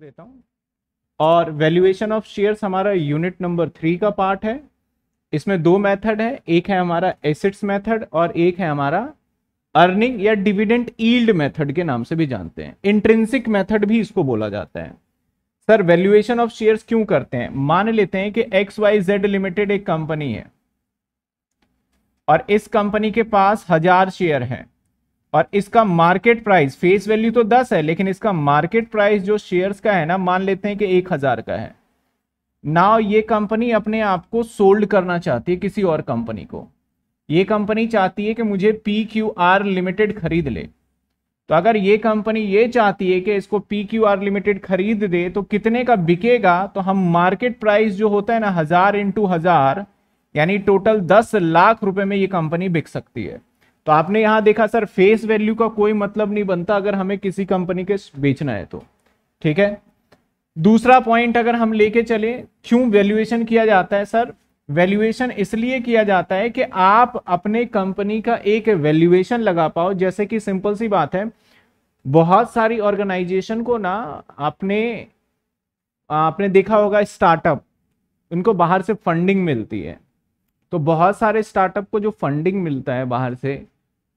देता हूं और वैल्यूएशन ऑफ शेयर्स हमारा यूनिट नंबर थ्री का पार्ट है इसमें दो मेथड है एक है हमारा एसिड्स मेथड और एक है हमारा अर्निंग या डिविडेंट ईल्ड मेथड के नाम से भी जानते हैं इंट्रेंसिक मेथड भी इसको बोला जाता है सर वैल्यूएशन ऑफ शेयर्स क्यों करते हैं मान लेते हैं कि एक्स वाई जेड लिमिटेड एक कंपनी है और इस कंपनी के पास हजार शेयर हैं और इसका मार्केट प्राइस फेस वैल्यू तो दस है लेकिन इसका मार्केट प्राइस जो शेयर्स का है ना मान लेते हैं कि एक हजार का है नाउ ये कंपनी अपने आप को सोल्ड करना चाहती है किसी और कंपनी को ये कंपनी चाहती है कि मुझे पी क्यू आर लिमिटेड खरीद ले तो अगर ये कंपनी ये चाहती है कि इसको पी क्यू आर लिमिटेड खरीद दे तो कितने का बिकेगा तो हम मार्केट प्राइस जो होता है ना हजार इंटू हजार यानी टोटल दस लाख रुपए में ये कंपनी बिक सकती है तो आपने यहां देखा सर फेस वैल्यू का कोई मतलब नहीं बनता अगर हमें किसी कंपनी के बेचना है तो ठीक है दूसरा पॉइंट अगर हम लेके चले क्यों वैल्यूएशन किया जाता है सर वैल्यूएशन इसलिए किया जाता है कि आप अपने कंपनी का एक वैल्यूएशन लगा पाओ जैसे कि सिंपल सी बात है बहुत सारी ऑर्गेनाइजेशन को ना आपने आपने देखा होगा स्टार्टअप उनको बाहर से फंडिंग मिलती है तो बहुत सारे स्टार्टअप को जो फंडिंग मिलता है बाहर से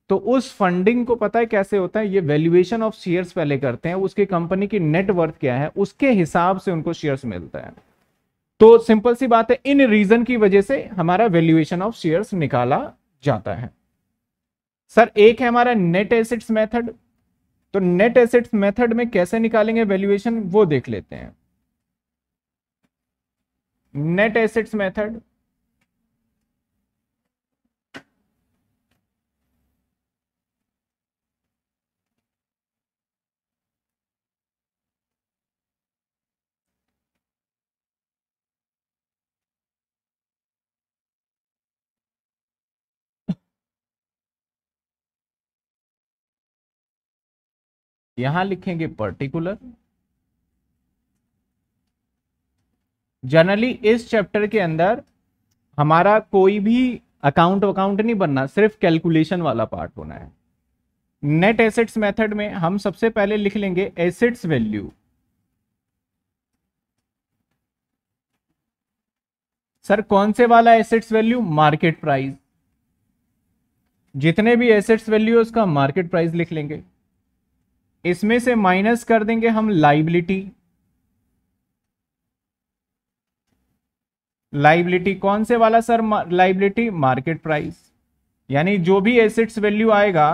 तो उस फंडिंग को पता है कैसे होता है ये वैल्यूएशन ऑफ शेयर्स पहले करते हैं उसकी कंपनी की नेटवर्थ क्या है उसके हिसाब से उनको शेयर्स मिलता है तो सिंपल सी बात है इन रीजन की वजह से हमारा वैल्यूएशन ऑफ शेयर्स निकाला जाता है सर एक है हमारा नेट एसेट्स मेथड तो नेट एसेट्स मेथड में कैसे निकालेंगे वैल्यूएशन वो देख लेते हैं नेट एसेट्स मेथड यहां लिखेंगे पर्टिकुलर जनरली इस चैप्टर के अंदर हमारा कोई भी अकाउंट अकाउंट नहीं बनना सिर्फ कैलकुलेशन वाला पार्ट होना है नेट एसेट्स मेथड में हम सबसे पहले लिख लेंगे एसेट्स वैल्यू सर कौन से वाला एसेट्स वैल्यू मार्केट प्राइस जितने भी एसेट्स वैल्यू है उसका मार्केट प्राइस लिख लेंगे इसमें से माइनस कर देंगे हम लाइबिलिटी लाइबिलिटी कौन से वाला सर लाइबिलिटी मार्केट प्राइस यानी जो भी एसेट्स वैल्यू आएगा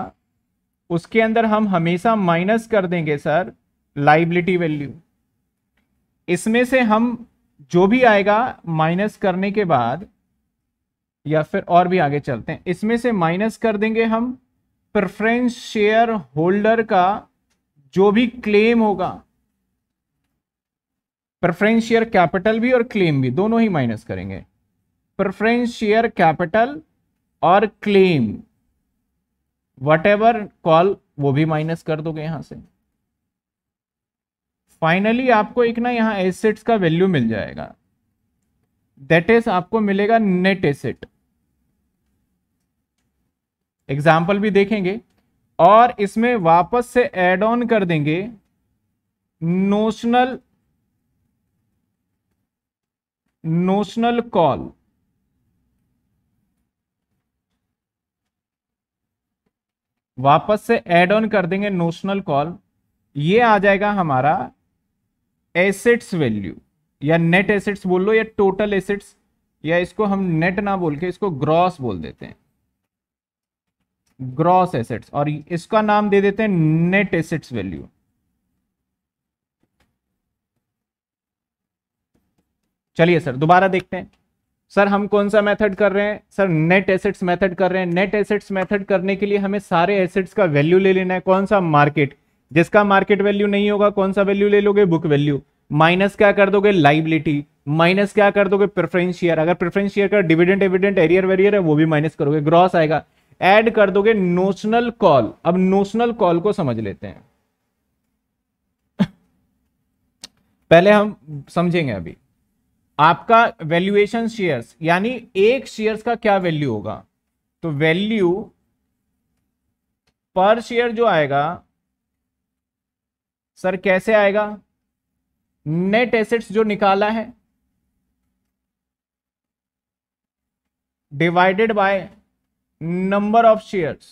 उसके अंदर हम हमेशा माइनस कर देंगे सर लाइबिलिटी वैल्यू इसमें से हम जो भी आएगा माइनस करने के बाद या फिर और भी आगे चलते हैं इसमें से माइनस कर देंगे हम प्रेफरेंस शेयर होल्डर का जो भी क्लेम होगा प्रेफरेंस शेयर कैपिटल भी और क्लेम भी दोनों ही माइनस करेंगे प्रेफरेंस शेयर कैपिटल और क्लेम वट एवर कॉल वो भी माइनस कर दोगे यहां से फाइनली आपको एक ना यहां एसेट्स का वैल्यू मिल जाएगा दैट इज आपको मिलेगा नेट एसेट एग्जाम्पल भी देखेंगे और इसमें वापस से एड ऑन कर देंगे नोशनल नोशनल कॉल वापस से एड ऑन कर देंगे नोशनल कॉल ये आ जाएगा हमारा एसेट्स वैल्यू या नेट एसेट्स बोल लो या टोटल एसेट्स या इसको हम नेट ना बोल के इसको ग्रॉस बोल देते हैं ग्रॉस एसेट्स और इसका नाम दे देते हैं नेट एसेट्स वैल्यू चलिए सर दोबारा देखते हैं सर हम कौन सा मेथड कर रहे हैं सर नेट एसेट्स मेथड कर रहे हैं नेट एसेट्स मेथड करने के लिए हमें सारे एसेट्स का वैल्यू ले लेना है कौन सा मार्केट जिसका मार्केट वैल्यू नहीं होगा कौन सा वैल्यू ले लोगे बुक वैल्यू माइनस क्या कर दोगे लाइबिलिटी माइनस क्या कर दोगे प्रेफरेंस शेयर अगर प्रेफरेंस शेयर का डिविडेंट एविडेंट एरियर वेरियर है वो भी माइनस करोगे ग्रॉस आएगा ऐड कर दोगे नोशनल कॉल अब नोशनल कॉल को समझ लेते हैं पहले हम समझेंगे अभी आपका वैल्यूएशन शेयर्स यानी एक शेयर्स का क्या वैल्यू होगा तो वैल्यू पर शेयर जो आएगा सर कैसे आएगा नेट एसेट्स जो निकाला है divided by number of shares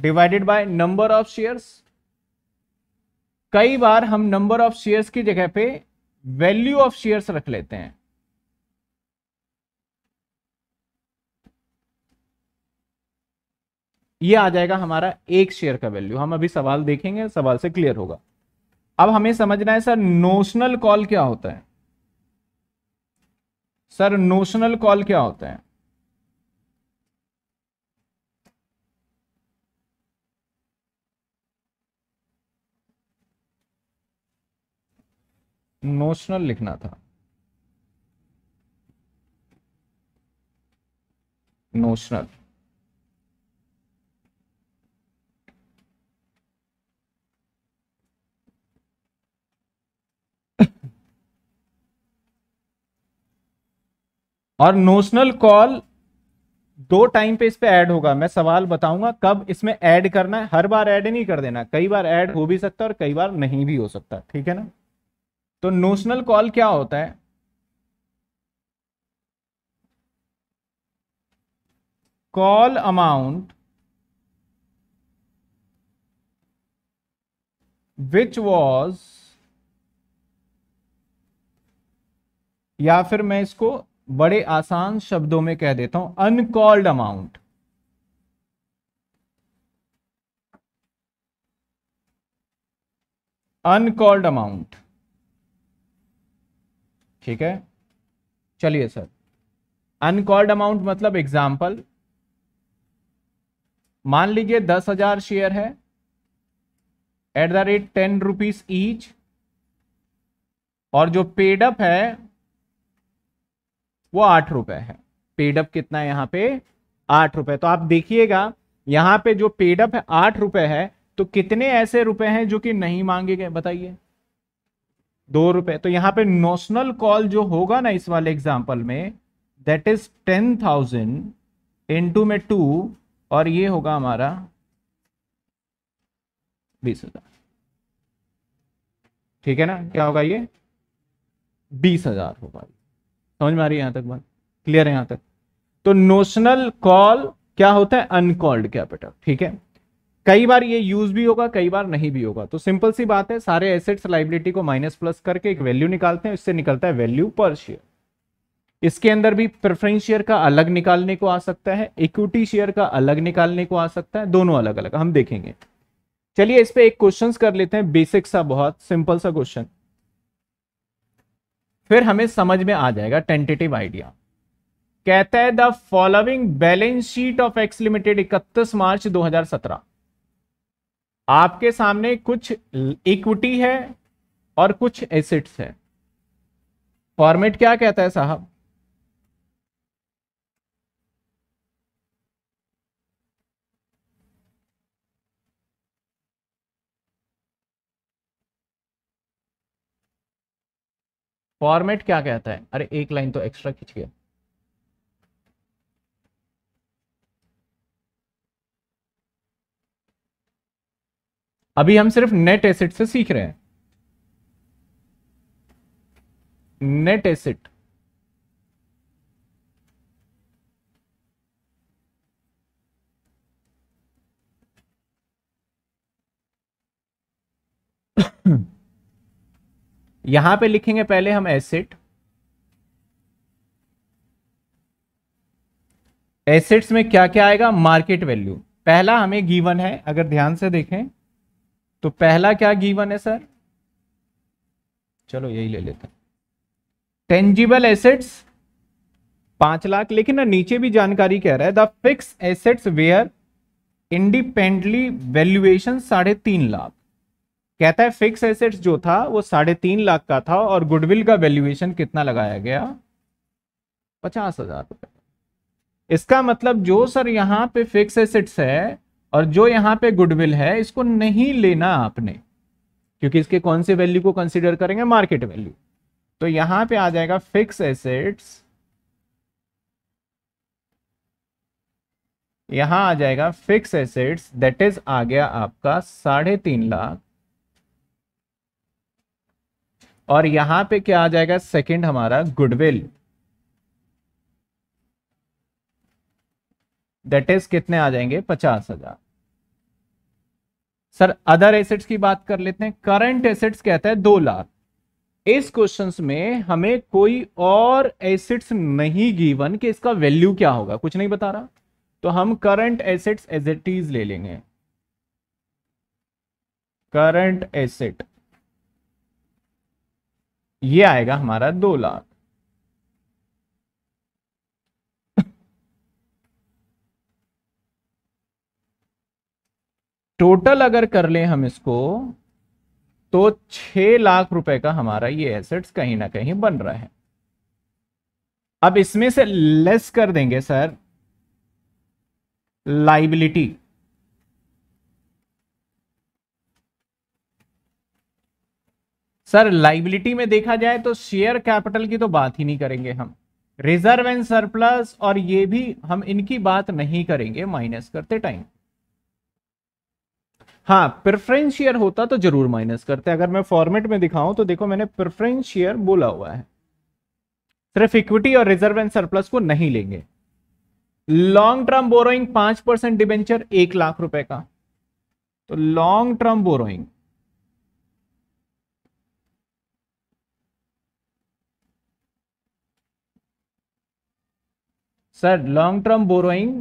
divided by number of shares कई बार हम नंबर ऑफ शेयर्स की जगह पे वैल्यू ऑफ शेयर्स रख लेते हैं ये आ जाएगा हमारा एक शेयर का वैल्यू हम अभी सवाल देखेंगे सवाल से क्लियर होगा अब हमें समझना है सर नोशनल कॉल क्या होता है सर नोशनल कॉल क्या होता है नोशनल लिखना था नोशनल और नोशनल कॉल दो टाइम पे इस पे ऐड होगा मैं सवाल बताऊंगा कब इसमें ऐड करना है हर बार ऐड नहीं कर देना कई बार ऐड हो भी सकता है और कई बार नहीं भी हो सकता ठीक है ना तो नोशनल कॉल क्या होता है कॉल अमाउंट विच वॉज या फिर मैं इसको बड़े आसान शब्दों में कह देता हूं अनकॉल्ड अमाउंट अनकॉल्ड अमाउंट ठीक है चलिए सर अनकॉल्ड अमाउंट मतलब एग्जाम्पल मान लीजिए दस हजार शेयर है at the rate ten rupees each और जो पेडअप है वो आठ रुपए है पेडअप कितना है यहाँ पे आठ रुपए तो आप देखिएगा यहाँ पे जो पेडअप है आठ रुपए है तो कितने ऐसे रुपए हैं जो कि नहीं मांगे गए बताइए दो रुपए तो यहाँ पे नोशनल कॉल जो होगा ना इस वाले एग्जाम्पल में that is ten thousand into में टू और ये होगा हमारा बीस हजार ठीक है ना क्या होगा ये बीस हजार होगा समझ में आ रही है यहां तक बात क्लियर है यहाँ तक तो नोशनल कॉल क्या होता है अनकॉल्ड कैपिटल ठीक है कई बार ये यूज भी होगा कई बार नहीं भी होगा तो सिंपल सी बात है सारे एसेट्स लाइबिलिटी को माइनस प्लस करके एक वैल्यू निकालते हैं इससे निकलता है वैल्यू पर शेयर इसके अंदर भी प्रेफरेंस शेयर का अलग निकालने को आ सकता है इक्विटी शेयर का अलग निकालने को आ सकता है दोनों अलग अलग हम देखेंगे चलिए इस पर एक क्वेश्चन कर लेते हैं बेसिक सा बहुत सिंपल सा क्वेश्चन फिर हमें समझ में आ जाएगा टेंटेटिव आइडिया कहता है the following balance sheet of X limited 31 March 2017 आपके सामने कुछ इक्विटी है और कुछ एसेट्स है फॉर्मेट क्या कहता है साहब फॉर्मेट क्या कहता है अरे एक लाइन तो एक्स्ट्रा खींच गया अभी हम सिर्फ नेट एसिड से सीख रहे हैं नेट एसिड Hmm. यहां पे लिखेंगे पहले हम एसिड एसेट्स में क्या क्या आएगा मार्केट वैल्यू पहला हमें गीवन है अगर ध्यान से देखें तो पहला क्या गीवन है सर चलो यही ले लेते हैं टेंजिबल एसेट्स पांच लाख लेकिन ना नीचे भी जानकारी कह रहा है the fix assets were independently valuation साढ़े तीन लाख कहता है फिक्स एसेट्स जो था वो साढ़े तीन लाख का था और गुडविल का वैल्यूएशन कितना लगाया गया पचास हजार रुपये इसका मतलब जो सर यहाँ पे फिक्स एसेट्स है और जो यहाँ पे गुडविल है इसको नहीं लेना आपने क्योंकि इसके कौन से वैल्यू को कंसिडर करेंगे मार्केट वैल्यू तो यहां पे आ जाएगा फिक्स एसेट्स यहां आ जाएगा फिक्स एसेट्स दैट इज आ गया आपका साढ़े तीन लाख और यहां पे क्या आ जाएगा सेकंड हमारा गुडविल दैट इज कितने आ जाएंगे पचास हजार सर अदर एसेट्स की बात कर लेते हैं करंट एसेट्स कहता है दो लाख इस क्वेश्चन में हमें कोई और एसेट्स नहीं गिवन कि इसका वैल्यू क्या होगा कुछ नहीं बता रहा तो हम करंट एसेट्स एज ले लेंगे करंट एसेट ये आएगा हमारा दो लाख टोटल अगर कर लें हम इसको तो छह लाख रुपए का हमारा ये एसेट्स कहीं ना कहीं बन रहा है अब इसमें से लेस कर देंगे सर लाइबिलिटी सर लाइबिलिटी में देखा जाए तो शेयर कैपिटल की तो बात ही नहीं करेंगे हम रिजर्व एंड सरप्लस और ये भी हम इनकी बात नहीं करेंगे माइनस करते टाइम हाँ प्रेफरेंस शेयर होता तो जरूर माइनस करते अगर मैं फॉर्मेट में दिखाऊं तो देखो मैंने प्रेफरेंस शेयर बोला हुआ है सिर्फ इक्विटी और रिजर्व एंड सरप्लस को नहीं लेंगे लॉन्ग टर्म बोरोइंग पांच परसेंट डिबेंचर एक लाख रुपए का तो long term borrowing sir long term borrowing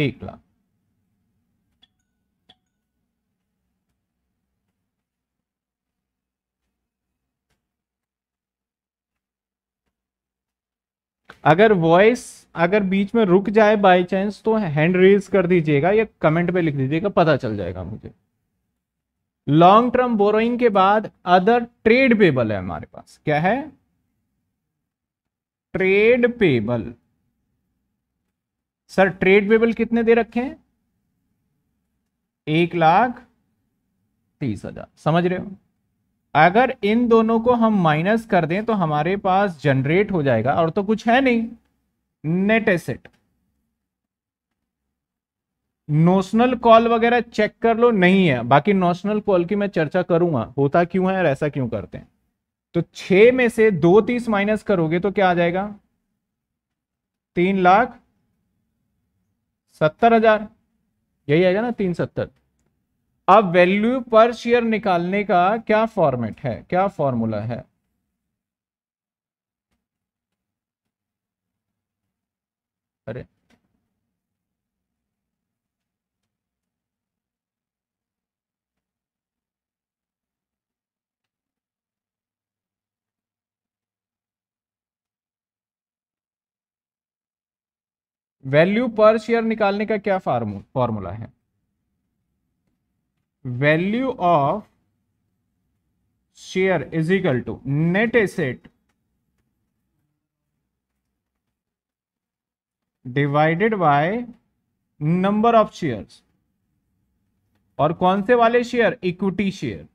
एक लाख अगर वॉइस अगर बीच में रुक जाए बाय चांस तो हैंड रेज कर दीजिएगा या कमेंट पे लिख दीजिएगा पता चल जाएगा मुझे लॉन्ग टर्म बोरोइंग के बाद अदर ट्रेड पेबल है हमारे पास क्या है trade payable sir trade payable कितने दे रखे हैं एक लाख तीस हजार समझ रहे हो अगर इन दोनों को हम माइनस कर दें तो हमारे पास जनरेट हो जाएगा और तो कुछ है नहीं नेट एसेट नोशनल कॉल वगैरह चेक कर लो नहीं है बाकी नोशनल कॉल की मैं चर्चा करूंगा होता क्यों है और ऐसा क्यों करते हैं तो छह में से दो तीस माइनस करोगे तो क्या आ जाएगा तीन लाख सत्तर हजार यही आएगा ना तीन सत्तर अब वैल्यू पर शेयर निकालने का क्या फॉर्मेट है क्या फॉर्मूला है वैल्यू पर शेयर निकालने का क्या फॉर्मूला है value of share is equal to net asset divided by number of shares और कौन से वाले शेयर इक्विटी शेयर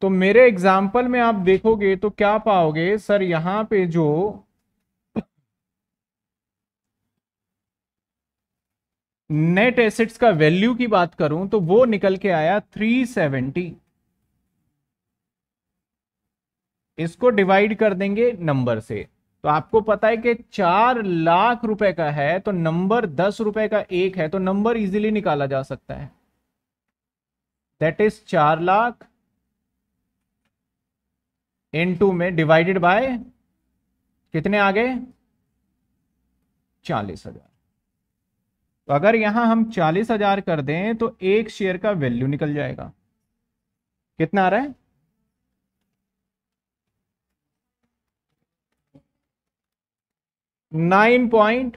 तो मेरे एग्जाम्पल में आप देखोगे तो क्या पाओगे सर यहां पे जो नेट एसेट्स का वैल्यू की बात करूं तो वो निकल के आया 370 इसको डिवाइड कर देंगे नंबर से तो आपको पता है कि चार लाख रुपए का है तो नंबर दस रुपए का एक है तो नंबर इजीली निकाला जा सकता है दैट इज चार लाख इन टू में डिवाइडेड बाय कितने आ गए चालीस हजार तो अगर यहां हम चालीस हजार कर दें तो एक शेयर का वैल्यू निकल जाएगा कितना आ रहा है नाइन पॉइंट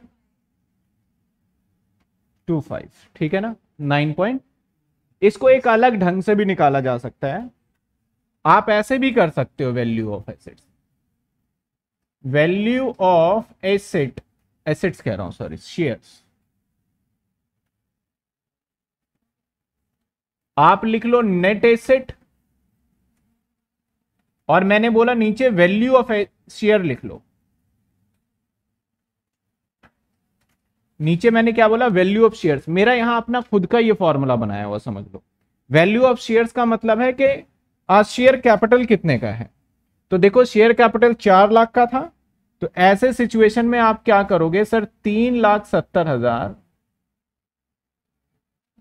टू फाइव ठीक है ना नाइन पॉइंट इसको एक अलग ढंग से भी निकाला जा सकता है आप ऐसे भी कर सकते हो value of assets value of asset assets कह रहा हूं सॉरी शेयर्स आप लिख लो नेट एसेट और मैंने बोला नीचे वैल्यू ऑफ शेयर लिख लो नीचे मैंने क्या बोला वैल्यू ऑफ शेयर्स मेरा यहां अपना खुद का ये फॉर्मूला बनाया हुआ समझ लो वैल्यू ऑफ शेयर्स का मतलब है कि आज शेयर कैपिटल कितने का है तो देखो शेयर कैपिटल चार लाख का था तो ऐसे सिचुएशन में आप क्या करोगे सर तीन लाख सत्तर हजार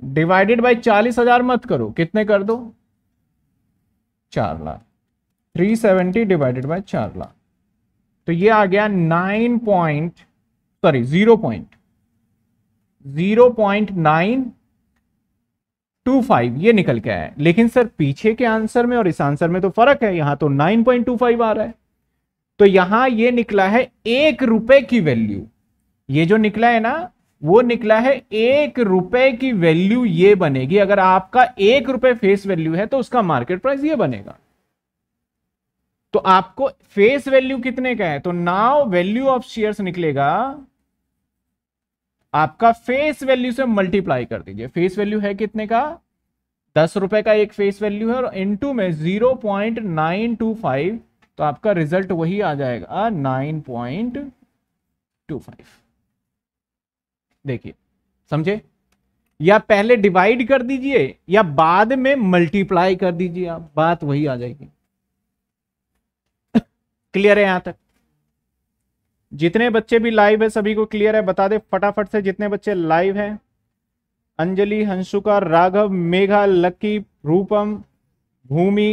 डिवाइडेड बाई चालीस हजार मत करो कितने कर दो चार lakh three seventy divided by चार लाख तो ये आ गया nine point sorry zero point zero point nine two five ये निकल के आया लेकिन सर पीछे के आंसर में और इस आंसर में तो फर्क है यहां तो नाइन पॉइंट टू फाइव आ रहा है तो यहां ये निकला है एक रुपए की वैल्यू ये जो निकला है ना वो निकला है एक रुपए की वैल्यू ये बनेगी अगर आपका एक रुपए फेस वैल्यू है तो उसका मार्केट प्राइस ये बनेगा तो आपको फेस वैल्यू कितने का है तो नाउ वैल्यू ऑफ शेयर्स निकलेगा आपका फेस वैल्यू से मल्टीप्लाई कर दीजिए फेस वैल्यू है कितने का दस रुपए का एक फेस वैल्यू है और इनटू में zero point nine two five तो आपका रिजल्ट वही आ जाएगा नाइन पॉइंट टू फाइव देखिए समझे या पहले डिवाइड कर दीजिए या बाद में मल्टीप्लाई कर दीजिए आप बात वही आ जाएगी क्लियर है यहां तक जितने बच्चे भी लाइव है सभी को क्लियर है बता दे फटाफट से जितने बच्चे लाइव हैं अंजलि हंसुका राघव मेघा लक्की रूपम भूमि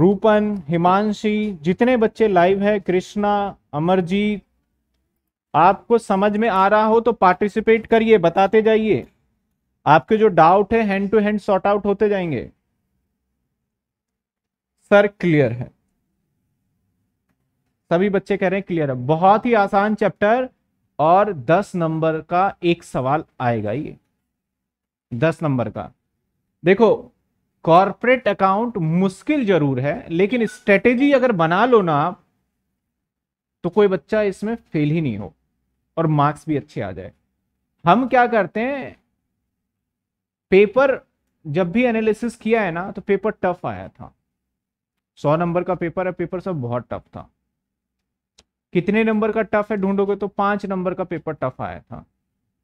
रूपन हिमांशी जितने बच्चे लाइव है कृष्णा अमरजीत आपको समझ में आ रहा हो तो पार्टिसिपेट करिए बताते जाइए आपके जो डाउट है hand to hand sort out होते जाएंगे सर क्लियर है सभी बच्चे कह रहे हैं क्लियर है बहुत ही आसान चैप्टर और 10 नंबर का एक सवाल आएगा ये 10 नंबर का देखो कॉरपोरेट अकाउंट मुश्किल जरूर है लेकिन स्ट्रेटेजी अगर बना लो ना तो कोई बच्चा इसमें फेल ही नहीं हो और मार्क्स भी अच्छे आ जाए हम क्या करते हैं पेपर जब भी एनालिसिस किया है ना तो पेपर टफ आया था सौ नंबर का पेपर है पेपर सब बहुत टफ था कितने नंबर का टफ है ढूंढोगे तो पांच नंबर का पेपर टफ आया था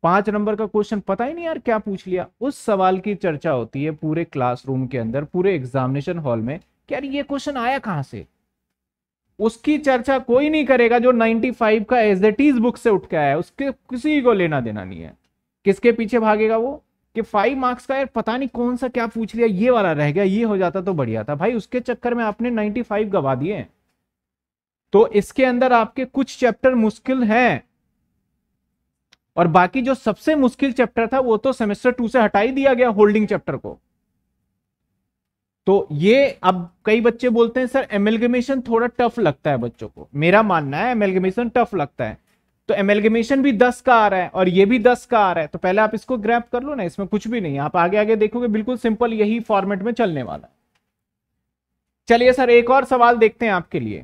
पांच नंबर का क्वेश्चन पता ही नहीं यार क्या पूछ लिया उस सवाल की चर्चा होती है पूरे क्लासरूम के अंदर पूरे एग्जामिनेशन हॉल में यार ये क्वेश्चन आया कहाँ से उसकी चर्चा कोई नहीं करेगा जो 95 का एज एट इज बुक से उठ के आया है उसके किसी को लेना देना नहीं है किसके पीछे भागेगा वो कि फाइव मार्क्स का यार पता नहीं कौन सा क्या पूछ लिया ये वाला रह गया ये हो जाता तो बढ़िया था भाई उसके चक्कर में आपने 95 गवा दिए तो इसके अंदर आपके कुछ चैप्टर मुश्किल हैं और बाकी जो सबसे मुश्किल चैप्टर था वो तो सेमेस्टर टू से हटा ही दिया गया होल्डिंग चैप्टर को तो ये अब कई बच्चे बोलते हैं सर एमेलगमेशन थोड़ा टफ लगता है बच्चों को मेरा मानना है एमेलगमेशन टफ लगता है तो एमेलगमेशन भी दस का आ रहा है और ये भी दस का आ रहा है तो पहले आप इसको ग्रैप कर लो ना इसमें कुछ भी नहीं आप आगे आगे देखोगे बिल्कुल सिंपल यही फॉर्मेट में चलने वाला है चलिए सर एक और सवाल देखते हैं आपके लिए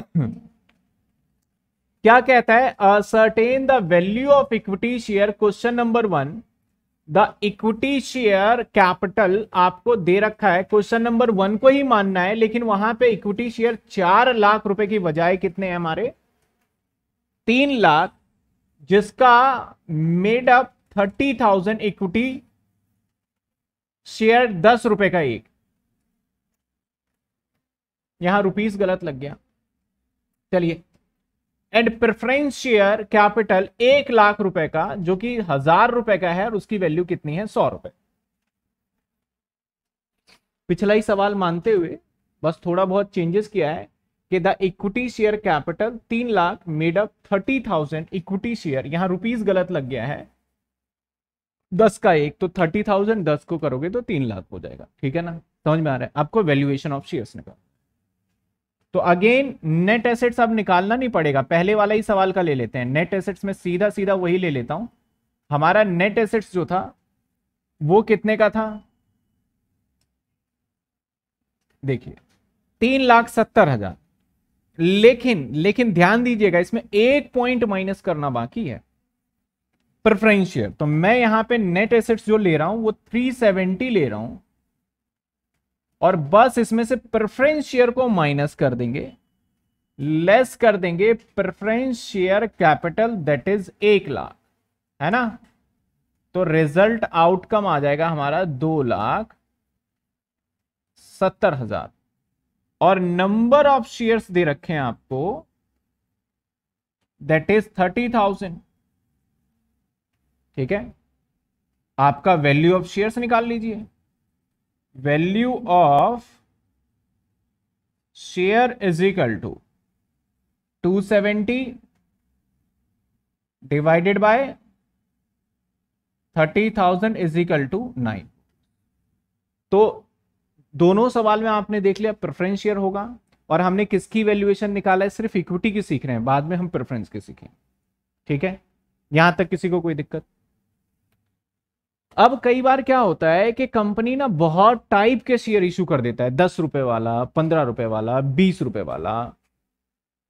हम्म क्या कहता है certain the value of equity share question number one the equity share capital आपको दे रखा है क्वेश्चन नंबर वन को ही मानना है लेकिन वहां पे इक्विटी शेयर चार लाख रुपए की बजाय कितने हैं हमारे तीन लाख जिसका made up thirty thousand equity share दस रुपए का एक यहां रुपीस गलत लग गया चलिए एंड प्रेफरेंशियर कैपिटल एक लाख रुपए का जो कि हजार रुपए का है और उसकी वैल्यू कितनी है सौ रुपए पिछला ही सवाल मानते हुए बस थोड़ा बहुत चेंजेस किया है कि द इक्विटी शेयर कैपिटल तीन lakh made up thirty thousand equity share यहां रुपीज गलत लग गया है दस का एक तो थर्टी थाउजेंड दस को करोगे तो तीन लाख हो जाएगा ठीक है ना समझ में आ रहा है आपको वैल्यूएशन ऑफ शेयर्स निकाल तो अगेन नेट एसेट्स अब निकालना नहीं पड़ेगा पहले वाला ही सवाल का ले लेते हैं नेट एसेट्स में सीधा सीधा वही ले लेता हूं हमारा नेट एसेट्स जो था वो कितने का था देखिए तीन लाख सत्तर हजार लेकिन लेकिन ध्यान दीजिएगा इसमें एक पॉइंट माइनस करना बाकी है प्रेफरेंस शेयर तो मैं यहां पे नेट एसेट्स जो ले रहा हूं वो 370 ले रहा हूं और बस इसमें से प्रेफरेंस शेयर को माइनस कर देंगे लेस कर देंगे preference share capital that is एक लाख है ना तो रिजल्ट आउटकम आ जाएगा हमारा दो लाख सत्तर हजार और नंबर ऑफ शेयर्स दे रखे हैं आपको दैट इज थर्टी थाउजेंड ठीक है आपका वैल्यू ऑफ शेयर्स निकाल लीजिए value of share is equal to 270 divided by 30,000 is equal to 9 तो दोनों सवाल में आपने देख लिया प्रेफरेंस शेयर होगा और हमने किसकी वैल्यूएशन निकाला है सिर्फ इक्विटी की सीख रहे हैं बाद में हम प्रेफरेंस की सीखें ठीक है यहां तक किसी को कोई दिक्कत अब कई बार क्या होता है कि कंपनी ना बहुत टाइप के शेयर इशू कर देता है दस रुपए वाला पंद्रह रुपए वाला बीस रुपए वाला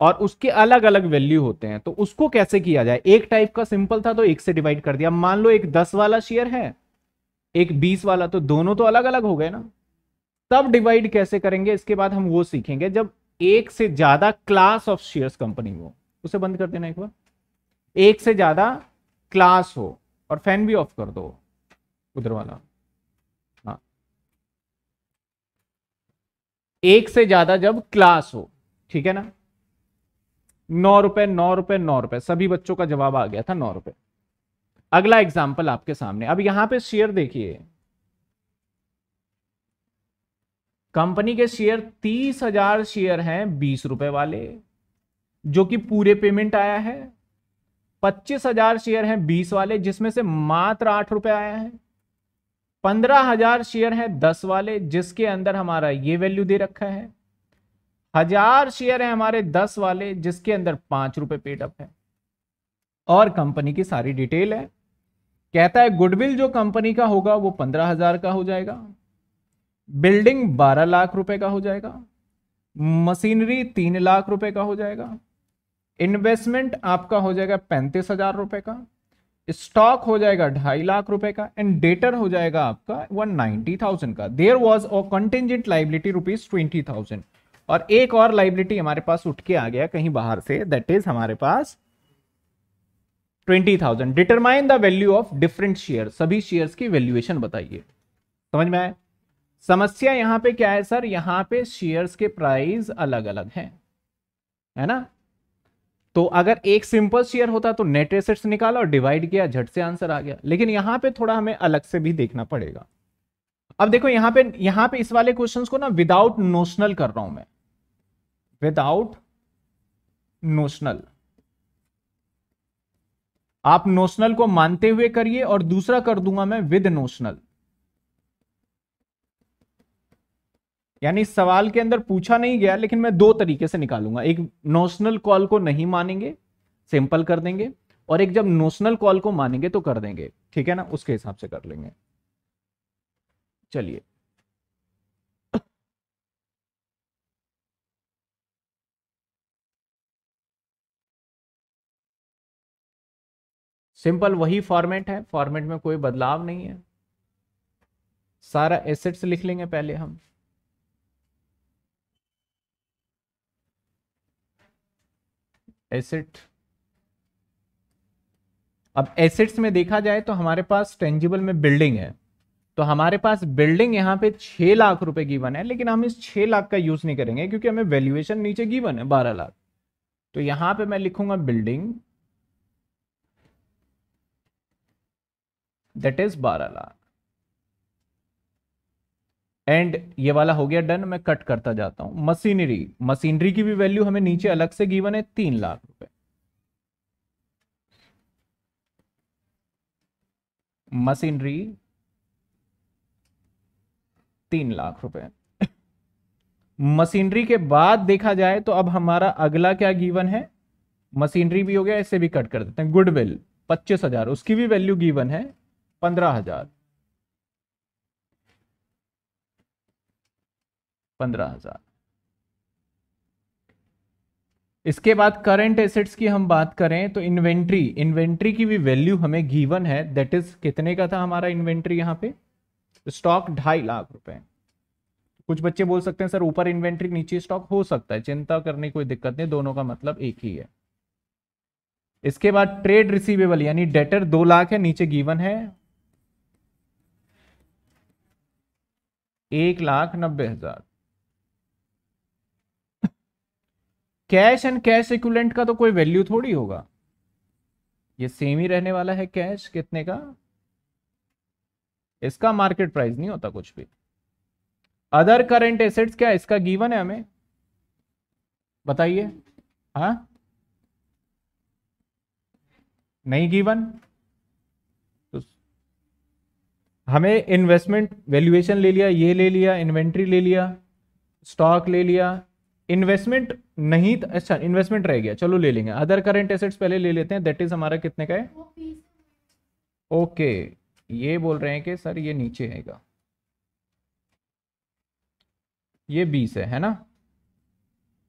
और उसके अलग अलग वैल्यू होते हैं तो उसको कैसे किया जाए एक टाइप का सिंपल था तो एक से डिवाइड कर दिया मान लो एक दस वाला शेयर है एक बीस वाला तो दोनों तो अलग अलग हो गए ना तब डिवाइड कैसे करेंगे इसके बाद हम वो सीखेंगे जब एक से ज्यादा क्लास ऑफ शेयर्स कंपनी हो उसे बंद कर देना एक बार एक से ज्यादा क्लास हो और फैन भी ऑफ कर दो उधर वाला हाँ एक से ज्यादा जब क्लास हो ठीक है ना नौ रुपए नौ रुपए नौ रुपए सभी बच्चों का जवाब आ गया था नौ रुपए अगला एग्जाम्पल आपके सामने अब यहां पे शेयर देखिए कंपनी के शेयर तीस हजार शेयर हैं बीस रुपए वाले जो कि पूरे पेमेंट आया है पच्चीस हजार शेयर हैं बीस वाले जिसमें से मात्र आठ रुपए आया है पंद्रह हजार शेयर है दस वाले जिसके अंदर हमारा ये वैल्यू दे रखा है हजार शेयर है हमारे दस वाले जिसके अंदर पांच रुपए पेडअप है और कंपनी की सारी डिटेल है कहता है गुडविल जो कंपनी का होगा वो पंद्रह हजार का हो जाएगा बिल्डिंग बारह लाख रुपए का हो जाएगा मशीनरी तीन लाख रुपए का हो जाएगा इन्वेस्टमेंट आपका हो जाएगा पैंतीस हजार रुपए का स्टॉक हो जाएगा ढाई लाख रुपए का एंड डेटर हो जाएगा आपका वन नाइनटी थाउजेंड का there was a contingent liability rupees twenty thousand और एक और लाइबिलिटी हमारे पास उठ के आ गया कहीं बाहर से दैट इज हमारे पास twenty thousand determine the value of different share सभी शेयर्स की वैल्यूएशन बताइए समझ में आए समस्या यहां पे क्या है सर यहां पे शेयर्स के प्राइस अलग अलग हैं है ना तो अगर एक सिंपल शेयर होता तो नेट एसेट्स निकाला और डिवाइड किया झट से आंसर आ गया लेकिन यहां पे थोड़ा हमें अलग से भी देखना पड़ेगा अब देखो यहां पे यहां पे इस वाले क्वेश्चन को ना विदाउट नोशनल कर रहा हूं मैं विदाउट नोशनल आप नोशनल को मानते हुए करिए और दूसरा कर दूंगा मैं विद नोशनल यानी इस सवाल के अंदर पूछा नहीं गया लेकिन मैं दो तरीके से निकालूंगा एक नोशनल कॉल को नहीं मानेंगे सिंपल कर देंगे और एक जब नोशनल कॉल को मानेंगे तो कर देंगे ठीक है ना उसके हिसाब से कर लेंगे चलिए सिंपल वही फॉर्मेट है फॉर्मेट में कोई बदलाव नहीं है सारा एसेट्स लिख लेंगे पहले हम एसेट अब एसेट्स में देखा जाए तो हमारे पास टेंजिबल में बिल्डिंग है तो हमारे पास बिल्डिंग यहां पे छह लाख रुपए बन है लेकिन हम इस छह लाख का यूज नहीं करेंगे क्योंकि हमें वैल्यूएशन नीचे बन है बारह लाख तो यहां पे मैं लिखूंगा बिल्डिंग दैट इज बारह लाख एंड ये वाला हो गया डन मैं कट करता जाता हूं मशीनरी मशीनरी की भी वैल्यू हमें नीचे अलग से गिवन है तीन लाख रुपए मशीनरी तीन लाख रुपए मशीनरी के बाद देखा जाए तो अब हमारा अगला क्या गिवन है मशीनरी भी हो गया इसे भी कट कर देते हैं गुडविल पच्चीस हजार उसकी भी वैल्यू गिवन है पंद्रह हजार पंद्रह हजार इसके बाद करंट एसेट्स की हम बात करें तो इन्वेंट्री इन्वेंट्री की भी वैल्यू हमें गिवन है दैट इज कितने का था हमारा इन्वेंट्री यहां पे स्टॉक ढाई लाख रुपए कुछ बच्चे बोल सकते हैं सर ऊपर इन्वेंट्री नीचे स्टॉक हो सकता है चिंता करने कोई दिक्कत नहीं दोनों का मतलब एक ही है इसके बाद ट्रेड रिसीवेबल यानी डेटर दो लाख है नीचे गीवन है एक लाख नब्बे हजार कैश एंड कैश इक्विलेंट का तो कोई वैल्यू थोड़ी होगा ये सेम ही रहने वाला है कैश कितने का इसका मार्केट प्राइस नहीं होता कुछ भी अदर करेंट एसेट्स क्या इसका गिवन है हमें बताइए हा नहीं गिवन तो हमें इन्वेस्टमेंट वैल्यूएशन ले लिया ये ले लिया इन्वेंट्री ले लिया स्टॉक ले लिया इन्वेस्टमेंट नहीं अच्छा इन्वेस्टमेंट रह गया चलो ले लेंगे अदर करेंट एसेट्स पहले ले लेते हैं दैट इज हमारा कितने का है ओके ये बोल रहे हैं कि सर ये नीचे आएगा ये बीस है है ना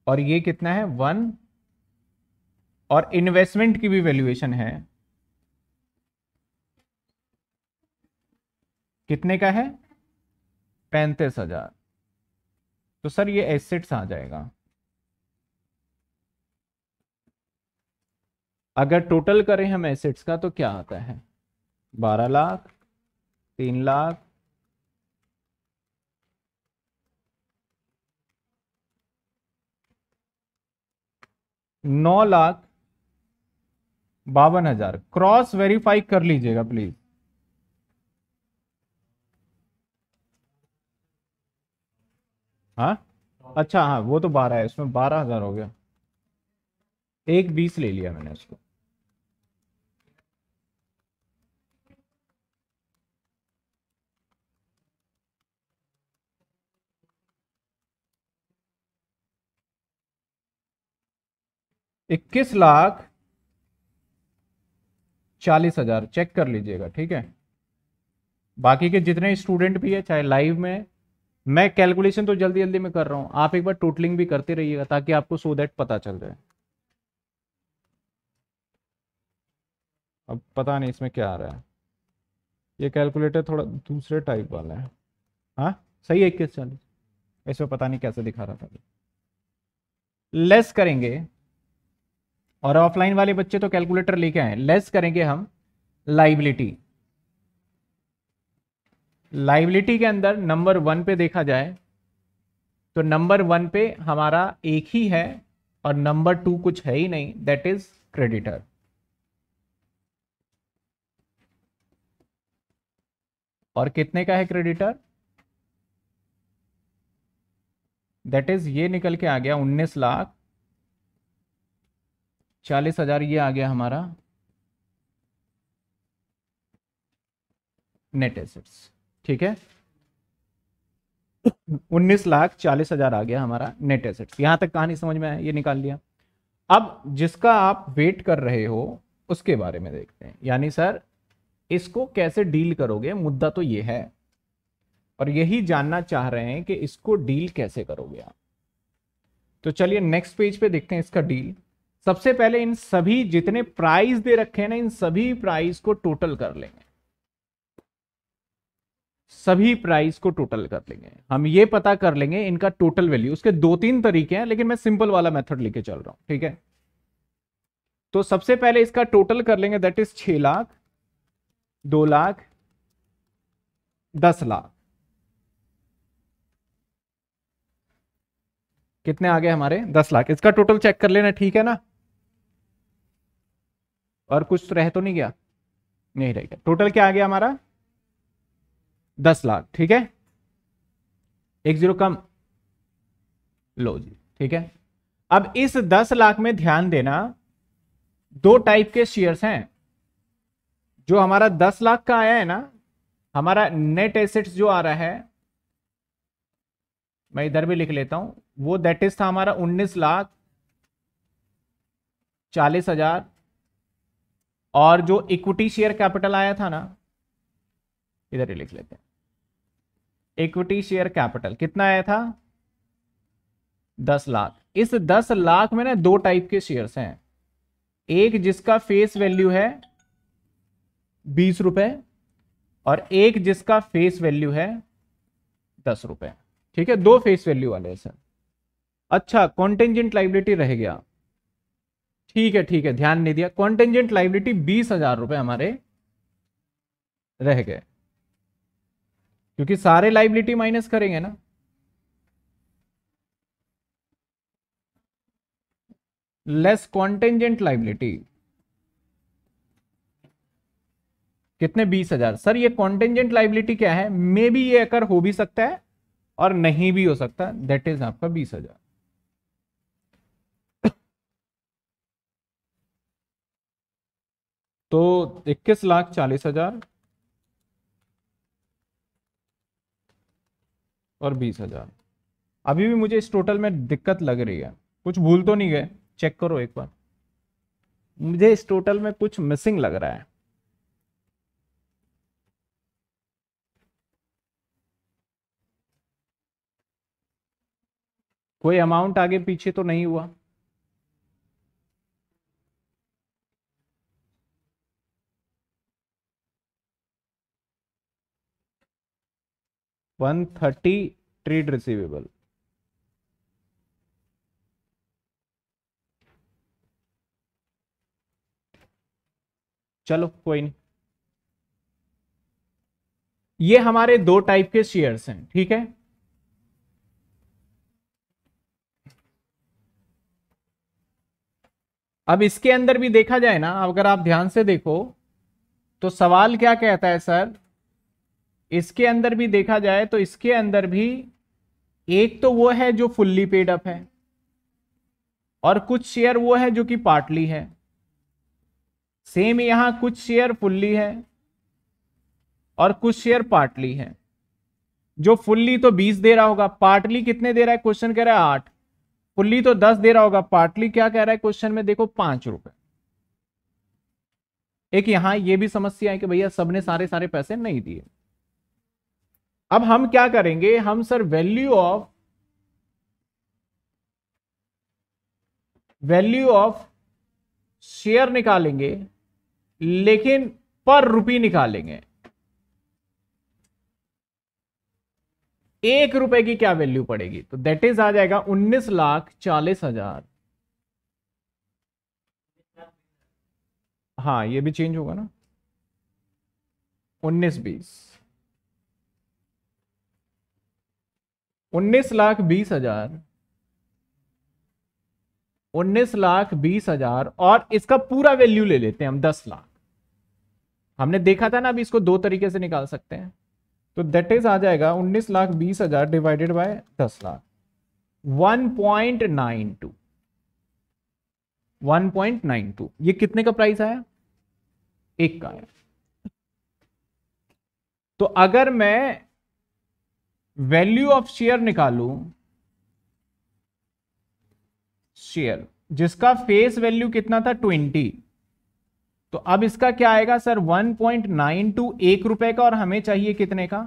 और ये कितना है वन और इन्वेस्टमेंट की भी वैल्यूएशन है कितने का है पैंतीस हजार तो सर ये एसेट्स आ जाएगा अगर टोटल करें हम एसेट्स का तो क्या आता है बारह लाख तीन लाख नौ लाख बावन हजार क्रॉस वेरीफाई कर लीजिएगा प्लीज हाँ अच्छा हाँ वो तो बारह है इसमें बारह हजार हो गया एक बीस ले लिया मैंने उसको इक्कीस लाख चालीस हजार चेक कर लीजिएगा ठीक है बाकी के जितने स्टूडेंट भी है चाहे लाइव में मैं कैलकुलेशन तो जल्दी जल्दी में कर रहा हूँ आप एक बार टोटलिंग भी करते रहिएगा ताकि आपको सो देट पता चल जाए अब पता नहीं इसमें क्या आ रहा है ये कैलकुलेटर थोड़ा दूसरे टाइप वाला है हाँ सही है इक्कीस चालीस इसमें पता नहीं कैसे दिखा रहा था लेस करेंगे और ऑफलाइन वाले बच्चे तो कैलकुलेटर लेके आए लेस करेंगे हम लाइबिलिटी लाइबिलिटी के अंदर नंबर वन पे देखा जाए तो नंबर वन पे हमारा एक ही है और नंबर टू कुछ है ही नहीं दैट इज क्रेडिटर और कितने का है क्रेडिटर दैट इज ये निकल के आ गया उन्नीस लाख चालीस हजार ये आ गया हमारा नेट एसेट्स ठीक है उन्नीस लाख चालीस हजार आ गया हमारा नेट एसेट्स यहां तक कहानी समझ में आया ये निकाल लिया अब जिसका आप वेट कर रहे हो उसके बारे में देखते हैं यानी सर इसको कैसे डील करोगे मुद्दा तो ये है और यही जानना चाह रहे हैं कि इसको डील कैसे करोगे आप तो चलिए नेक्स्ट पेज पे देखते हैं इसका डील सबसे पहले इन सभी जितने प्राइस दे रखे हैं ना इन सभी प्राइस को टोटल कर लेंगे सभी प्राइस को टोटल कर लेंगे हम ये पता कर लेंगे इनका टोटल वैल्यू उसके दो तीन तरीके हैं लेकिन मैं सिंपल वाला मेथड लेके चल रहा हूं ठीक है तो सबसे पहले इसका टोटल कर लेंगे दैट इज छह लाख दो लाख दस लाख कितने आ गए हमारे दस लाख इसका टोटल चेक कर लेना ठीक है ना और कुछ रह तो नहीं गया नहीं रहेगा टोटल क्या आ गया हमारा दस लाख ठीक है एक जीरो कम लो जी ठीक है अब इस दस लाख में ध्यान देना दो टाइप के शेयर्स हैं जो हमारा दस लाख का आया है ना हमारा नेट एसेट्स जो आ रहा है मैं इधर भी लिख लेता हूं वो दैट इज था हमारा उन्नीस लाख चालीस हजार और जो इक्विटी शेयर कैपिटल आया था ना इधर ही लिख लेते हैं इक्विटी शेयर कैपिटल कितना आया था दस लाख इस दस लाख में ना दो टाइप के शेयर्स हैं एक जिसका फेस वैल्यू है बीस रुपए और एक जिसका फेस वैल्यू है दस रुपए ठीक है दो फेस वैल्यू वाले सर अच्छा कॉन्टेंजेंट लाइबिलिटी रह गया ठीक है ठीक है ध्यान नहीं दिया कॉन्टेंजेंट लाइबिलिटी बीस हजार रुपए हमारे रह गए क्योंकि सारे लाइबिलिटी माइनस करेंगे ना लेस कॉन्टेंजेंट लाइबिलिटी कितने बीस हजार सर ये कॉन्टेंजेंट लाइबिलिटी क्या है मे बी ये अकर हो भी सकता है और नहीं भी हो सकता दैट इज आपका बीस हजार तो इक्कीस लाख चालीस हजार और बीस हजार अभी भी मुझे इस टोटल में दिक्कत लग रही है कुछ भूल तो नहीं गए चेक करो एक बार मुझे इस टोटल में कुछ मिसिंग लग रहा है कोई अमाउंट आगे पीछे तो नहीं हुआ 130 ट्रेड रिसीवेबल चलो कोई नहीं ये हमारे दो टाइप के शेयर्स हैं ठीक है अब इसके अंदर भी देखा जाए ना अगर आप ध्यान से देखो तो सवाल क्या कहता है सर इसके अंदर भी देखा जाए तो इसके अंदर भी एक तो वो है जो फुल्ली पेड अप है और कुछ शेयर वो है जो कि पार्टली है सेम यहां कुछ शेयर फुल्ली है और कुछ शेयर पार्टली है जो फुल्ली तो बीस दे रहा होगा पार्टली कितने दे रहा है क्वेश्चन कह रहा है आठ फुल्ली तो दस दे रहा होगा पार्टली क्या कह रहा है क्वेश्चन में देखो पांच रुपए एक यहां यह भी समस्या है कि भैया सबने सारे सारे पैसे नहीं दिए अब हम क्या करेंगे हम sir value of value of share निकालेंगे लेकिन पर रुपी निकालेंगे एक रुपए की क्या वैल्यू पड़ेगी तो दैट इज आ जाएगा उन्नीस लाख चालीस हजार हाँ ये भी चेंज होगा ना उन्नीस बीस उन्नीस लाख बीस हजार उन्नीस लाख बीस हजार और इसका पूरा वैल्यू ले लेते हैं हम दस लाख हमने देखा था ना अभी इसको दो तरीके से निकाल सकते हैं तो दैट इज आ जाएगा उन्नीस लाख बीस हजार डिवाइडेड बाय दस lakh one point nine two one point nine two ये कितने का प्राइस आया एक का आया तो अगर मैं वैल्यू ऑफ शेयर निकालू शेयर जिसका फेस वैल्यू कितना था ट्वेंटी तो अब इसका क्या आएगा sir one point nine two एक रुपए का और हमें चाहिए कितने का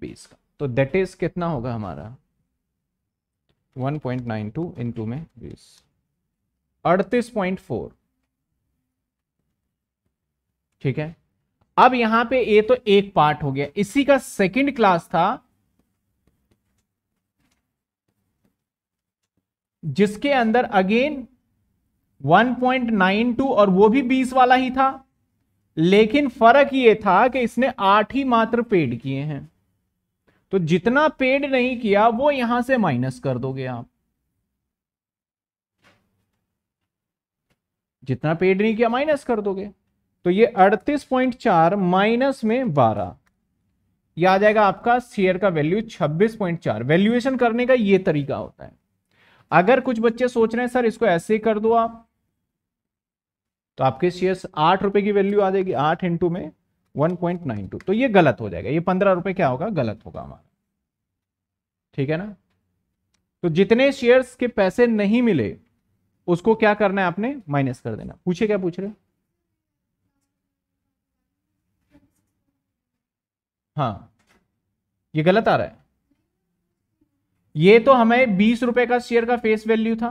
बीस का तो दैट इज कितना होगा हमारा one point nine two into में बीस अड़तीस पॉइंट फोर ठीक है अब यहां पे ये तो एक पार्ट हो गया इसी का सेकंड क्लास था जिसके अंदर अगेन 1.92 और वो भी 20 वाला ही था लेकिन फर्क ये था कि इसने आठ ही मात्र पेड किए हैं तो जितना पेड नहीं किया वो यहां से माइनस कर दोगे आप जितना पेड नहीं किया माइनस कर दोगे तो ये अड़तीस पॉइंट चार माइनस में बारह ये आ जाएगा आपका शेयर का वैल्यू छब्बीस पॉइंट चार वैल्यूएशन करने का ये तरीका होता है अगर कुछ बच्चे सोच रहे हैं सर इसको ऐसे ही कर दो आप तो आपके शेयर आठ रुपए की वैल्यू आ जाएगी आठ इंटू में वन पॉइंट नाइन टू तो ये गलत हो जाएगा ये पंद्रह रुपए क्या होगा गलत होगा हमारा ठीक है ना तो जितने शेयर्स के पैसे नहीं मिले उसको क्या करना है आपने माइनस कर देना पूछे क्या पूछ रहे हाँ ये गलत आ रहा है ये तो हमें बीस रुपए का शेयर का फेस वैल्यू था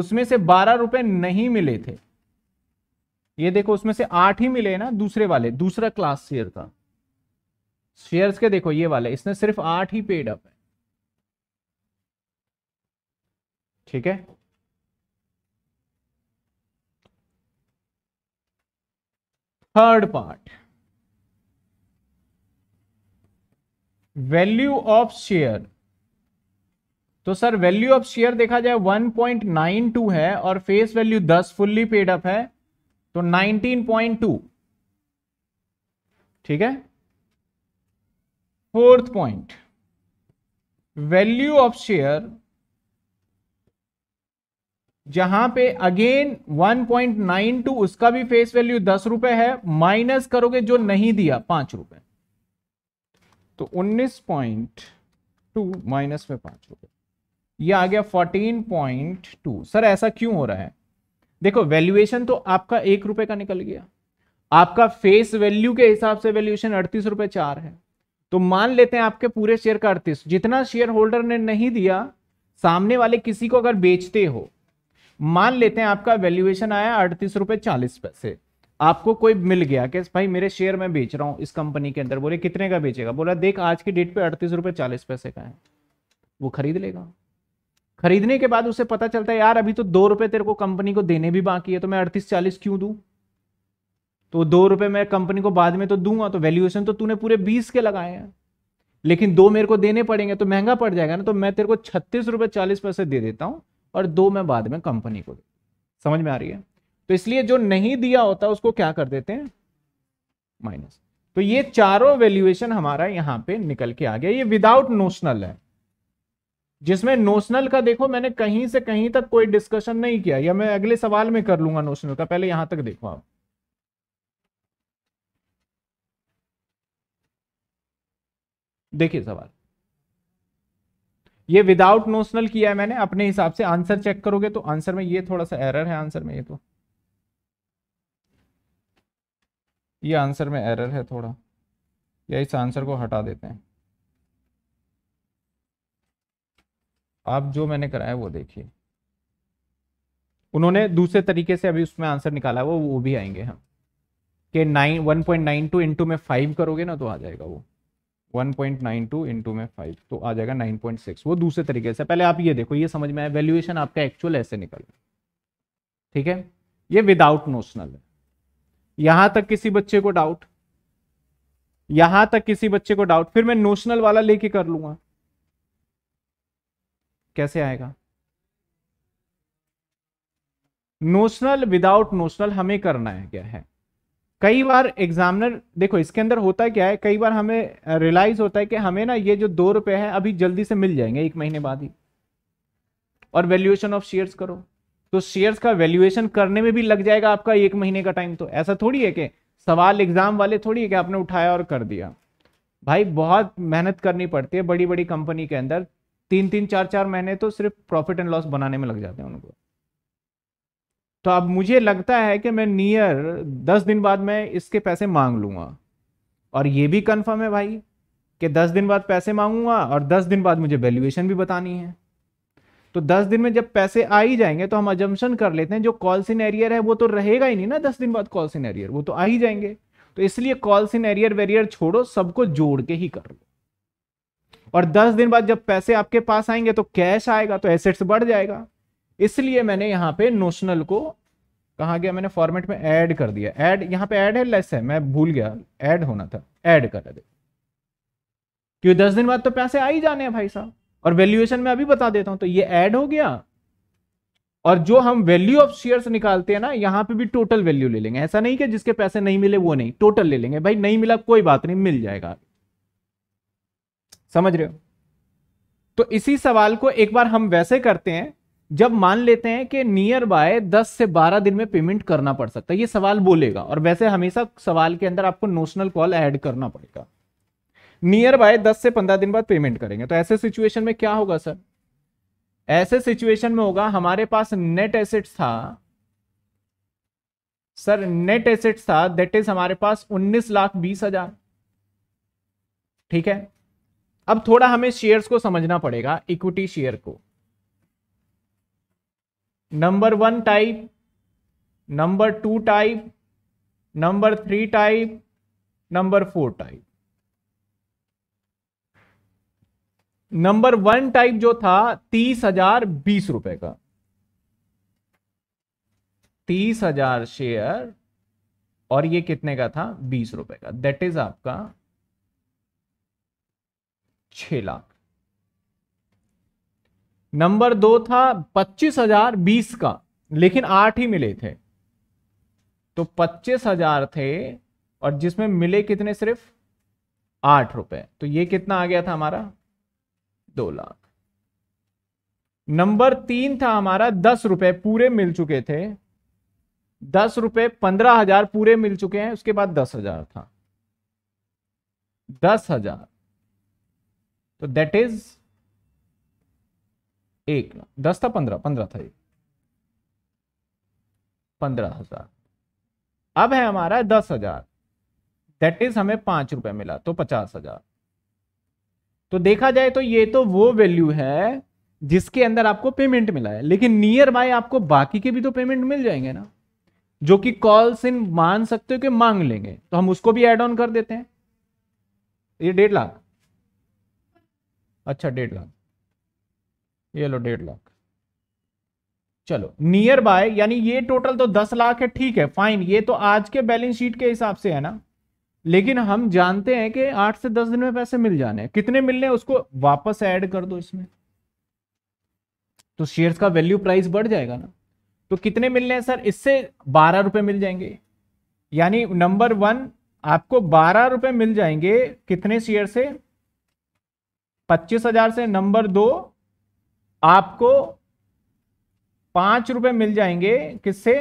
उसमें से बारह रुपए नहीं मिले थे ये देखो उसमें से आठ ही मिले ना दूसरे वाले दूसरा क्लास शेयर का शेयर्स के देखो ये वाले इसने सिर्फ आठ ही पेड अप है ठीक है third part value of share तो सर वैल्यू ऑफ शेयर देखा जाए 1.92 है और face value 10 fully paid up है तो 19.2 ठीक है fourth point value of share जहां पे अगेन 1.92 उसका भी फेस वैल्यू दस रुपए है माइनस करोगे जो नहीं दिया पांच रुपए तो उन्नीस पॉइंट टू माइनस में पांच हो गया ये आ गया फोर्टीन पॉइंट टू सर ऐसा क्यों हो रहा है देखो वैल्यूएशन तो आपका एक रुपए का निकल गया आपका फेस वैल्यू के हिसाब से वैल्यूएशन अड़तीस रुपए चार है तो मान लेते हैं आपके पूरे शेयर का अड़तीस जितना शेयर होल्डर ने नहीं दिया सामने वाले किसी को अगर बेचते हो मान लेते हैं आपका वैल्यूएशन आया अड़तीस रुपए चालीस पैसे आपको कोई मिल गया कि भाई मेरे शेयर में बेच रहा हूँ इस कंपनी के अंदर बोले कितने का बेचेगा बोला देख आज की डेट पे अड़तीस रुपये चालीस पैसे का है वो खरीद लेगा खरीदने के बाद उसे पता चलता है यार अभी तो दो रुपये तेरे को कंपनी को देने भी बाकी है तो मैं अड़तीस चालीस क्यों दूँ तो दो रुपये मैं कंपनी को बाद में तो दूंगा तो वैल्यूएशन तो तूने पूरे बीस के लगाए हैं लेकिन दो मेरे को देने पड़ेंगे तो महंगा पड़ जाएगा ना तो मैं तेरे को छत्तीस रुपये चालीस पैसे दे देता हूँ और दो मैं बाद में कंपनी को समझ में आ रही है तो इसलिए जो नहीं दिया होता उसको क्या कर देते हैं माइनस तो ये चारों वैल्यूएशन हमारा यहां पे निकल के आ गया ये विदाउट नोशनल है जिसमें नोशनल का देखो मैंने कहीं से कहीं तक कोई डिस्कशन नहीं किया या मैं अगले सवाल में कर लूंगा नोशनल का पहले यहां तक देखो आप देखिए सवाल ये विदाउट नोशनल किया है मैंने अपने हिसाब से आंसर चेक करोगे तो आंसर में ये थोड़ा सा एरर है आंसर में ये तो ये आंसर में एरर है थोड़ा या इस आंसर को हटा देते हैं आप जो मैंने कराया वो देखिए उन्होंने दूसरे तरीके से अभी उसमें आंसर निकाला वो वो भी आएंगे हम के nine one point nine two into में फाइव करोगे ना तो आ जाएगा वो one point nine two into में फाइव तो आ जाएगा नाइन पॉइंट सिक्स वो दूसरे तरीके से पहले आप ये देखो ये समझ में आया वैल्यूएशन आपका एक्चुअल ऐसे निकल ठीक है ये विदाउट नोशनल है यहां तक किसी बच्चे को डाउट यहां तक किसी बच्चे को डाउट फिर मैं नोशनल वाला लेके कर लूंगा कैसे आएगा नोशनल विदाउट नोशनल हमें करना है क्या है कई बार एग्जामिनर देखो इसके अंदर होता क्या है कई बार हमें रियलाइज होता है कि हमें ना ये जो दो रुपए है अभी जल्दी से मिल जाएंगे एक महीने बाद ही और वैल्यूएशन ऑफ शेयर्स करो तो शेयर्स का वैल्यूएशन करने में भी लग जाएगा आपका एक महीने का टाइम तो ऐसा थोड़ी है कि सवाल एग्जाम वाले थोड़ी है कि आपने उठाया और कर दिया भाई बहुत मेहनत करनी पड़ती है बड़ी बड़ी कंपनी के अंदर तीन तीन चार चार महीने तो सिर्फ प्रॉफिट एंड लॉस बनाने में लग जाते हैं उनको तो अब मुझे लगता है कि मैं नियर दस दिन बाद मैं इसके पैसे मांग लूंगा और ये भी कंफर्म है भाई कि दस दिन बाद पैसे मांगूंगा और दस दिन बाद मुझे वैल्यूएशन भी बतानी है तो दस दिन में जब पैसे आ ही जाएंगे तो हम अजम्पन कर लेते हैं जो कॉल इन एरियर है वो तो रहेगा ही नहीं ना दस दिन बाद कॉल इन एरियर वो तो आ ही जाएंगे तो इसलिए कॉल इन एरियर वेरियर छोड़ो सबको जोड़ के ही कर लो और दस दिन बाद जब पैसे आपके पास आएंगे तो कैश आएगा तो एसेट्स बढ़ जाएगा इसलिए मैंने यहाँ पे नोशनल को कहा गया मैंने फॉर्मेट में एड कर दिया एड यहाँ पे एड है लेस है मैं भूल गया एड होना था एड कर दे क्यों दस दिन बाद तो पैसे आ ही जाने हैं भाई साहब और वैल्यूएशन में अभी बता देता हूं तो ये ऐड हो गया और जो हम वैल्यू ऑफ शेयर्स निकालते हैं ना यहाँ पे भी टोटल वैल्यू ले लेंगे ऐसा नहीं कि जिसके पैसे नहीं मिले वो नहीं टोटल ले लेंगे भाई नहीं मिला कोई बात नहीं मिल जाएगा समझ रहे हो तो इसी सवाल को एक बार हम वैसे करते हैं जब मान लेते हैं कि नियर बाय 10 से 12 दिन में पेमेंट करना पड़ सकता है ये सवाल बोलेगा और वैसे हमेशा सवाल के अंदर आपको नोशनल कॉल ऐड करना पड़ेगा नियर बाय दस से पंद्रह दिन बाद पेमेंट करेंगे तो ऐसे सिचुएशन में क्या होगा सर ऐसे सिचुएशन में होगा हमारे पास नेट एसेट्स था सर नेट एसेट्स था दैट इज हमारे पास उन्नीस लाख बीस हजार ठीक है अब थोड़ा हमें शेयर्स को समझना पड़ेगा इक्विटी शेयर को number one type number two type number three type number four type number one type जो था तीस हजार बीस रुपए का तीस हजार शेयर और ये कितने का था बीस रुपए का दैट इज आपका छ लाख नंबर दो था पच्चीस हजार बीस का लेकिन आठ ही मिले थे तो पच्चीस हजार थे और जिसमें मिले कितने सिर्फ आठ रुपए तो ये कितना आ गया था हमारा दो लाख नंबर तीन था हमारा दस रुपए पूरे मिल चुके थे दस रुपए पंद्रह हजार पूरे मिल चुके हैं उसके बाद दस हजार था दस हजार तो दैट इज एक लाख दस था पंद्रह पंद्रह था एक पंद्रह हजार अब है हमारा दस हजार दैट इज हमें पांच रुपए मिला तो पचास हजार तो देखा जाए तो ये तो वो वैल्यू है जिसके अंदर आपको पेमेंट मिला है लेकिन नियर बाय आपको बाकी के भी तो पेमेंट मिल जाएंगे ना जो कि कॉल्स इन मान सकते हो कि मांग लेंगे तो हम उसको भी एड ऑन कर देते हैं ये डेढ़ लाख अच्छा डेढ़ लाख ये लो डेढ़ लाख चलो नियर बाय यानी ये टोटल तो दस लाख है ठीक है फाइन ये तो आज के बैलेंस शीट के हिसाब से है ना लेकिन हम जानते हैं कि आठ से दस दिन में पैसे मिल जाने हैं कितने मिलने हैं उसको वापस ऐड कर दो इसमें तो शेयर्स का वैल्यू प्राइस बढ़ जाएगा ना तो कितने मिलने हैं सर इससे बारह रुपए मिल जाएंगे यानी नंबर वन आपको बारह रुपए मिल जाएंगे कितने शेयर से पच्चीस हजार से नंबर दो आपको पांच रुपए मिल जाएंगे किससे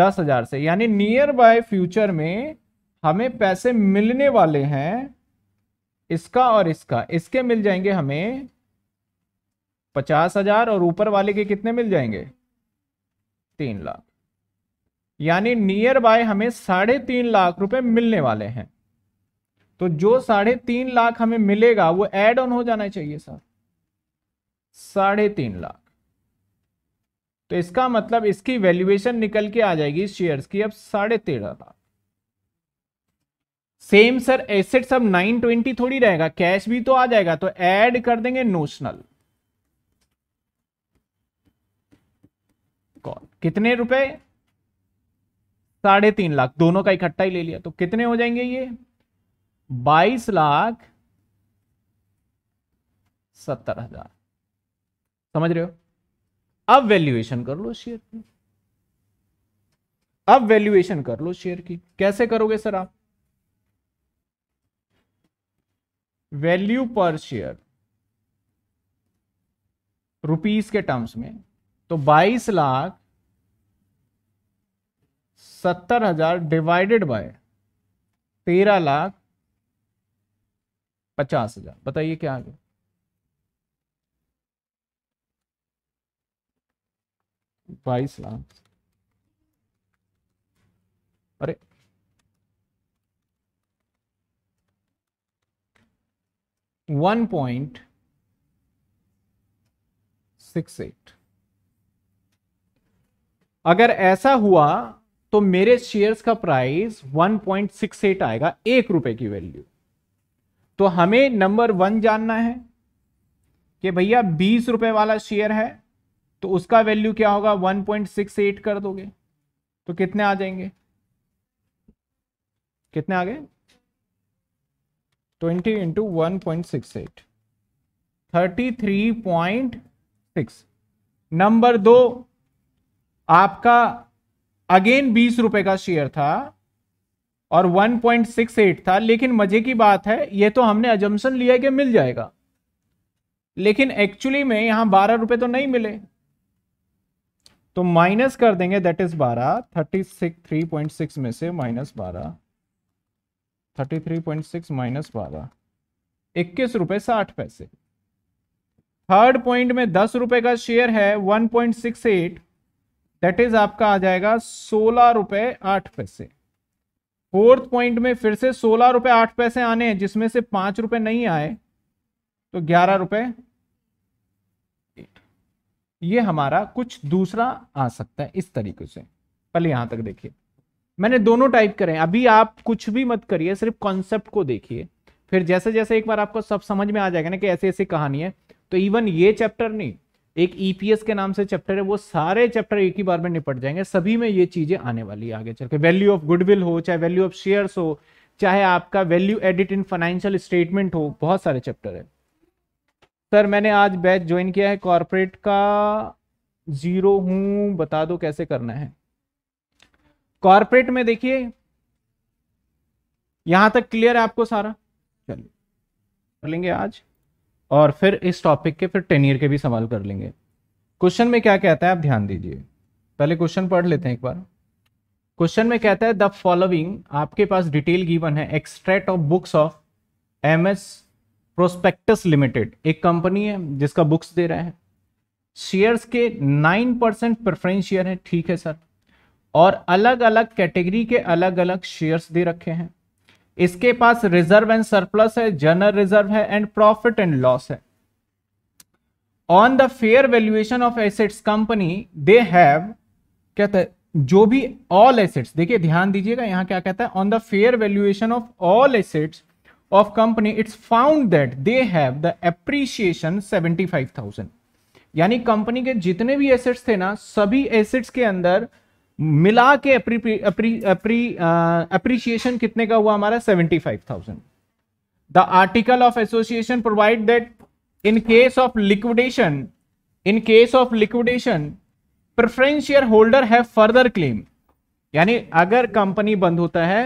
दस हजार से यानी नियर बाय फ्यूचर में हमें पैसे मिलने वाले हैं इसका और इसका इसके मिल जाएंगे हमें पचास हजार और ऊपर वाले के कितने मिल जाएंगे तीन लाख यानी नियर बाय हमें साढ़े तीन लाख रुपए मिलने वाले हैं तो जो साढ़े तीन लाख हमें मिलेगा वो एड ऑन हो जाना चाहिए सर साढ़े तीन लाख तो इसका मतलब इसकी वैल्यूएशन निकल के आ जाएगी शेयर्स की अब साढ़े तेरह लाख सेम सर एसेट सब 920 थोड़ी रहेगा कैश भी तो आ जाएगा तो ऐड कर देंगे नोशनल कौन कितने रुपए साढ़े तीन लाख दोनों का इकट्ठा ही ले लिया तो कितने हो जाएंगे ये बाईस लाख सत्तर हजार समझ रहे हो अब वैल्यूएशन कर लो शेयर की अब वैल्यूएशन कर लो शेयर की कैसे करोगे सर आप वैल्यू पर शेयर रुपीस के टर्म्स में तो 22 लाख सत्तर हजार डिवाइडेड बाय तेरह लाख पचास हजार बताइए क्या आगे बाईस लाख अरे 1.68 अगर ऐसा हुआ तो मेरे शेयर्स का प्राइस 1.68 आएगा एक रुपए की वैल्यू तो हमें नंबर वन जानना है कि भैया बीस रुपए वाला शेयर है तो उसका वैल्यू क्या होगा 1.68 कर दोगे तो कितने आ जाएंगे कितने आ गए twenty into one point six eight thirty three point six number दो आपका अगेन बीस रुपए का शेयर था और 1.68 था लेकिन मजे की बात है ये तो हमने अजम्पन लिया कि मिल जाएगा लेकिन एक्चुअली में यहां बारह रुपए तो नहीं मिले तो माइनस कर देंगे दैट इज बारह thirty six three point six में से माइनस बारह thirty three point six minus बारह इक्कीस रुपए साठ पैसे थर्ड पॉइंट में दस रुपए का शेयर है one point six eight that is आपका आ जाएगा सोलह रुपए आठ पैसे फोर्थ पॉइंट में फिर से सोलह रुपए आठ पैसे आने हैं जिसमें से पांच रुपए नहीं आए तो ग्यारह रुपए ये हमारा कुछ दूसरा आ सकता है इस तरीके से पहले यहां तक देखिए मैंने दोनों टाइप करें अभी आप कुछ भी मत करिए सिर्फ कॉन्सेप्ट को देखिए फिर जैसे जैसे एक बार आपको सब समझ में आ जाएगा ना कि ऐसी ऐसी कहानी है तो इवन ये चैप्टर नहीं एक ईपीएस e के नाम से चैप्टर है वो सारे चैप्टर एक ही बार में निपट जाएंगे सभी में ये चीजें आने वाली है आगे चल के वैल्यू ऑफ गुडविल हो चाहे वैल्यू ऑफ शेयर हो चाहे आपका value edit in financial statement हो बहुत सारे चैप्टर है सर मैंने आज बैच ज्वाइन किया है कॉरपोरेट का जीरो हूं बता दो कैसे करना है कॉर्पोरेट में देखिए यहां तक क्लियर है आपको सारा चलिए कर लेंगे आज और फिर इस टॉपिक के फिर टेन ईयर के भी सवाल कर लेंगे क्वेश्चन में क्या कहता है आप ध्यान दीजिए पहले क्वेश्चन पढ़ लेते हैं एक बार क्वेश्चन में कहता है द फॉलोइंग आपके पास डिटेल गिवन है extract of books of M S prospectus limited एक कंपनी है जिसका बुक्स दे रहा है शेयर्स के नाइन परसेंट प्रेफरेंस शेयर है ठीक है सर और अलग अलग कैटेगरी के अलग अलग शेयर्स दे रखे हैं इसके पास रिजर्व एंड सरप्लस है जनरल रिजर्व है एंड प्रॉफिट एंड लॉस है on the fair valuation of assets company they have कहते हैं जो भी ऑल एसेट्स देखिए ध्यान दीजिएगा यहां क्या कहता है on the fair valuation of all assets of company it's found that they have the appreciation seventy five thousand यानी कंपनी के जितने भी एसेट्स थे ना सभी एसेट्स के अंदर मिला के अप्रिशिएशन कितने का हुआ हमारा seventy five thousand the article of association provide that in case of liquidation in case of liquidation preference share holder have further claim यानी अगर कंपनी बंद होता है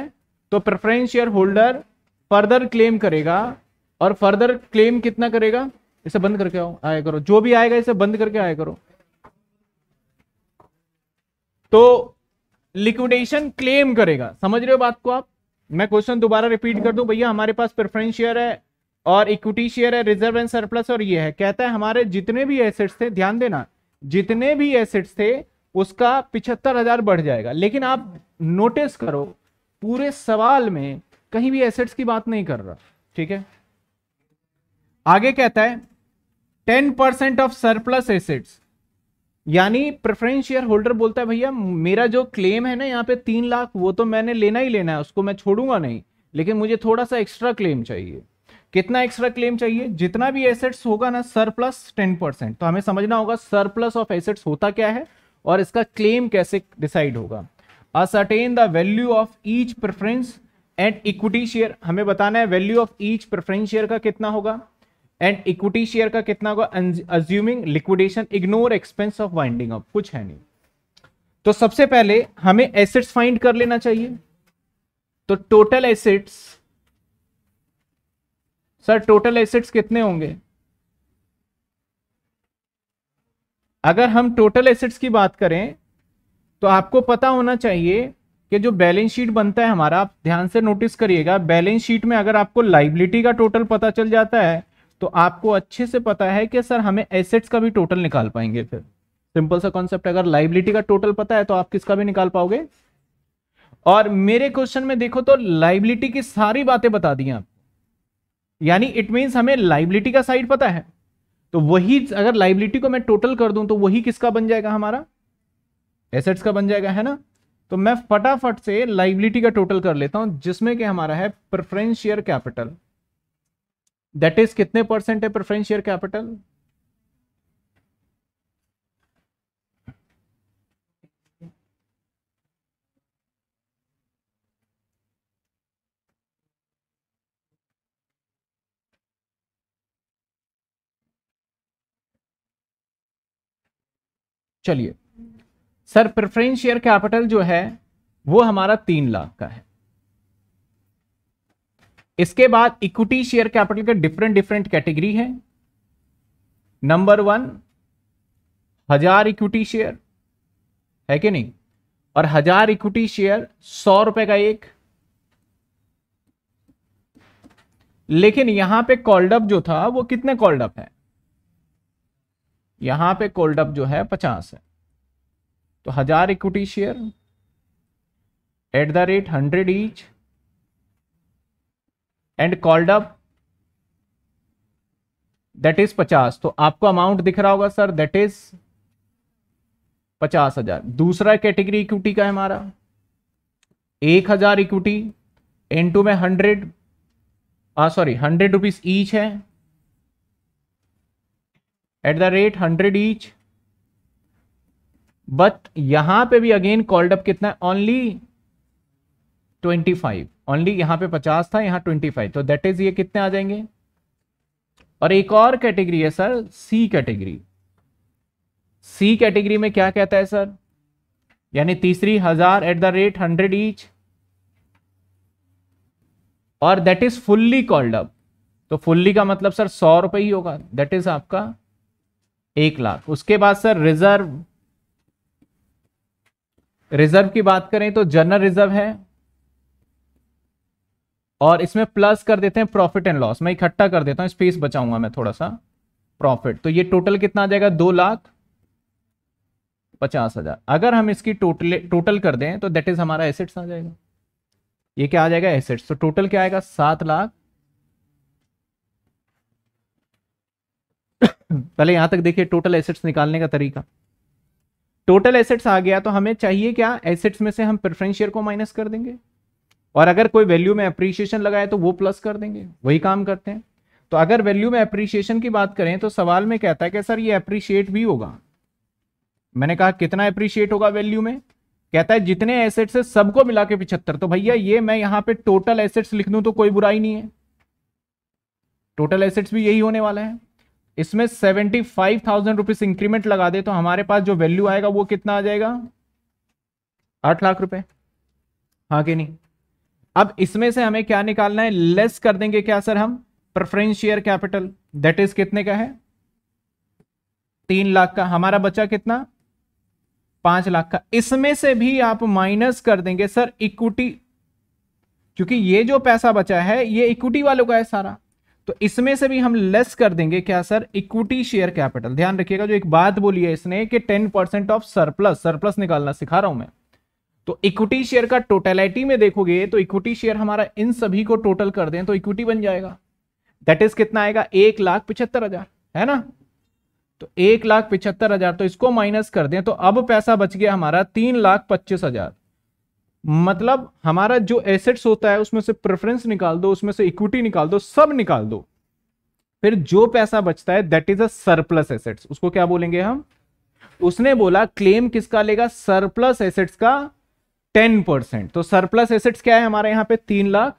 तो preference share holder further claim करेगा और फर्दर क्लेम कितना करेगा इसे बंद करके आओ आया करो जो भी आएगा इसे बंद करके आया करो तो लिक्विडेशन क्लेम करेगा समझ रहे हो बात को आप मैं क्वेश्चन दोबारा रिपीट कर दूं भैया हमारे पास प्रेफरेंस शेयर है और इक्विटी शेयर है रिजर्व एंड सरप्लस और ये है कहता है हमारे जितने भी एसेट्स थे ध्यान देना जितने भी एसेट्स थे उसका पिछहत्तर हजार बढ़ जाएगा लेकिन आप नोटिस करो पूरे सवाल में कहीं भी एसेट्स की बात नहीं कर रहा ठीक है आगे कहता है ten percent of surplus assets यानी प्रेफरेंस शेयर होल्डर बोलता है भैया मेरा जो क्लेम है ना यहाँ पे तीन लाख वो तो मैंने लेना ही लेना है उसको मैं छोड़ूंगा नहीं लेकिन मुझे थोड़ा सा एक्स्ट्रा क्लेम चाहिए कितना एक्स्ट्रा क्लेम चाहिए जितना भी एसेट्स होगा ना सरप्लस टेन परसेंट तो हमें समझना होगा सरप्लस ऑफ एसेट्स होता क्या है और इसका क्लेम कैसे डिसाइड होगा ascertain the value of each preference and equity share हमें बताना है value of each preference share का कितना होगा एंड इक्विटी शेयर का कितना होगा assuming liquidation ignore expense of winding up कुछ है नहीं तो सबसे पहले हमें एसेट्स फाइंड कर लेना चाहिए तो total assets sir total assets कितने होंगे अगर हम टोटल एसेट्स की बात करें तो आपको पता होना चाहिए कि जो बैलेंस शीट बनता है हमारा आप ध्यान से नोटिस करिएगा बैलेंस शीट में अगर आपको लाइबिलिटी का टोटल पता चल जाता है तो आपको अच्छे से पता है कि सर हमें एसेट्स का भी टोटल निकाल पाएंगे फिर सिंपल सा कॉन्सेप्ट अगर लाइबिलिटी का टोटल पता है तो आप किसका भी निकाल पाओगे और मेरे क्वेश्चन में देखो तो लाइबिलिटी की सारी बातें बता दी आप यानी इट मीन्स हमें लाइबिलिटी का साइड पता है तो वही अगर लाइबिलिटी को मैं टोटल कर दूं तो वही किसका बन जाएगा हमारा एसेट्स का बन जाएगा है ना तो मैं फटाफट से लाइबिलिटी का टोटल कर लेता हूं जिसमें कि हमारा है preference share capital that is कितने परसेंट है प्रेफरेंस शेयर कैपिटल चलिए सर प्रेफरेंस शेयर कैपिटल जो है वो हमारा तीन लाख का है इसके बाद इक्विटी शेयर कैपिटल के डिफरेंट डिफरेंट कैटेगरी है नंबर वन हजार इक्विटी शेयर है कि नहीं और हजार इक्विटी शेयर सौ रुपए का एक लेकिन यहां पे कॉल्डअप जो था वो कितने कॉल्डअप है यहां पे कॉल्डअप जो है पचास है तो हजार equity share at the rate hundred each and called up that is पचास तो आपको अमाउंट दिख रहा होगा सर दैट इज पचास हजार दूसरा कैटेगरी इक्विटी का है हमारा एक हजार इक्विटी इनटू में hundred sorry hundred rupees each है at the rate hundred each but यहां पे भी अगेन कॉल्ड अप कितना है ओनली ट्वेंटी फाइव ओनली यहां पे पचास था यहां ट्वेंटी फाइव तो दैट इज ये कितने आ जाएंगे और एक और कैटेगरी है sir C category C category में क्या कहता है सर यानी तीसरी हजार at the rate hundred each और that is fully called up तो फुल्ली का मतलब सर सौ रुपए ही होगा दैट इज आपका एक लाख उसके बाद सर रिजर्व रिजर्व की बात करें तो जनरल रिजर्व है और इसमें प्लस कर देते हैं प्रॉफिट एंड लॉस मैं इकट्ठा कर देता हूं स्पेस बचाऊंगा मैं थोड़ा सा प्रॉफिट तो ये टोटल कितना आ जाएगा दो लाख पचास हजार अगर हम इसकी टोटल टोटल कर दें तो दैट इज हमारा एसेट्स आ जाएगा ये क्या आ जाएगा एसेट्स तो टोटल क्या आएगा सात लाख पहले यहां तक देखिए टोटल एसेट्स निकालने का तरीका टोटल एसेट्स आ गया तो हमें चाहिए क्या एसेट्स में से हम प्रेफरेंस शेयर को माइनस कर देंगे और अगर कोई वैल्यू में अप्रिशिएशन लगाए तो वो प्लस कर देंगे वही काम करते हैं तो अगर वैल्यू में अप्रिशिएशन की बात करें तो सवाल में कहता है कि सर ये अप्रिशिएट भी होगा मैंने कहा कितना अप्रिशिएट होगा वैल्यू में कहता है जितने एसेट्स है सबको मिला के पिछहत्तर तो भैया ये मैं यहाँ पे टोटल एसेट्स लिख दूं तो कोई बुराई नहीं है टोटल एसेट्स भी यही होने वाला है इसमें seventy five thousand rupees increment लगा दे तो हमारे पास जो वैल्यू आएगा वो कितना आ जाएगा आठ लाख रुपए हाँ कि नहीं अब इसमें से हमें क्या निकालना है लेस कर देंगे क्या सर हम preference share capital that is कितने का है तीन लाख का हमारा बचा कितना पांच लाख का इसमें से भी आप माइनस कर देंगे सर इक्विटी क्योंकि ये जो पैसा बचा है ये इक्विटी वालों का है सारा तो इसमें से भी हम लेस कर देंगे क्या सर इक्विटी शेयर कैपिटल ध्यान रखिएगा जो एक बात बोली है इसने कि ten percent of surplus surplus निकालना सिखा रहा हूं मैं तो इक्विटी शेयर का टोटलिटी में देखोगे तो इक्विटी शेयर हमारा इन सभी को टोटल कर दें तो इक्विटी बन जाएगा दैट इज कितना आएगा एक लाख पिछहत्तर हजार है ना तो एक लाख पिछहत्तर हजार तो इसको माइनस कर दें तो अब पैसा बच गया हमारा तीन लाख पच्चीस हजार मतलब हमारा जो एसेट्स होता है उसमें से प्रेफरेंस निकाल दो उसमें से इक्विटी निकाल दो सब निकाल दो फिर जो पैसा बचता है that is a surplus assets उसको क्या बोलेंगे हम उसने बोला क्लेम किसका लेगा सरप्लस एसेट्स का टेन परसेंट तो सरप्लस एसेट्स क्या है हमारे यहाँ पे तीन लाख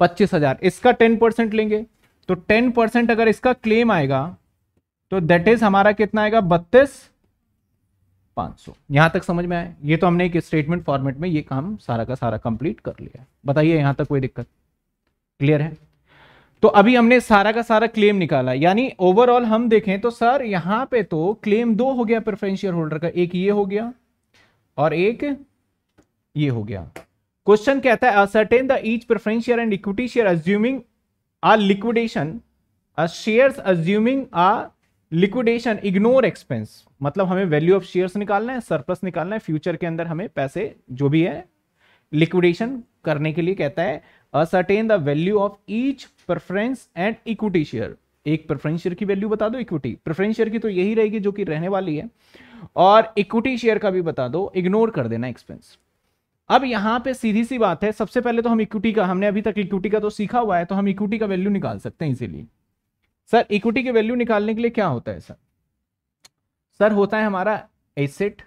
पच्चीस हजार इसका टेन परसेंट लेंगे तो टेन परसेंट अगर इसका क्लेम आएगा तो दैट इज हमारा कितना आएगा बत्तीस पांच सौ यहां तक समझ में आए ये तो हमने एक स्टेटमेंट फॉर्मेट में ये काम सारा का सारा कंप्लीट कर लिया बताइए यहां तक कोई दिक्कत क्लियर है तो अभी हमने सारा का सारा क्लेम निकाला यानी ओवरऑल हम देखें तो सर यहां पे तो क्लेम दो हो गया प्रेफरेंशियल होल्डर का एक ये हो गया और एक ये हो गया क्वेश्चन कहता है ascertain the each preference share and equity share assuming a liquidation share assuming a liquidation ignore expense मतलब हमें वैल्यू ऑफ शेयर्स निकालना है सरप्लस निकालना है फ्यूचर के अंदर हमें पैसे जो भी है लिक्विडेशन करने के लिए कहता है ascertain the value of each preference and equity share एक प्रेफरेंस शेयर की वैल्यू बता दो इक्विटी प्रेफरेंस शेयर की तो यही रहेगी जो कि रहने वाली है और इक्विटी शेयर का भी बता दो इग्नोर कर देना एक्सपेंस अब यहाँ पे सीधी सी बात है सबसे पहले तो हम इक्विटी का हमने अभी तक इक्विटी का तो सीखा हुआ है तो हम इक्विटी का वैल्यू निकाल सकते हैं इसीलिए सर इक्विटी के वैल्यू निकालने के लिए क्या होता है सर सर होता है हमारा एसेट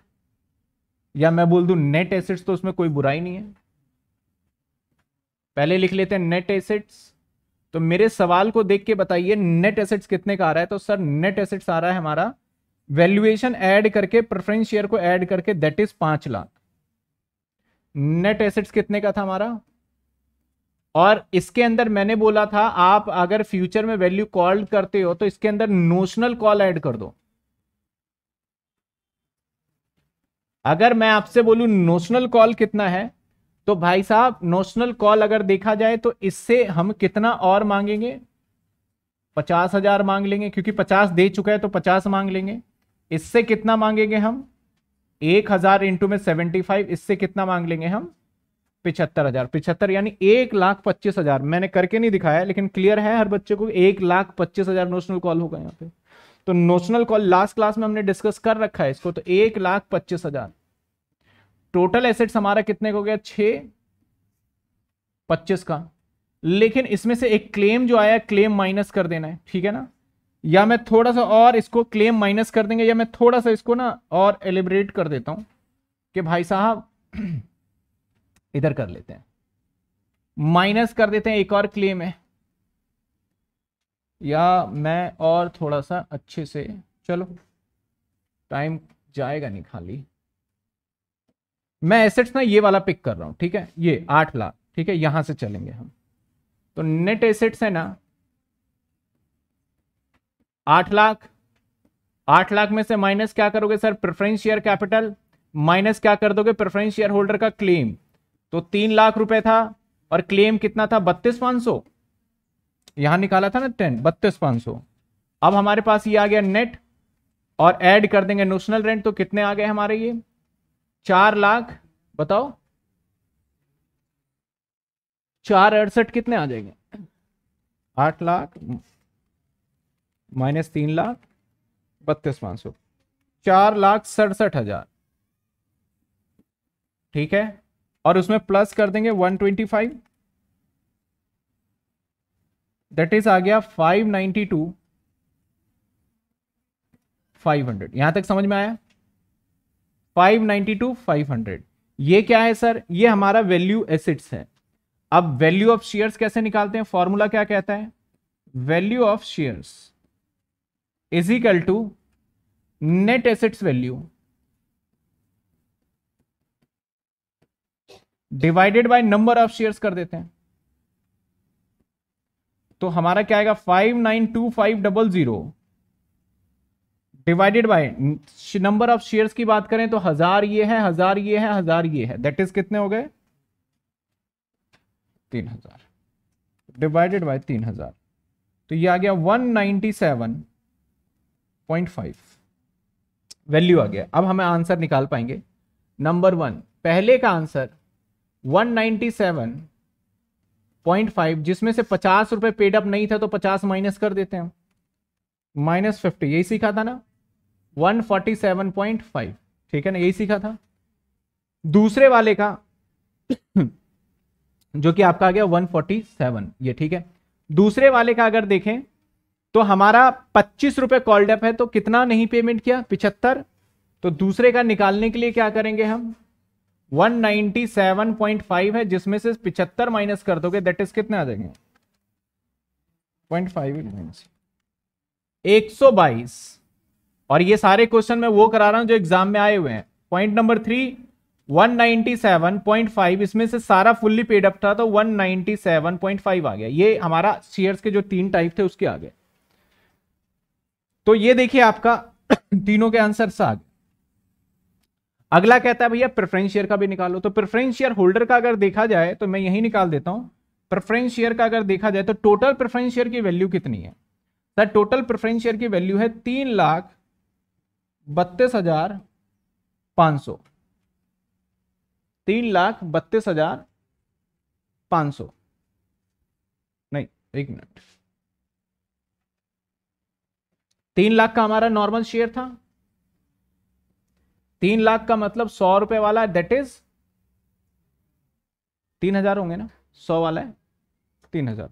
या मैं बोल दू नेट एसेट्स तो उसमें कोई बुराई नहीं है पहले लिख लेते हैं नेट एसेट्स तो मेरे सवाल को देख के बताइए नेट एसेट्स कितने का आ रहा है तो सर नेट एसेट्स आ रहा है हमारा वैल्यूएशन ऐड करके प्रेफरेंस शेयर को ऐड करके दैट इज पांच लाख नेट एसेट्स कितने का था हमारा और इसके अंदर मैंने बोला था आप अगर फ्यूचर में वैल्यू कॉल्ड करते हो तो इसके अंदर नोशनल कॉल ऐड कर दो अगर मैं आपसे बोलू नोशनल कॉल कितना है तो भाई साहब नोशनल कॉल अगर देखा जाए तो इससे हम कितना और मांगेंगे पचास हजार मांग लेंगे क्योंकि पचास दे चुका है तो पचास मांग लेंगे इससे कितना मांगेंगे हम एक हजार इंटू में सेवेंटी फाइव इससे कितना मांग लेंगे हम पिछहत्तर हजार पिछहत्तर यानी एक लाख पच्चीस हजार मैंने करके नहीं दिखाया लेकिन क्लियर है हर बच्चे को एक लाख पच्चीस हजार नोशनल कॉल होगा यहाँ पे तो नोशनल कॉल लास्ट क्लास में हमने डिस्कस कर रखा है इसको तो एक लाख पच्चीस हजार टोटल एसेट्स हमारा कितने को गया छ पच्चीस का लेकिन इसमें से एक क्लेम जो आया क्लेम माइनस कर देना है ठीक है ना या मैं थोड़ा सा और इसको क्लेम माइनस कर देंगे या मैं थोड़ा सा इसको ना और एलिब्रेट कर देता हूं कि भाई साहब इधर कर लेते हैं माइनस कर देते हैं एक और क्लेम है या मैं और थोड़ा सा अच्छे से चलो टाइम जाएगा नहीं खाली मैं एसेट्स ना ये वाला पिक कर रहा हूं ठीक है ये आठ लाख ठीक है यहां से चलेंगे हम तो नेट एसेट्स है ना आठ लाख आठ लाख में से माइनस क्या करोगे sir preference share capital minus क्या कर दोगे प्रेफरेंस शेयर होल्डर का क्लेम तो तीन लाख रुपए था और क्लेम कितना था बत्तीस पांच सौ यहां निकाला था ना टेन बत्तीस पांच सौ अब हमारे पास ये आ गया नेट और ऐड कर देंगे नोशनल रेंट तो कितने आ गए हमारे ये चार लाख बताओ चार अड़सठ कितने आ जाएंगे आठ लाख माइनस तीन लाख बत्तीस पांच सौ चार लाख सड़सठ हजार ठीक है और उसमें प्लस कर देंगे one twenty five that is आ गया five ninety two five hundred यहां तक समझ में आया five ninety two five hundred ये क्या है सर ये हमारा वैल्यू एसिड्स है अब वैल्यू ऑफ शेयर्स कैसे निकालते हैं फॉर्मूला क्या कहता है value of shares is equal to net assets value divided by number of shares कर देते हैं तो हमारा क्या आएगा five nine two five double zero divided by number of shares की बात करें तो हजार ये है हजार ये है हजार ये है दैट इज कितने हो गए तीन हजार डिवाइडेड बाय तीन हजार तो ये आ गया one ninety seven point five value आ गया अब हमें आंसर निकाल पाएंगे नंबर वन पहले का आंसर 197.5 जिसमें से पचास रुपए पेड अप नहीं था तो पचास माइनस कर देते हैं हम माइनस फिफ्टी यही सीखा था ना 147.5 ठीक है ना यही सीखा था दूसरे वाले का जो कि आपका आ गया 147 ये ठीक है दूसरे वाले का अगर देखें तो हमारा पच्चीस रुपए कॉल डेप है तो कितना नहीं पेमेंट किया पिछहत्तर तो दूसरे का निकालने के लिए क्या करेंगे हम 197.5 है जिसमें से पिछहत्तर माइनस कर दोगे दैट इज कितने आ जाएंगे पॉइंट फाइव एक सौ बाईस और ये सारे क्वेश्चन मैं वो करा रहा हूं जो एग्जाम में आए हुए हैं पॉइंट नंबर थ्री 197.5 इसमें से सारा फुल्ली पेड अप था तो 197.5 आ गया ये हमारा शेयर्स के जो तीन टाइप थे उसके आ गए तो ये देखिए आपका तीनों के आंसर आ गए अगला कहता है भैया प्रेफरेंस शेयर का भी निकालो तो प्रेफरेंस शेयर होल्डर का अगर देखा जाए तो मैं यही निकाल देता हूं प्रेफरेंस शेयर का अगर देखा जाए तो टोटल प्रेफरेंस शेयर की वैल्यू कितनी है सर टोटल प्रेफरेंस शेयर की वैल्यू है तीन लाख बत्तीस हजार पांच सौ तीन लाख बत्तीस हजार पांच सौ नहीं एक मिनट तीन लाख का हमारा नॉर्मल शेयर था तीन लाख का मतलब सौ रुपए वाला दैट इज तीन हजार होंगे ना सौ वाला है तीन हजार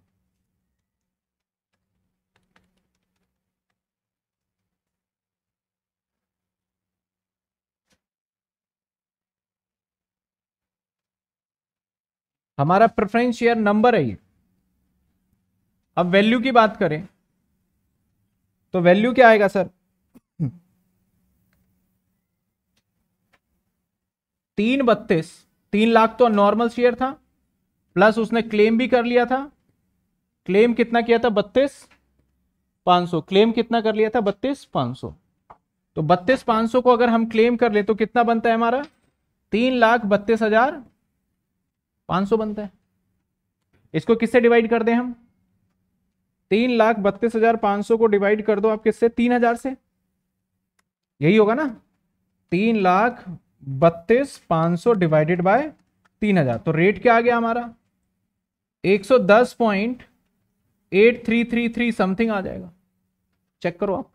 हमारा प्रेफरेंस शेयर नंबर है ये अब वैल्यू की बात करें तो वैल्यू क्या आएगा सर हम्म। तीन बत्तीस तीन लाख तो नॉर्मल शेयर था प्लस उसने क्लेम भी कर लिया था क्लेम कितना किया था बत्तीस पांच सौ क्लेम कितना कर लिया था बत्तीस पांच सौ तो बत्तीस पांच सौ को अगर हम क्लेम कर ले तो कितना बनता है हमारा तीन लाख बत्तीस हजार पांच सौ बनता है इसको किससे डिवाइड कर दें हम तीन लाख बत्तीस हजार पांच सौ को डिवाइड कर दो आप किससे तीन हजार से यही होगा ना तीन लाख बत्तीस पांच सौ डिवाइडेड बाय तीन हजार तो रेट क्या आ गया हमारा एक सौ दस point eight three three three something आ जाएगा चेक करो आप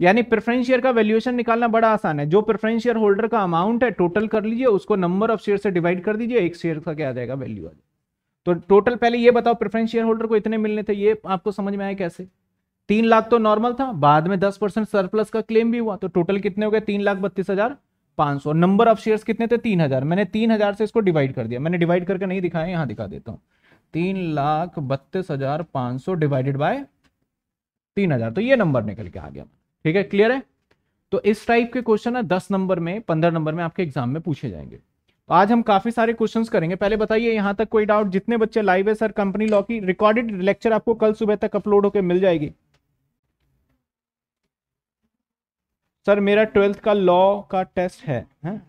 यानी प्रेफरेंस शेयर का वैल्यूएशन निकालना बड़ा आसान है जो प्रेफरेंस शेयर होल्डर का अमाउंट है टोटल कर लीजिए उसको नंबर ऑफ शेयर से डिवाइड कर दीजिए एक शेयर का क्या आ जाएगा वैल्यू आ जाएगा तो टोटल पहले ये बताओ प्रेफरेंस शेयर होल्डर को इतने मिलने थे ये आपको समझ में आया कैसे तीन लाख तो नॉर्मल था बाद में दस परसेंट सरप्लस का क्लेम भी हुआ तो टोटल कितने हो गए तीन लाख बत्तीस हजार पांच सौ नंबर ऑफ शेयर्स कितने थे तीन हजार मैंने तीन हजार से इसको डिवाइड कर दिया मैंने डिवाइड करके नहीं दिखाया यहां दिखा देता हूं तीन लाख बत्तीस हजार पांच सौ डिवाइडेड बाय तीन हजार तो ये नंबर निकल के आ गया ठीक है क्लियर है तो इस टाइप के क्वेश्चन है दस नंबर में पंद्रह नंबर में आपके एग्जाम में पूछे जाएंगे आज हम काफी सारे क्वेश्चंस करेंगे पहले बताइए यहाँ तक कोई डाउट जितने बच्चे लाइव है सर कंपनी लॉ की रिकॉर्डेड लेक्चर आपको कल सुबह तक अपलोड होकर मिल जाएगी सर मेरा ट्वेल्थ का लॉ का टेस्ट है, है?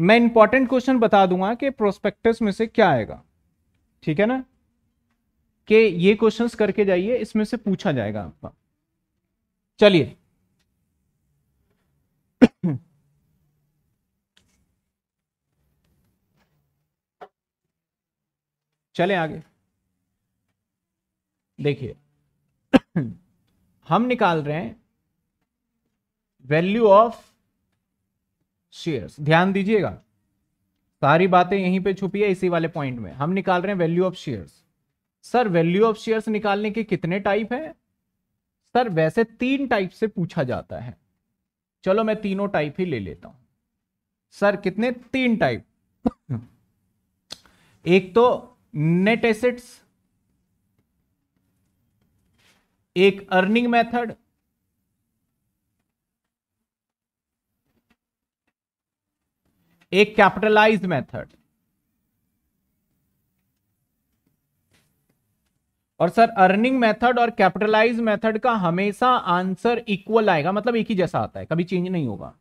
मैं इंपॉर्टेंट क्वेश्चन बता दूंगा कि प्रोस्पेक्टस में से क्या आएगा ठीक है ना कि ये क्वेश्चंस करके जाइए इसमें से पूछा जाएगा आपका चलिए चले आगे देखिए हम निकाल रहे हैं वैल्यू ऑफ शेयर्स ध्यान दीजिएगा सारी बातें यहीं पे छुपी है इसी वाले पॉइंट में हम निकाल रहे हैं value of shares sir value of shares निकालने के कितने टाइप है सर वैसे तीन टाइप से पूछा जाता है चलो मैं तीनों टाइप ही ले लेता हूं सर कितने तीन टाइप एक तो नेट एसेट्स एक अर्निंग मेथड एक कैपिटलाइज मेथड और सर अर्निंग मेथड और कैपिटलाइज मेथड का हमेशा आंसर इक्वल आएगा मतलब एक ही जैसा आता है कभी चेंज नहीं होगा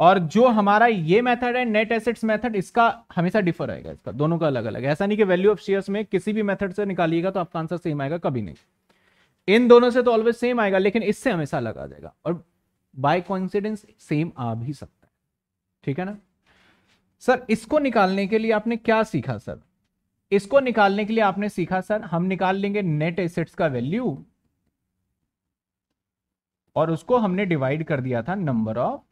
और जो हमारा ये मेथड है नेट एसेट्स मेथड इसका हमेशा डिफर आएगा इसका दोनों का अलग अलग है ऐसा नहीं कि वैल्यू ऑफ शेयर्स में किसी भी मेथड से निकालिएगा तो आपका आंसर सेम आएगा कभी नहीं इन दोनों से तो ऑलवेज सेम आएगा लेकिन इससे हमेशा अलग आ जाएगा और बाय कॉन्सिडेंस सेम आ भी सकता है ठीक है ना सर इसको निकालने के लिए आपने क्या सीखा सर इसको निकालने के लिए आपने सीखा सर हम निकाल लेंगे नेट एसेट्स का वैल्यू और उसको हमने डिवाइड कर दिया था नंबर ऑफ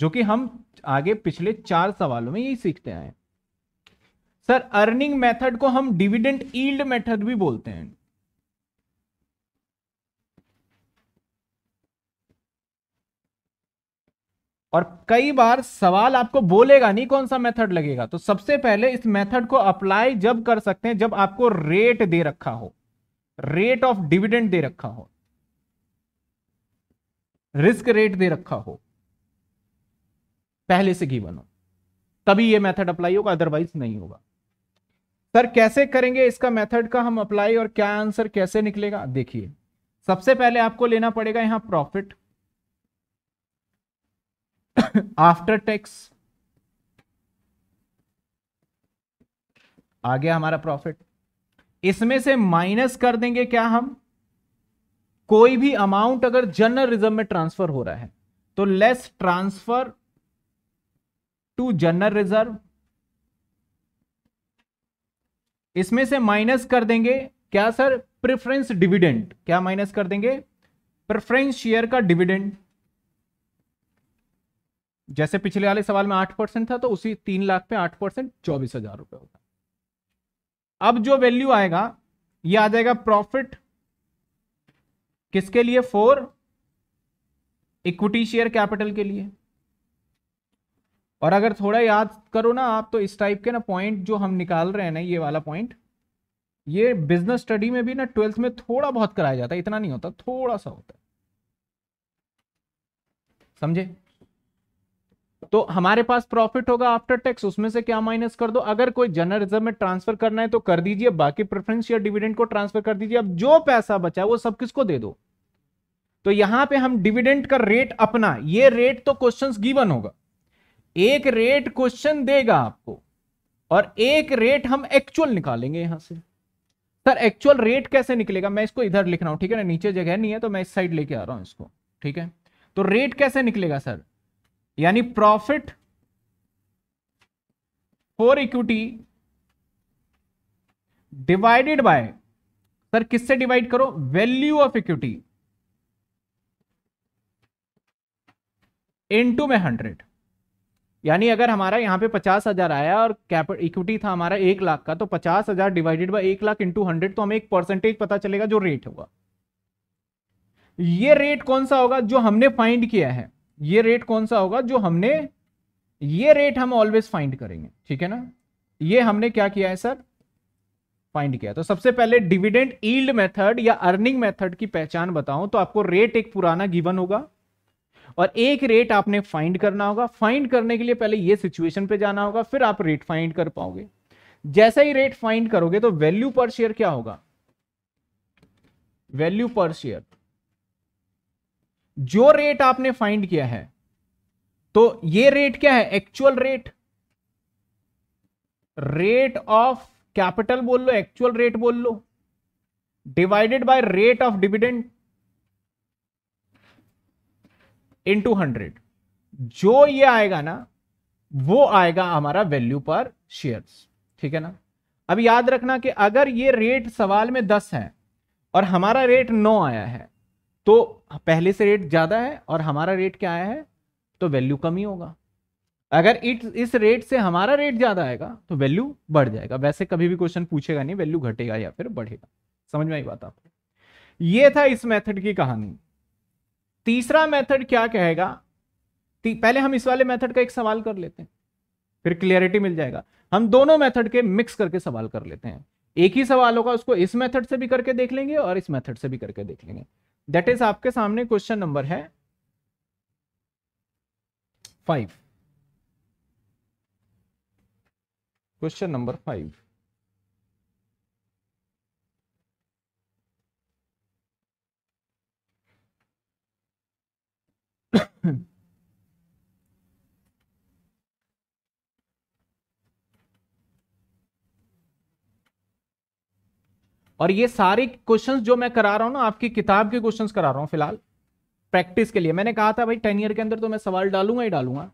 जो कि हम आगे पिछले चार सवालों में यही सीखते आए सर अर्निंग मेथड को हम डिविडेंट ईल्ड मेथड भी बोलते हैं और कई बार सवाल आपको बोलेगा नहीं कौन सा मेथड लगेगा तो सबसे पहले इस मेथड को अप्लाई जब कर सकते हैं जब आपको रेट दे रखा हो रेट ऑफ डिविडेंड दे रखा हो रिस्क रेट दे रखा हो पहले से गिवन हो तभी ये मेथड अप्लाई होगा अदरवाइज नहीं होगा सर कैसे करेंगे इसका मेथड का हम अप्लाई और क्या आंसर कैसे निकलेगा देखिए सबसे पहले आपको लेना पड़ेगा यहां प्रॉफिट आफ्टर टैक्स आ गया हमारा प्रॉफिट इसमें से माइनस कर देंगे क्या हम कोई भी अमाउंट अगर जनरल रिजर्व में ट्रांसफर हो रहा है तो less transfer to general reserve इसमें से माइनस कर देंगे क्या सर प्रेफरेंस डिविडेंड क्या माइनस कर देंगे प्रेफरेंस शेयर का डिविडेंड जैसे पिछले वाले सवाल में आठ परसेंट था तो उसी तीन लाख पे आठ परसेंट चौबीस हजार रुपये होगा अब जो वैल्यू आएगा ये आ जाएगा प्रॉफिट किसके लिए फोर इक्विटी शेयर कैपिटल के लिए और अगर थोड़ा याद करो ना आप तो इस टाइप के ना पॉइंट जो हम निकाल रहे हैं ना ये वाला पॉइंट ये बिजनेस स्टडी में भी ना ट्वेल्थ में थोड़ा बहुत कराया जाता है इतना नहीं होता थोड़ा सा होता है समझे तो हमारे पास प्रॉफिट होगा आफ्टर टैक्स उसमें से क्या माइनस कर दो अगर कोई जनरल रिजर्व में ट्रांसफर करना है तो कर दीजिए बाकी प्रेफरेंस या डिविडेंड को ट्रांसफर कर दीजिए अब जो पैसा बचा वो सब किसको दे दो तो यहां पे हम डिविडेंड का रेट अपना ये रेट तो क्वेश्चंस गिवन होगा एक रेट क्वेश्चन देगा आपको और एक रेट हम एक्चुअल निकालेंगे यहां से सर एक्चुअल रेट कैसे निकलेगा मैं इसको इधर लिख रहा हूं ठीक है ना नीचे जगह नहीं है तो मैं इस साइड लेके आ रहा हूं इसको ठीक है तो रेट कैसे निकलेगा सर यानी profit for equity divided by sir किससे डिवाइड करो वैल्यू ऑफ इक्विटी इनटू में हंड्रेड यानी अगर हमारा यहाँ पे पचास हजार आया और कैपिटल इक्विटी था हमारा एक लाख का तो पचास हजार डिवाइडेड बाई एक लाख इंटू हंड्रेड तो हमें एक परसेंटेज पता चलेगा जो रेट होगा ये रेट कौन सा होगा जो हमने फाइंड किया है ये रेट कौन सा होगा जो हमने ये रेट हम ऑलवेज फाइंड करेंगे ठीक है ना ये हमने क्या किया है सर फाइंड किया तो सबसे पहले डिविडेंड ईल्ड मेथड या अर्निंग मेथड की पहचान बताऊं तो आपको रेट एक पुराना गिवन होगा और एक रेट आपने फाइंड करना होगा फाइंड करने के लिए पहले ये सिचुएशन पे जाना होगा फिर आप रेट फाइंड कर पाओगे जैसे ही रेट फाइंड करोगे तो वैल्यू पर शेयर क्या होगा वैल्यू पर शेयर जो रेट आपने फाइंड किया है तो ये रेट क्या है actual rate rate of capital बोल लो एक्चुअल रेट बोल लो divided by rate of dividend into hundred जो ये आएगा ना वो आएगा हमारा वैल्यू पर शेयर्स ठीक है ना अब याद रखना कि अगर ये रेट सवाल में दस है और हमारा रेट नौ आया है तो पहले से रेट ज़्यादा है और हमारा रेट क्या आया है तो वैल्यू कम ही होगा अगर इट इस रेट से हमारा रेट ज़्यादा आएगा तो वैल्यू बढ़ जाएगा वैसे कभी भी क्वेश्चन पूछेगा नहीं वैल्यू घटेगा या फिर बढ़ेगा समझ में आई बात आपको ये था इस मेथड की कहानी तीसरा मेथड क्या कहेगा पहले हम इस वाले मेथड का एक सवाल कर लेते हैं फिर क्लियरिटी मिल जाएगा हम दोनों मेथड के मिक्स करके सवाल कर लेते हैं एक ही सवाल होगा उसको इस मेथड से भी करके देख लेंगे और इस मेथड से भी करके देख लेंगे दैट इज आपके सामने क्वेश्चन नंबर है फाइव क्वेश्चन नंबर फाइव और ये सारे क्वेश्चंस जो मैं करा रहा हूं ना आपकी किताब के क्वेश्चंस करा रहा हूं फिलहाल प्रैक्टिस के लिए मैंने कहा था भाई टेन ईयर के अंदर तो मैं सवाल डालूंगा ही डालूंगा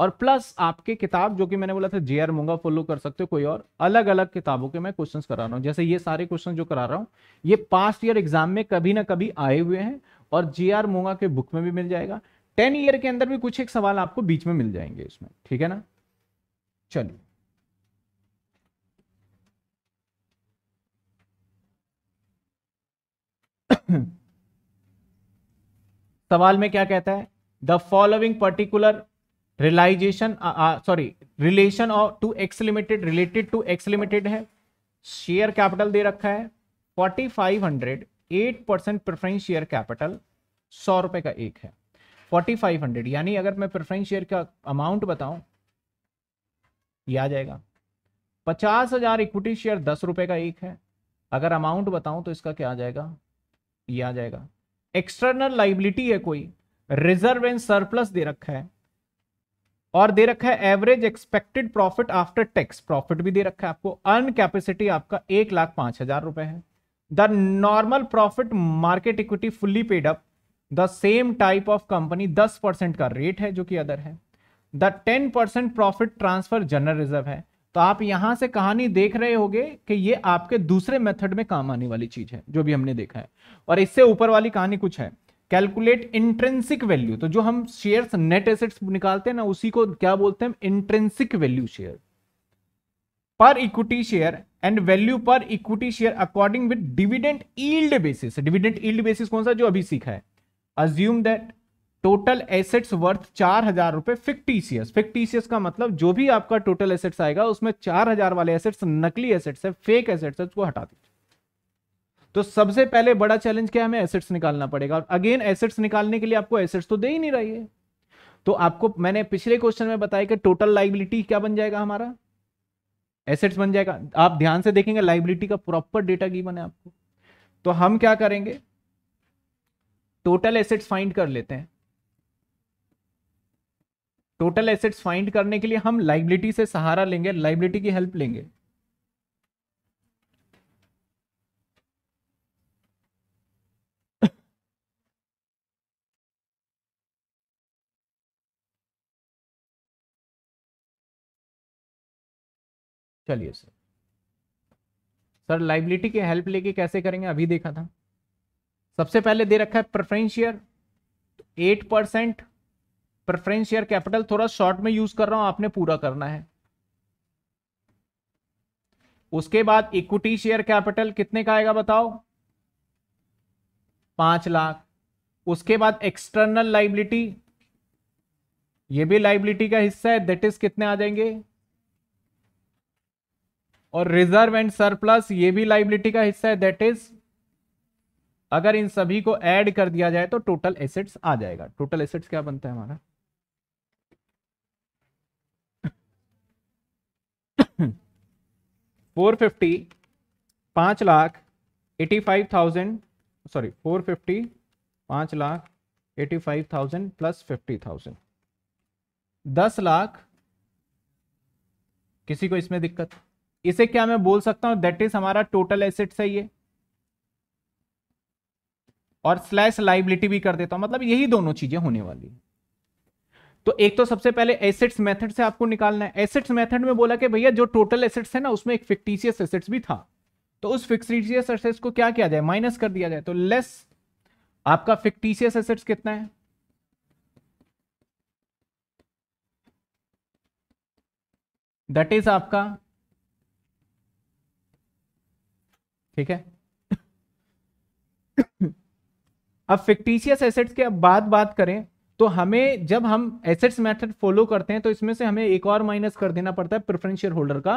और प्लस आपके किताब जो कि मैंने बोला था जे आर फॉलो कर सकते हो कोई और अलग अलग किताबों के मैं क्वेश्चंस करा रहा हूँ जैसे ये सारे क्वेश्चन जो करा रहा हूँ ये पास्ट ईयर एग्जाम में कभी ना कभी आए हुए हैं और जे आर के बुक में भी मिल जाएगा टेन ईयर के अंदर भी कुछ एक सवाल आपको बीच में मिल जाएंगे इसमें ठीक है ना चलिए सवाल में क्या कहता है the following particular realisation sorry relation of to X limited related to X limited है शेयर कैपिटल दे रखा है forty five hundred eight percent preference share capital सौ रुपए का एक है फोर्टी फाइव हंड्रेड यानी अगर मैं प्रेफरेंस शेयर का अमाउंट बताऊं ये आ जाएगा पचास हजार इक्विटी शेयर दस रुपए का एक है अगर अमाउंट बताऊं तो इसका क्या आ जाएगा ये आ जाएगा एक्सटर्नल लाइबिलिटी है कोई रिजर्व एंड सरप्लस दे रखा है और दे रखा है average expected profit after tax profit भी दे रखा है आपको अर्न कैपेसिटी आपका एक लाख पांच हजार रुपए है the normal profit market equity fully paid up the same type of company दस परसेंट का रेट है जो कि अदर है the ten percent profit transfer general reserve है तो आप यहां से कहानी देख रहे होगे कि ये आपके दूसरे मेथड में काम आने वाली चीज है जो भी हमने देखा है और इससे ऊपर वाली कहानी कुछ है कैलकुलेट इंट्रेंसिक वैल्यू तो जो हम शेयर्स नेट एसेट्स निकालते हैं ना उसी को क्या बोलते हैं intrinsic value share per equity share and value per equity share according with dividend yield basis dividend yield basis कौन सा जो अभी सीखा है assume that total assets worth चार हजार रुपए फिक्टीसियस फिक्टीसियस का मतलब जो भी आपका टोटल एसेट्स आएगा उसमें चार हजार वाले एसेट्स नकली एसेट्स है फेक एसेट्स है उसको हटा दीजिए तो सबसे पहले बड़ा चैलेंज क्या है हमें एसेट्स निकालना पड़ेगा और अगेन एसेट्स निकालने के लिए आपको एसेट्स तो दे ही नहीं रही है तो आपको मैंने पिछले क्वेश्चन में बताया कि टोटल लाइबिलिटी क्या बन जाएगा हमारा एसेट्स बन जाएगा आप ध्यान से देखेंगे लाइबिलिटी का प्रॉपर डेटा की बने आपको तो हम क्या करेंगे टोटल एसेट्स फाइंड कर लेते हैं टोटल एसेट्स फाइंड करने के लिए हम लाइबिलिटी से सहारा लेंगे लाइबिलिटी की हेल्प लेंगे चलिए सर सर लाइबिलिटी की हेल्प लेके कैसे करेंगे अभी देखा था सबसे पहले दे रखा है preference share eight percent preference share capital थोड़ा शॉर्ट में यूज कर रहा हूं आपने पूरा करना है उसके बाद इक्विटी शेयर कैपिटल कितने का आएगा बताओ पांच लाख उसके बाद एक्सटर्नल लाइबिलिटी ये भी लाइबिलिटी का हिस्सा है दैट इज कितने आ जाएंगे और रिजर्व एंड सरप्लस ये भी लाइबिलिटी का हिस्सा है दैट इज अगर इन सभी को ऐड कर दिया जाए तो टोटल एसेट्स आ जाएगा टोटल एसेट्स क्या बनता है हमारा फोर फिफ्टी पांच lakh eighty five thousand sorry four fifty पांच lakh eighty five thousand plus fifty thousand दस लाख किसी को इसमें दिक्कत इसे क्या मैं बोल सकता हूं दैट इज हमारा टोटल एसेट्स है ये और स्लैश लाइबिलिटी भी कर देता हूं मतलब यही दोनों चीजें होने वाली है तो एक तो सबसे पहले एसेट्स मेथड से आपको निकालना है एसेट्स मेथड में बोला कि भैया जो टोटल एसेट्स है ना उसमें एक फिक्टिशियस एसेट्स भी था तो उस फिक्सिशियस एसेट्स को क्या किया जाए माइनस कर दिया जाए तो लेस आपका फिक्टिशियस एसेट्स कितना है दैट इज आपका ठीक है अब फिक्टिशियस एसेट्स के अब बात बात करें तो हमें जब हम एसेट्स मेथड फॉलो करते हैं तो इसमें से हमें एक और माइनस कर देना पड़ता है प्रेफरेंस शेयर होल्डर का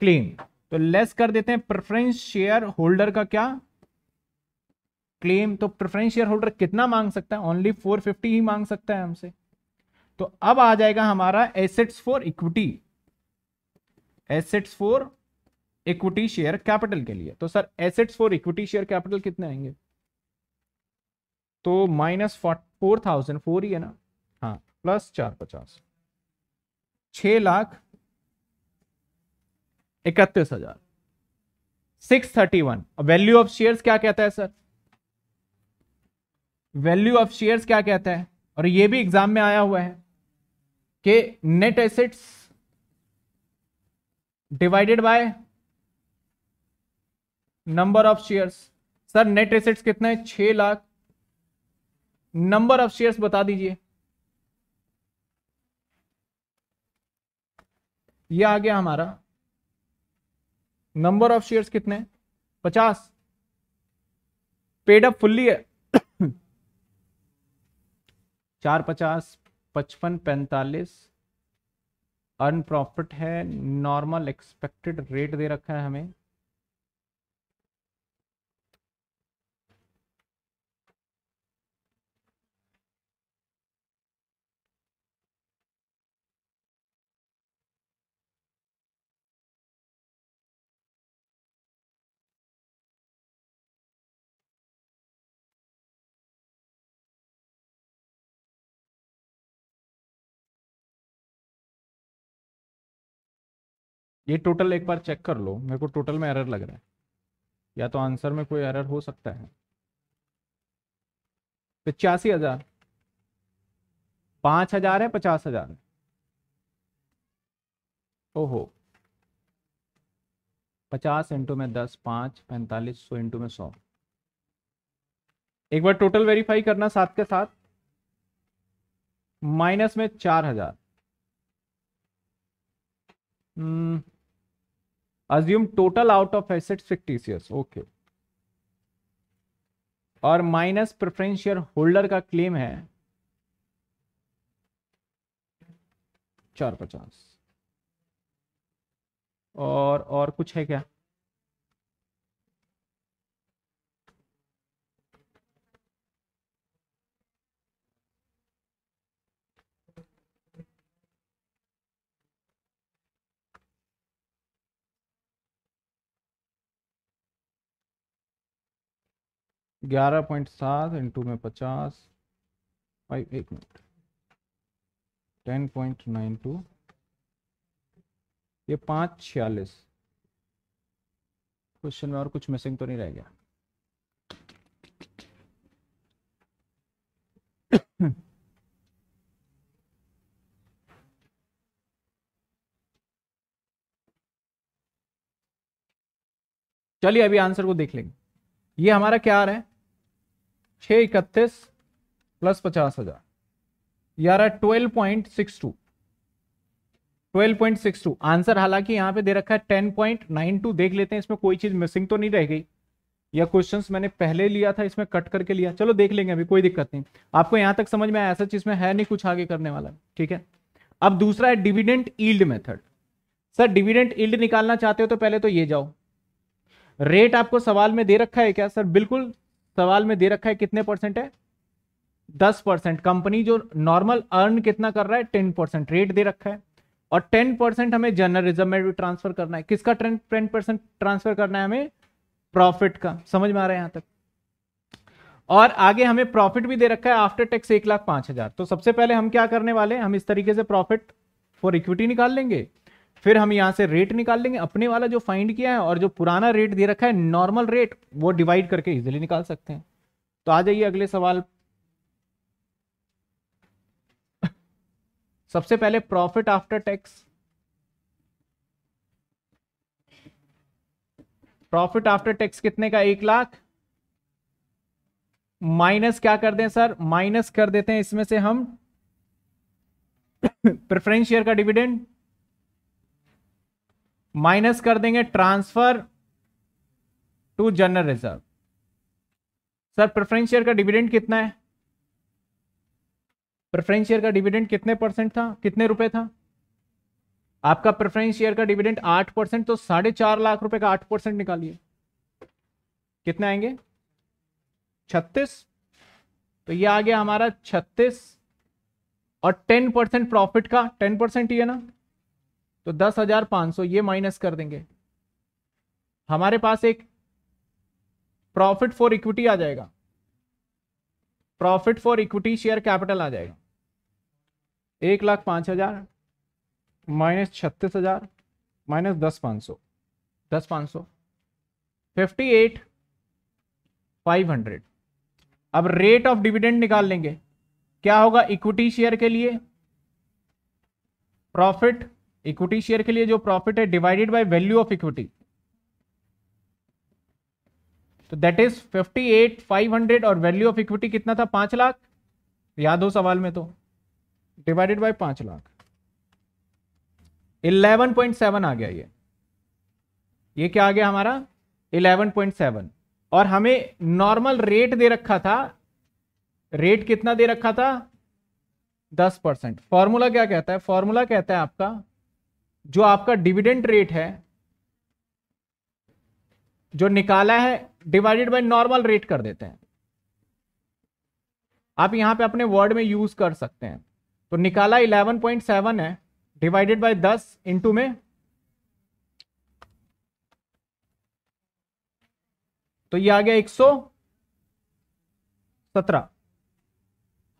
क्लेम तो लेस कर देते हैं प्रेफरेंस शेयर होल्डर का क्या क्लेम तो प्रेफरेंस शेयर होल्डर कितना मांग सकता है ओनली 450 ही मांग सकता है हमसे तो अब आ जाएगा हमारा assets for equity assets for equity share capital के लिए तो sir assets for equity share capital कितने आएंगे तो माइनस फोर थाउजेंड फोर ही है ना हाँ प्लस चार पचास छ लाख इकतीस हजार six thirty one value of shares क्या कहता है सर वैल्यू ऑफ शेयर्स क्या कहता है और ये भी एग्जाम में आया हुआ है कि net assets divided by number of shares sir net assets कितना है छह लाख नंबर ऑफ शेयर्स बता दीजिए ये आ गया हमारा नंबर ऑफ शेयर्स कितने पचास पेड अप फुल्ली है चार पचास पचपन पैंतालीस अर्न प्रॉफिट है नॉर्मल एक्सपेक्टेड रेट दे रखा है हमें ये टोटल एक बार चेक कर लो मेरे को टोटल में एरर लग रहा है या तो आंसर में कोई एरर हो सकता है पचासी हजार पांच हजार है पचास हजार है ओहो पचास इंटू में दस पांच पैंतालीस सौ इंटू में सौ एक बार टोटल वेरीफाई करना साथ के साथ माइनस में चार हजार हम्म। assume total out of assets fictitious okay और माइनस प्रेफरेंस शेयर होल्डर का क्लेम है चार पचास और और कुछ है क्या ग्यारह पॉइंट सात इंटू में पचास फाइव एक minute ten point nine two ये पाँच छियालीस क्वेश्चन में और कुछ मिसिंग तो नहीं रह गया चलिए अभी आंसर को देख लेंगे ये हमारा क्या आ रहा है छ इकतीस प्लस पचास हजार यार twelve point six two twelve point six two answer हालांकि यहां पे दे रखा है टेन पॉइंट नाइन टू देख लेते हैं इसमें कोई चीज मिसिंग तो नहीं रह गई या क्वेश्चन मैंने पहले लिया था इसमें कट करके लिया चलो देख लेंगे अभी कोई दिक्कत नहीं आपको यहां तक समझ में आया ऐसा चीज में है नहीं कुछ आगे करने वाला ठीक है अब दूसरा है dividend yield method sir dividend yield निकालना चाहते हो तो पहले तो ये जाओ रेट आपको सवाल में दे रखा है क्या सर बिल्कुल सवाल में दे रखा है कितने परसेंट है दस परसेंट कंपनी जो नॉर्मल अर्न कितना कर रहा है टेन परसेंट रेट दे रखा है और टेन परसेंट हमें जर्नलिज्म में ट्रांसफर करना है किसका टेन परसेंट ट्रांसफर करना है हमें प्रॉफिट का समझ में आ रहा है यहां तक और आगे हमें प्रॉफिट भी दे रखा है आफ्टर टैक्स एक लाख पांच हजार तो सबसे पहले हम क्या करने वाले हैं हम इस तरीके से प्रॉफिट फॉर इक्विटी निकाल लेंगे फिर हम यहाँ से रेट निकाल लेंगे अपने वाला जो फाइंड किया है और जो पुराना रेट दे रखा है नॉर्मल रेट वो डिवाइड करके इजिली निकाल सकते हैं तो आ जाइए अगले सवाल सबसे पहले profit after tax profit after tax कितने का एक लाख माइनस क्या कर दें सर माइनस कर देते हैं इसमें से हम प्रेफरेंस शेयर का डिविडेंड माइनस कर देंगे transfer to general reserve sir preference share का डिविडेंड कितना है प्रेफरेंस शेयर का डिविडेंड कितने परसेंट था कितने रुपए था आपका प्रेफरेंस शेयर का डिविडेंड आठ परसेंट तो साढ़े चार लाख रुपए का आठ परसेंट निकालिए कितने आएंगे छत्तीस तो ये आ गया हमारा छत्तीस और टेन परसेंट प्रॉफिट का टेन परसेंट ही है ना तो दस हजार पांच सौ ये माइनस कर देंगे हमारे पास एक प्रॉफिट फॉर इक्विटी आ जाएगा profit for equity share capital आ जाएगा एक लाख पांच हजार माइनस छत्तीस हजार माइनस दस पांच सौ दस पांच सौ फिफ्टी एट फाइव हंड्रेड अब रेट ऑफ डिविडेंड निकाल लेंगे क्या होगा इक्विटी शेयर के लिए प्रॉफिट इक्विटी शेयर के लिए जो प्रॉफिट है divided by value of equity तो that is fifty eight five hundred और वैल्यू ऑफ इक्विटी कितना था पांच लाख याद हो सवाल में तो डिवाइडेड बाय पांच लाख इलेवन पॉइंट सेवन आ गया ये ये क्या आ गया हमारा इलेवन पॉइंट सेवन और हमें नॉर्मल रेट दे रखा था रेट कितना दे रखा था दस परसेंट फॉर्मूला क्या कहता है फॉर्मूला कहता है आपका जो आपका डिविडेंड रेट है जो निकाला है डिवाइडेड बाय नॉर्मल रेट कर देते हैं आप यहां पे अपने वर्ड में यूज कर सकते हैं तो निकाला 11.7 है डिवाइडेड बाय 10 इंटू में तो ये आ गया 117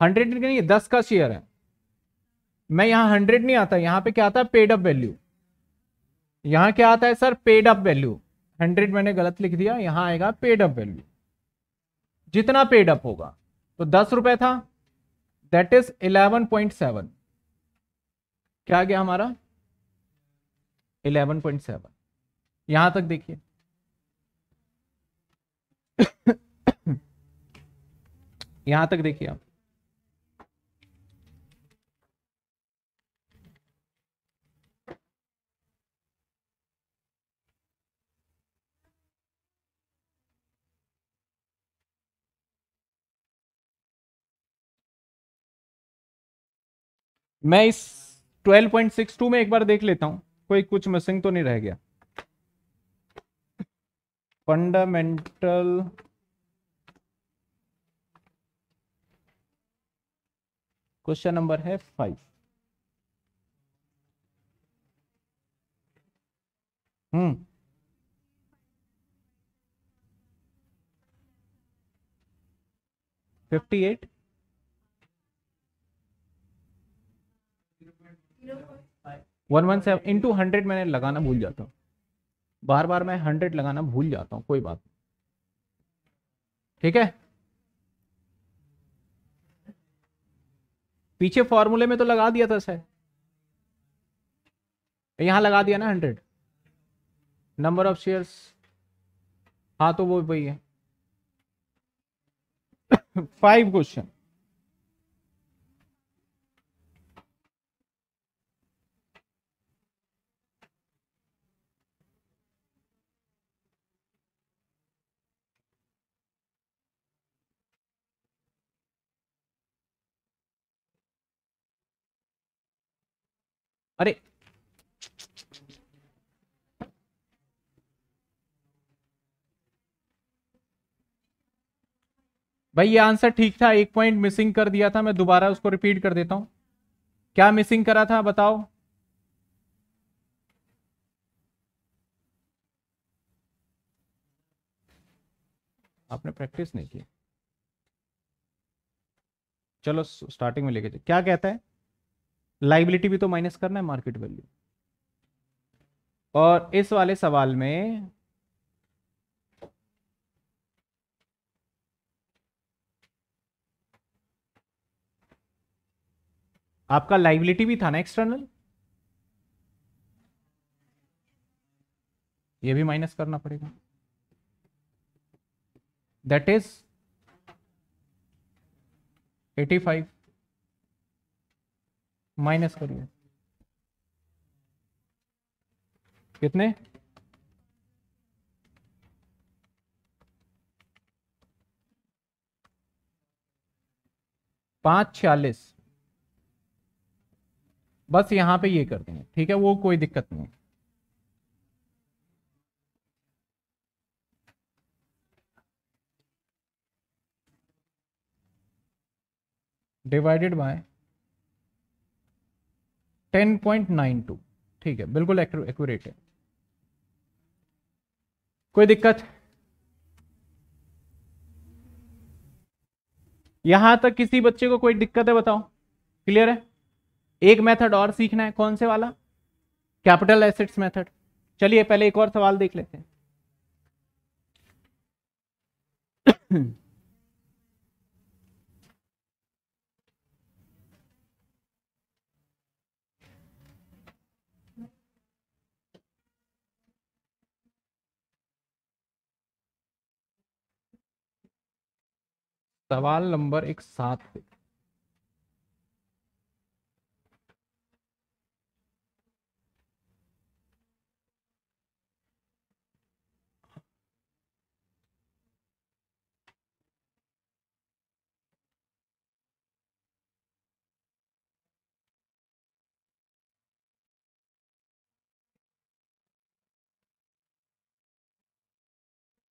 हंड्रेड नहीं दस का शेयर है मैं यहां हंड्रेड नहीं आता यहां पे क्या आता है पेड अप वैल्यू यहां क्या आता है sir paid up value hundred मैंने गलत लिख दिया यहां आएगा पेड अप वैल्यू जितना पेड अप होगा तो दस रुपए था that is eleven point seven क्या गया हमारा इलेवन पॉइंट सेवन यहां तक देखिए यहां तक देखिए आप मैं इस 12.62 में एक बार देख लेता हूं कोई कुछ मिसिंग तो नहीं रह गया फंडामेंटल क्वेश्चन नंबर है five hmm fifty eight one one seven into hundred मैंने लगाना भूल जाता हूँ बार बार मैं हंड्रेड लगाना भूल जाता हूँ कोई बात नहीं ठीक है पीछे फॉर्मूले में तो लगा दिया था सर यहां लगा दिया ना हंड्रेड नंबर ऑफ शेयर्स हाँ तो वो वही है फाइव क्वेश्चन अरे भाई ये आंसर ठीक था एक पॉइंट मिसिंग कर दिया था मैं दोबारा उसको रिपीट कर देता हूं क्या मिसिंग करा था बताओ आपने प्रैक्टिस नहीं की चलो स्टार्टिंग में लेके क्या कहता है लाइबिलिटी भी तो माइनस करना है मार्केट वैल्यू और इस वाले सवाल में आपका लाइबिलिटी भी था ना एक्सटर्नल ये भी माइनस करना पड़ेगा दैट इज 85 माइनस करिए कितने पांच छियालीस बस यहां पे ये कर देंगे ठीक है वो कोई दिक्कत नहीं divided by ten point nine two ठीक है बिल्कुल एक्यूरेट है कोई दिक्कत यहां तक किसी बच्चे को कोई दिक्कत है बताओ क्लियर है एक मेथड और सीखना है कौन से वाला कैपिटल एसेट्स मेथड चलिए पहले एक और सवाल देख लेते हैं सवाल नंबर एक सात पे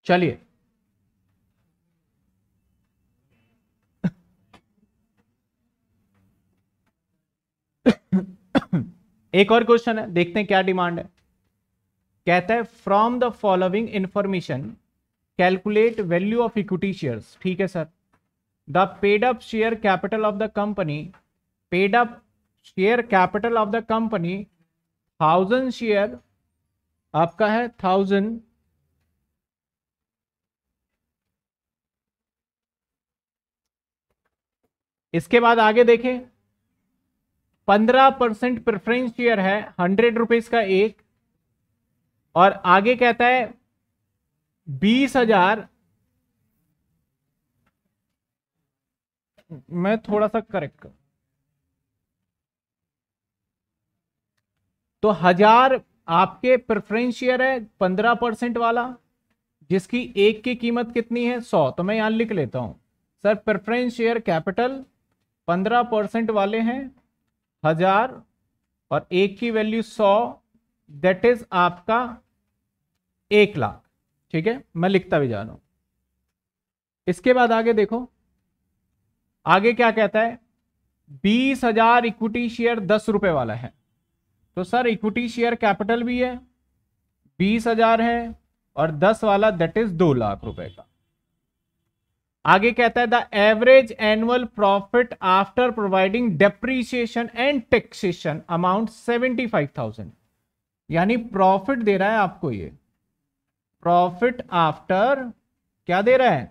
चलिए एक और क्वेश्चन है देखते हैं क्या डिमांड है कहता है from the following information calculate value of equity shares ठीक है sir the paid up share capital of the company paid up share capital of the company thousand share आपका है थाउजेंड इसके बाद आगे देखें पंद्रह परसेंट प्रेफरेंस शेयर है हंड्रेड रुपीज का एक और आगे कहता है बीस हजार मैं थोड़ा सा करेक्ट कर तो हजार आपके प्रेफरेंस शेयर है पंद्रह परसेंट वाला जिसकी एक की कीमत कितनी है सौ तो मैं यहां लिख लेता हूं सर प्रेफरेंस शेयर कैपिटल पंद्रह परसेंट वाले हैं हजार और एक की वैल्यू सौ दैट इज आपका एक लाख ठीक है मैं लिखता भी जा रहा हूं इसके बाद आगे देखो आगे क्या कहता है बीस हजार इक्विटी शेयर दस रुपए वाला है तो सर इक्विटी शेयर कैपिटल भी है बीस हजार है और दस वाला दैट इज दो लाख रुपए का आगे कहता है the average annual profit after providing depreciation and taxation amount seventy five thousand यानी प्रॉफिट दे रहा है आपको ये प्रॉफिट आफ्टर क्या दे रहा है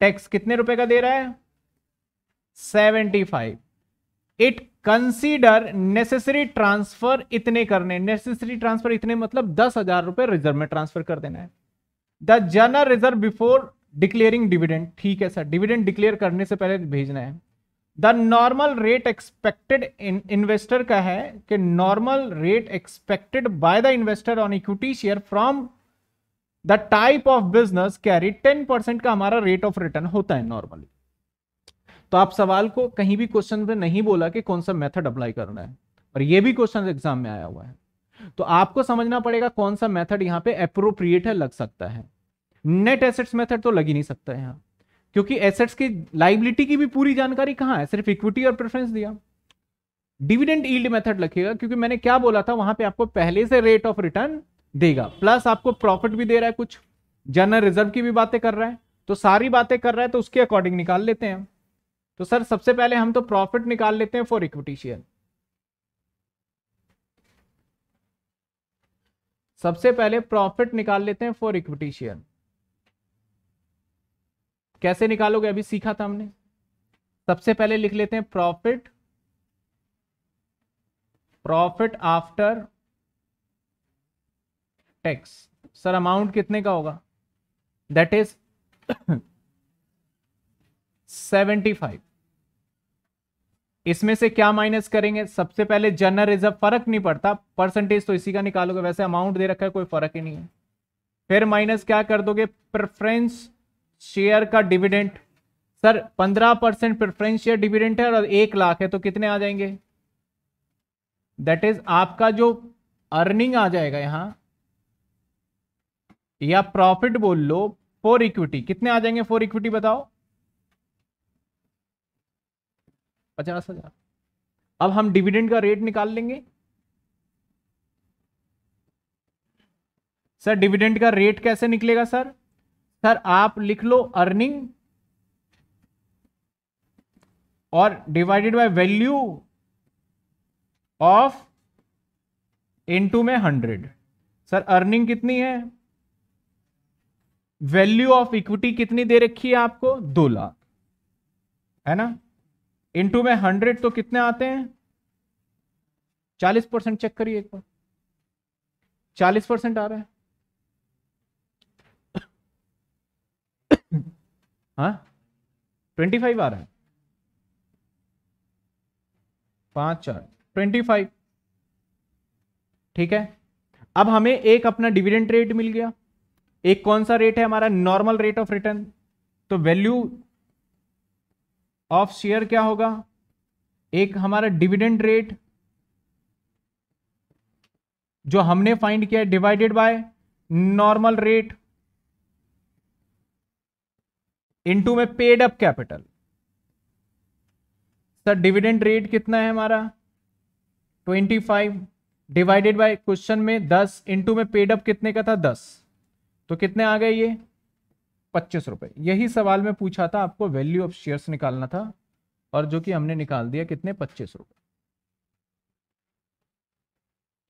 टैक्स कितने रुपए का दे रहा है seventy five it consider necessary transfer इतने करने नेसेसरी ट्रांसफर इतने मतलब दस हजार रुपए रिजर्व में ट्रांसफर कर देना है the general reserve before declaring dividend ठीक है सर डिविडेंड डिक्लेयर करने से पहले भेजना है the normal rate expected investor का है कि normal rate expected by the investor on equity share from the type of business carry ten percent का हमारा रेट ऑफ रिटर्न होता है नॉर्मली तो आप सवाल को कहीं भी क्वेश्चन में नहीं बोला कि कौन सा मेथड अप्लाई करना है और ये भी क्वेश्चन एग्जाम में आया हुआ है तो आपको समझना पड़ेगा कौन सा मेथड यहाँ पे अप्रोप्रिएट है लग सकता है नेट एसेट्स मेथड तो लग ही नहीं सकता यहाँ क्योंकि एसेट्स की लाइबिलिटी की भी पूरी जानकारी कहाँ है सिर्फ इक्विटी और प्रेफरेंस दिया डिविडेंड ईल्ड मेथड लिखेगा क्योंकि मैंने क्या बोला था वहां पे आपको पहले से रेट ऑफ रिटर्न देगा प्लस आपको प्रॉफिट भी दे रहा है कुछ जनरल रिजर्व की भी बातें कर रहा है तो सारी बातें कर रहा है तो उसके अकॉर्डिंग निकाल लेते हैं तो सर सबसे पहले हम तो प्रॉफिट निकाल लेते हैं फॉर इक्विटी शेयर सबसे पहले प्रॉफिट निकाल लेते हैं फॉर इक्विटी शेयर कैसे निकालोगे अभी सीखा था हमने सबसे पहले लिख लेते हैं profit profit after tax sir amount कितने का होगा दैट इज सेवेंटी फाइव इसमें से क्या माइनस करेंगे सबसे पहले जनरल रिजर्व फर्क नहीं पड़ता परसेंटेज तो इसी का निकालोगे वैसे अमाउंट दे रखा है कोई फर्क ही नहीं है फिर माइनस क्या कर दोगे प्रेफरेंस शेयर का डिविडेंट सर पंद्रह परसेंट प्रेफरेंस शेयर डिविडेंट है और एक लाख है तो कितने आ जाएंगे दैट इज आपका जो अर्निंग आ जाएगा यहां या प्रॉफिट बोल लो फोर इक्विटी कितने आ जाएंगे फोर इक्विटी बताओ पचास हजार अब हम डिविडेंड का रेट निकाल लेंगे सर डिविडेंड का रेट कैसे निकलेगा सर सर आप लिख लो अर्निंग और divided by value of into में हंड्रेड सर अर्निंग कितनी है वैल्यू ऑफ इक्विटी कितनी दे रखी है आपको दो लाख है ना इनटू में हंड्रेड तो कितने आते हैं चालीस परसेंट चेक करिए एक बार चालीस परसेंट आ रहा है हाँ ट्वेंटी फाइव आ रहा है पांच चार ट्वेंटी फाइव ठीक है अब हमें एक अपना डिविडेंट रेट मिल गया एक कौन सा रेट है हमारा नॉर्मल रेट ऑफ रिटर्न तो वैल्यू ऑफ शेयर क्या होगा एक हमारा डिविडेंड रेट जो हमने फाइंड किया divided by normal rate into में paid up capital sir dividend rate कितना है हमारा 25 डिवाइडेड बाय क्वेश्चन में 10 इनटू में पेड अप कितने का था 10 तो कितने आ गए ये पच्चीस रुपए यही सवाल में पूछा था आपको वैल्यू ऑफ शेयर्स निकालना था और जो कि हमने निकाल दिया कितने पच्चीस रुपए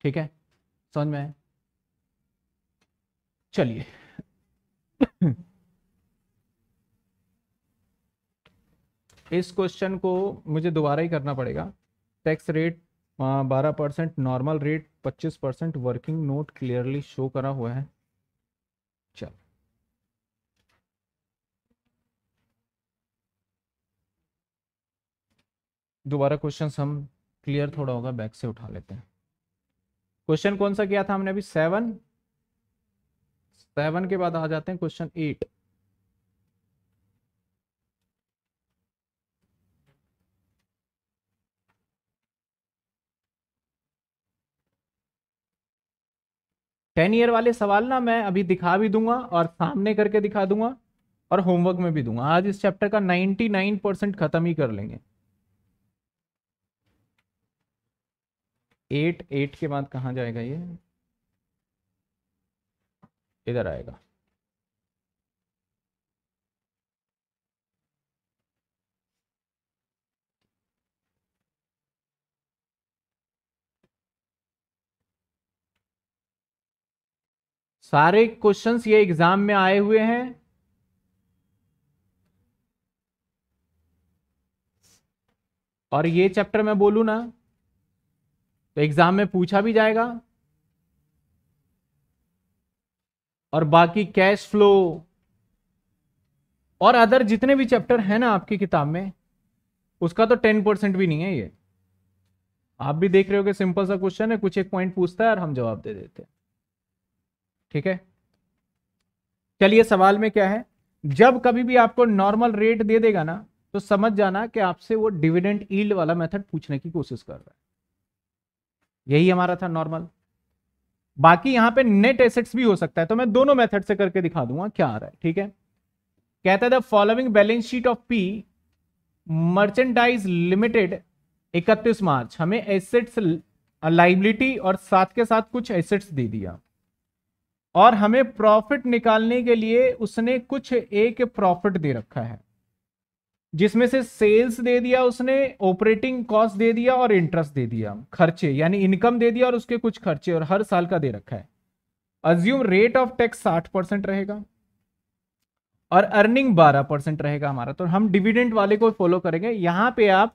ठीक है समझ में चलिए इस क्वेश्चन को मुझे दोबारा ही करना पड़ेगा टैक्स रेट बारह परसेंट नॉर्मल रेट पच्चीस percent working note clearly show करा हुआ है चल दोबारा क्वेश्चन हम क्लियर थोड़ा होगा बैक से उठा लेते हैं क्वेश्चन कौन सा किया था हमने अभी सेवन सेवन के बाद आ जाते हैं क्वेश्चन एट टेन ईयर वाले सवाल ना मैं अभी दिखा भी दूंगा और सामने करके दिखा दूंगा और होमवर्क में भी दूंगा आज इस चैप्टर का 99 परसेंट खत्म ही कर लेंगे एट एट के बाद कहा जाएगा ये इधर आएगा सारे क्वेश्चंस ये एग्जाम में आए हुए हैं और ये चैप्टर मैं बोलू ना तो एग्जाम में पूछा भी जाएगा और बाकी कैश फ्लो और अदर जितने भी चैप्टर हैं ना आपकी किताब में उसका तो टेन परसेंट भी नहीं है ये आप भी देख रहे हो कि सिंपल सा क्वेश्चन है कुछ एक पॉइंट पूछता है और हम जवाब दे देते हैं ठीक है चलिए सवाल में क्या है जब कभी भी आपको नॉर्मल रेट दे देगा ना तो समझ जाना कि आपसे वो डिविडेंड ईल्ड वाला मेथड पूछने की कोशिश कर रहा है यही हमारा था नॉर्मल बाकी यहां पे नेट एसेट्स भी हो सकता है तो मैं दोनों मेथड से करके दिखा दूंगा क्या आ रहा है ठीक है कहता है the following balance sheet of P merchandise limited इकतीस मार्च हमें एसेट्स लाइबिलिटी और साथ के साथ कुछ एसेट्स दे दिया और हमें प्रॉफिट निकालने के लिए उसने कुछ एक प्रॉफिट दे रखा है जिसमें से सेल्स दे दिया उसने ऑपरेटिंग कॉस्ट दे दिया और इंटरेस्ट दे दिया खर्चे यानी इनकम दे दिया और उसके कुछ खर्चे और हर साल का दे रखा है अज्यूम रेट ऑफ टैक्स साठ परसेंट रहेगा और अर्निंग बारह परसेंट रहेगा हमारा तो हम डिविडेंट वाले को फॉलो करेंगे यहां पे आप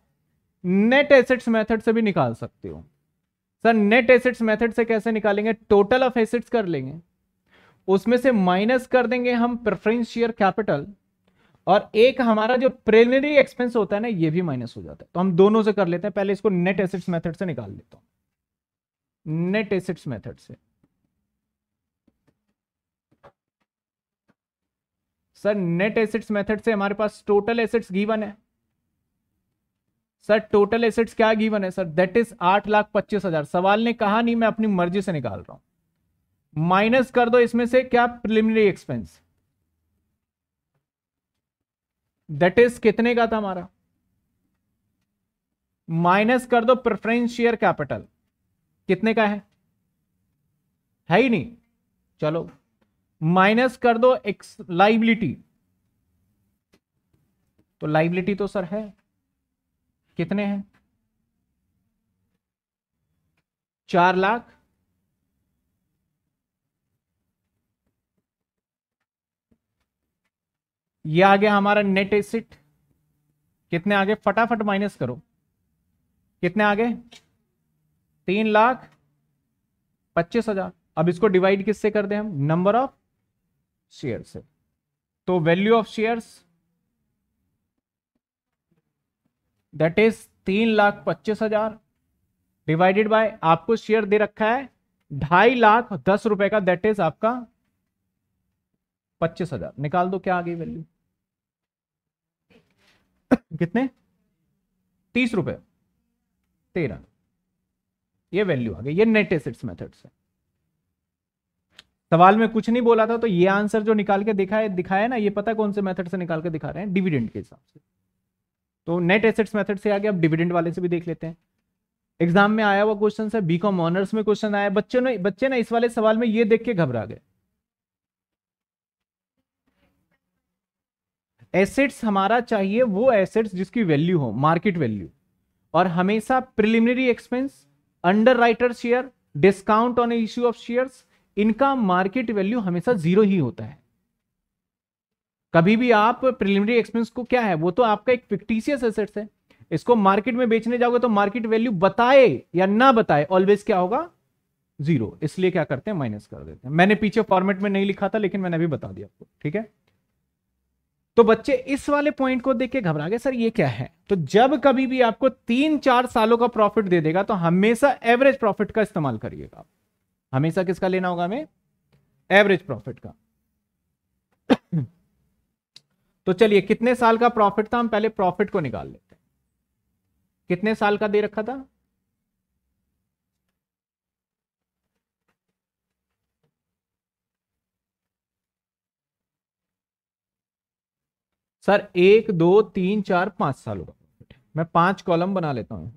नेट एसेट्स मेथड से भी निकाल सकते हो सर नेट एसेट्स मेथड से कैसे निकालेंगे टोटल ऑफ एसेट्स कर लेंगे उसमें से माइनस कर देंगे हम प्रेफरेंस शेयर कैपिटल और एक हमारा जो प्रेलिनरी एक्सपेंस होता है ना ये भी माइनस हो जाता है तो हम दोनों से कर लेते हैं पहले इसको नेट एसेट्स मेथड से निकाल लेता हूं नेट एसेट्स मेथड से सर नेट एसेट्स मेथड से हमारे पास टोटल एसेट्स गिवन है सर टोटल एसेट्स क्या गिवन है सर दैट इज आठ लाख पच्चीस हजार सवाल ने कहा नहीं मैं अपनी मर्जी से निकाल रहा हूं माइनस कर दो इसमें से क्या प्रिलिमिनरी एक्सपेंस दैट इज कितने का था हमारा माइनस कर दो प्रेफरेंस शेयर कैपिटल कितने का है है ही नहीं चलो माइनस कर दो एक्स लाइबिलिटी तो लाइबिलिटी तो सर है कितने हैं चार लाख ये आ गया हमारा नेट एसिट कितने आगे फटाफट माइनस करो कितने आगे तीन लाख पच्चीस हजार अब इसको डिवाइड किससे कर दे हम नंबर ऑफ शेयर से तो value of shares that is तीन लाख पच्चीस हजार डिवाइडेड बाय आपको शेयर दे रखा है ढाई लाख दस रुपए का दैट इज आपका पच्चीस हजार निकाल दो क्या आ गई वैल्यू कितने तीस रुपए तेरह ये वैल्यू आ गई ये नेट एसिड्स मेथड से सवाल में कुछ नहीं बोला था तो ये आंसर जो निकाल के दिखा दिखाया ना ये पता कौन से मेथड से निकाल के दिखा रहे हैं डिविडेंड के हिसाब से तो नेट एसेट्स मेथड से आगे अब डिविडेंड वाले से भी देख लेते हैं एग्जाम में आया हुआ क्वेश्चन है बीकॉम ऑनर्स में क्वेश्चन आया बच्चे ने बच्चे ना इस वाले सवाल में ये देख के घबरा गए एसेट्स हमारा चाहिए वो एसेट्स जिसकी वैल्यू हो मार्केट वैल्यू और हमेशा preliminary expense underwriter share discount on issue of shares इनका मार्केट वैल्यू हमेशा जीरो ही होता है कभी भी आप प्रिलिमिनरी एक्सपेंस को क्या है वो तो आपका एक फिक्टिशियस एसेट्स है इसको मार्केट में बेचने जाओगे तो मार्केट वैल्यू बताए या ना बताए ऑलवेज क्या होगा जीरो इसलिए क्या करते हैं माइनस कर देते हैं मैंने पीछे फॉर्मेट में नहीं लिखा था लेकिन मैंने अभी बता दिया आपको ठीक है तो बच्चे इस वाले पॉइंट को देख के घबरा गए सर ये क्या है तो जब कभी भी आपको तीन चार सालों का प्रॉफिट दे देगा तो हमेशा एवरेज प्रॉफिट का इस्तेमाल करिएगा हमेशा किसका लेना होगा हमें एवरेज प्रॉफिट का तो चलिए कितने साल का प्रॉफिट था हम पहले प्रॉफिट को निकाल लेते हैं कितने साल का दे रखा था सर एक दो तीन चार पांच साल होगा मैं पांच कॉलम बना लेता हूं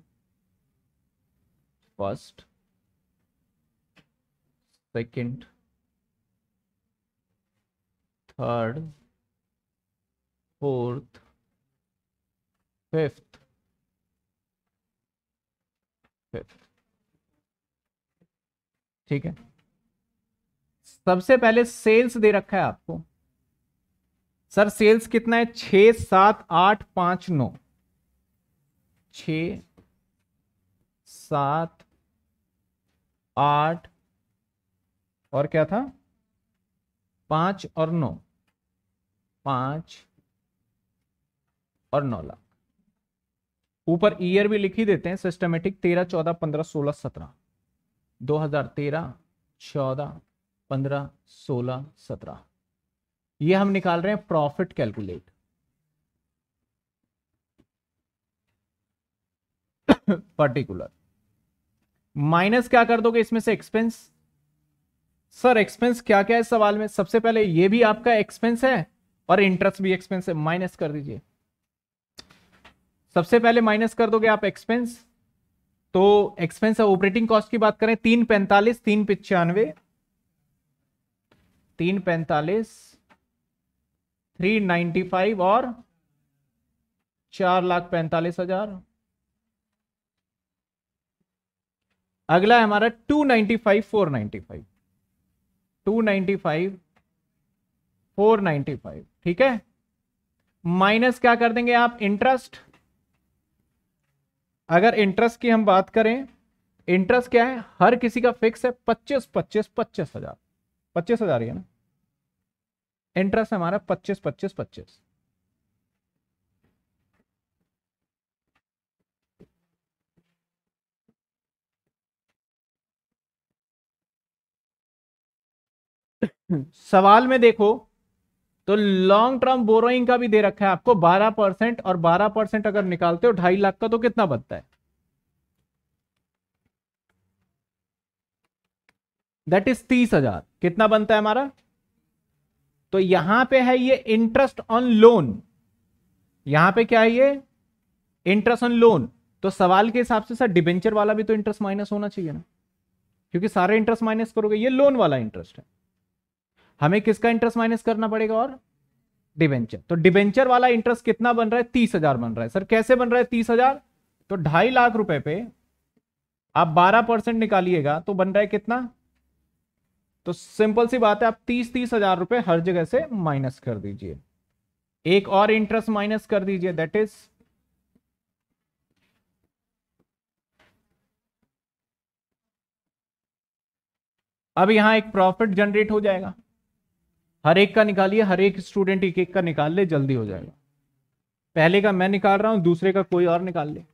first second third fourth fifth fifth ठीक है सबसे पहले सेल्स दे रखा है आपको सर सेल्स कितना है छ सात आठ पांच नौ छ सात आठ और क्या था पांच और नौ पांच और नौ लाख ऊपर ईयर भी लिख ही देते हैं सिस्टमेटिक तेरह चौदह पंद्रह सोलह सत्रह दो हजार तेरह चौदह पंद्रह सोलह सत्रह ये हम निकाल रहे हैं प्रॉफिट कैलकुलेट पर्टिकुलर माइनस क्या कर दोगे इसमें से एक्सपेंस सर एक्सपेंस क्या क्या है सवाल में सबसे पहले ये भी आपका एक्सपेंस है और इंटरेस्ट भी एक्सपेंस है माइनस कर दीजिए सबसे पहले माइनस कर दोगे आप एक्सपेंस तो एक्सपेंस है ऑपरेटिंग कॉस्ट की बात करें तीन पैंतालीस तीन पिचानवे तीन पैंतालीस थ्री नाइन्टी फाइव और चार लाख पैंतालीस हजार अगला है हमारा two ninety five four ninety five two ninety five four ninety five ठीक है माइनस क्या कर देंगे आप इंटरेस्ट अगर इंटरेस्ट की हम बात करें इंटरेस्ट क्या है हर किसी का फिक्स है पच्चीस पच्चीस पच्चीस हजार पच्चीस हजार ही है ना इंटरेस्ट हमारा पच्चीस पच्चीस पच्चीस सवाल में देखो तो लॉन्ग टर्म बोरोइंग का भी दे रखा है आपको 12 परसेंट और 12 परसेंट अगर निकालते हो ढाई लाख का तो कितना बनता है दैट इज तीस हजार कितना बनता है हमारा तो यहां पे है ये इंटरेस्ट ऑन लोन यहां पे क्या है ये इंटरेस्ट ऑन लोन तो सवाल के हिसाब से सर डिबेंचर वाला भी तो इंटरेस्ट माइनस होना चाहिए ना क्योंकि सारे इंटरेस्ट माइनस करोगे ये लोन वाला इंटरेस्ट है हमें किसका इंटरेस्ट माइनस करना पड़ेगा और डिबेंचर तो डिबेंचर वाला इंटरेस्ट कितना बन रहा है तीस हजार बन रहा है सर कैसे बन रहा है तीस हजार तो ढाई लाख रुपए पे आप बारह परसेंट निकालिएगा तो बन रहा है कितना तो सिंपल सी बात है आप तीस तीस हजार रुपए हर जगह से माइनस कर दीजिए एक और इंटरेस्ट माइनस कर दीजिए दैट इज अब यहां एक प्रॉफिट जनरेट हो जाएगा हर एक का निकालिए हर एक स्टूडेंट एक एक का निकाल ले जल्दी हो जाएगा पहले का मैं निकाल रहा हूं दूसरे का कोई और निकाल ले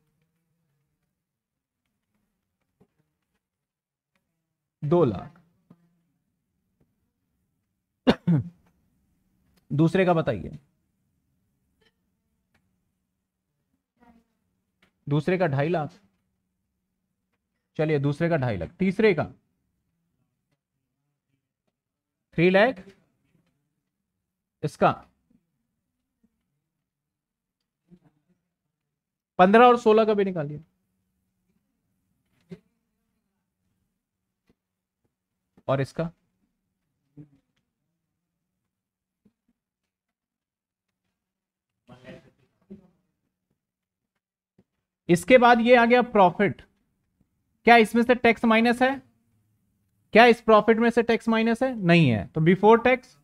दो लाख दूसरे का बताइए दूसरे का ढाई लाख चलिए दूसरे का ढाई लाख तीसरे का थ्री लैख इसका पंद्रह और सोलह का भी निकालिए और इसका इसके बाद ये आ गया प्रॉफिट क्या इसमें से टैक्स माइनस है क्या इस प्रॉफिट में से टैक्स माइनस है नहीं है तो बिफोर टैक्स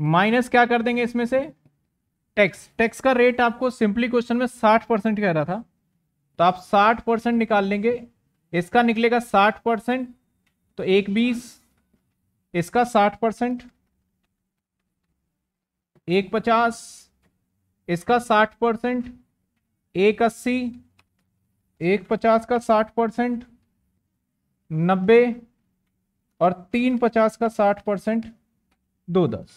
माइनस क्या कर देंगे इसमें से टैक्स टैक्स का रेट आपको सिंपली क्वेश्चन में साठ परसेंट कह रहा था तो आप साठ परसेंट निकाल लेंगे इसका निकलेगा साठ परसेंट तो एक बीस इसका साठ परसेंट एक पचास इसका साठ परसेंट एक अस्सी एक पचास का साठ परसेंट नब्बे और तीन पचास का साठ परसेंट दो दस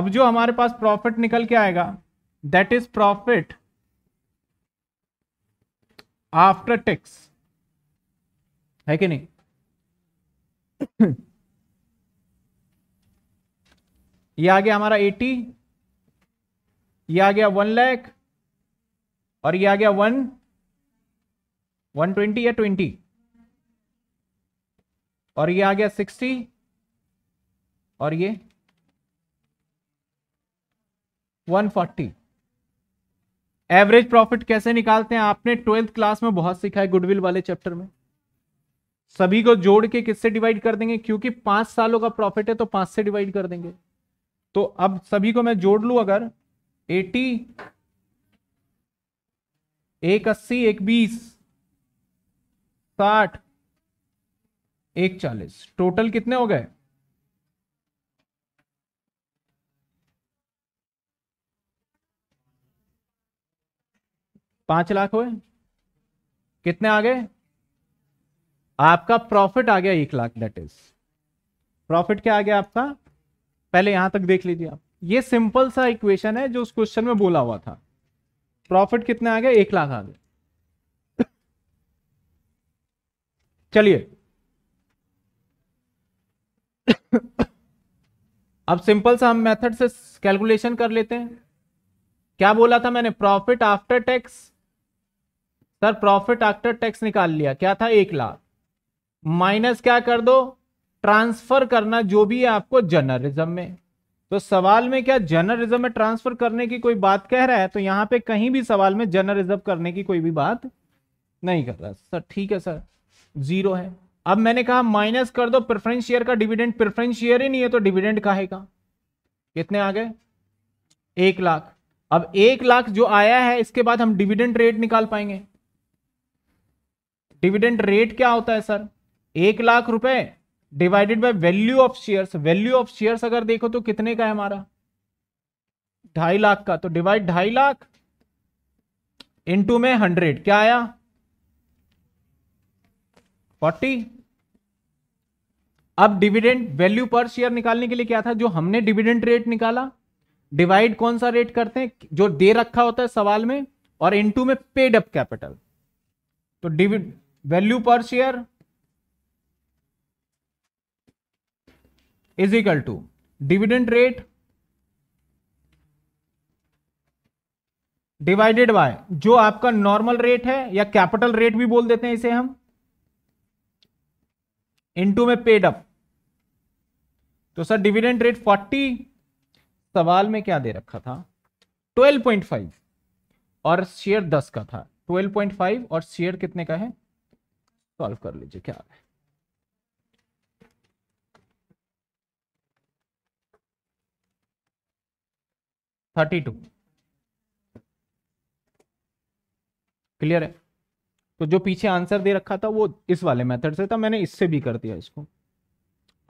अब जो हमारे पास प्रॉफिट निकल के आएगा that is profit after tax है कि नहीं ये आ गया हमारा एटी ये आ गया वन लैख और ये आ गया वन वन ट्वेंटी या ट्वेंटी और ये आ गया सिक्सटी और ये वन फोर्टी एवरेज प्रॉफिट कैसे निकालते हैं आपने ट्वेल्थ क्लास में बहुत सीखा है गुडविल वाले चैप्टर में सभी को जोड़ के किससे डिवाइड कर देंगे क्योंकि पांच सालों का प्रॉफिट है तो पांच से डिवाइड कर देंगे तो अब सभी को मैं जोड़ लू अगर एटी एक अस्सी एक बीस साठ एक चालीस टोटल कितने हो गए पांच लाख हुए कितने आ गए आपका प्रॉफिट आ गया एक लाख दैट इज प्रॉफिट क्या आ गया आपका पहले यहां तक देख लीजिए आप ये सिंपल सा इक्वेशन है जो उस क्वेश्चन में बोला हुआ था प्रॉफिट कितने आ गया एक लाख आ गया चलिए अब सिंपल सा हम मेथड से कैलकुलेशन कर लेते हैं क्या बोला था मैंने profit after tax sir profit after tax निकाल लिया क्या था एक लाख माइनस क्या कर दो ट्रांसफर करना जो भी है आपको जर्नलिज्म में तो सवाल में क्या जर्नलिज्म में ट्रांसफर करने की कोई बात कह रहा है तो यहां पे कहीं भी सवाल में जर्नलिज्म करने की कोई भी बात नहीं कर रहा सर ठीक है सर जीरो है अब मैंने कहा माइनस कर दो प्रेफरेंस शेयर का डिविडेंड प्रेफरेंस शेयर ही नहीं है तो डिविडेंड कहेगा कितने आ गए एक लाख अब एक लाख जो आया है इसके बाद हम डिविडेंड रेट निकाल पाएंगे डिविडेंड रेट क्या होता है सर एक लाख रुपए divided by value of shares value of shares अगर देखो तो कितने का है हमारा ढाई लाख का तो डिवाइड ढाई लाख इनटू में हंड्रेड क्या आया फोर्टी अब डिविडेंड वैल्यू पर शेयर निकालने के लिए क्या था जो हमने डिविडेंड रेट निकाला डिवाइड कौन सा रेट करते हैं जो दे रखा होता है सवाल में और इनटू में पेड अप कैपिटल तो divide value per share is equal to dividend rate divided by जो आपका नॉर्मल रेट है या कैपिटल रेट भी बोल देते हैं इसे हम इनटू में पेड अप तो सर डिविडेंड रेट 40 सवाल में क्या दे रखा था 12.5 और शेयर 10 का था 12.5 और शेयर कितने का है सॉल्व कर लीजिए क्या है थर्टी टू क्लियर है तो जो पीछे आंसर दे रखा था वो इस वाले मेथड से था मैंने इससे भी कर दिया इसको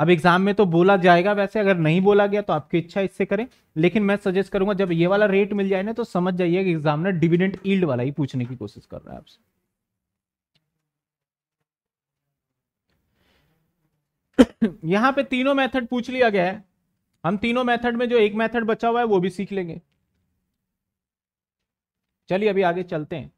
अब एग्जाम में तो बोला जाएगा वैसे अगर नहीं बोला गया तो आपकी इच्छा इससे करें लेकिन मैं सजेस्ट करूंगा जब ये वाला रेट मिल जाए ना तो समझ जाइए कि एग्जाम ने डिविडेंट ईल्ड वाला ही पूछने की कोशिश कर रहा है आपसे यहां पे तीनों मेथड पूछ लिया गया है हम तीनों मेथड में जो एक मेथड बचा हुआ है वो भी सीख लेंगे चलिए अभी आगे चलते हैं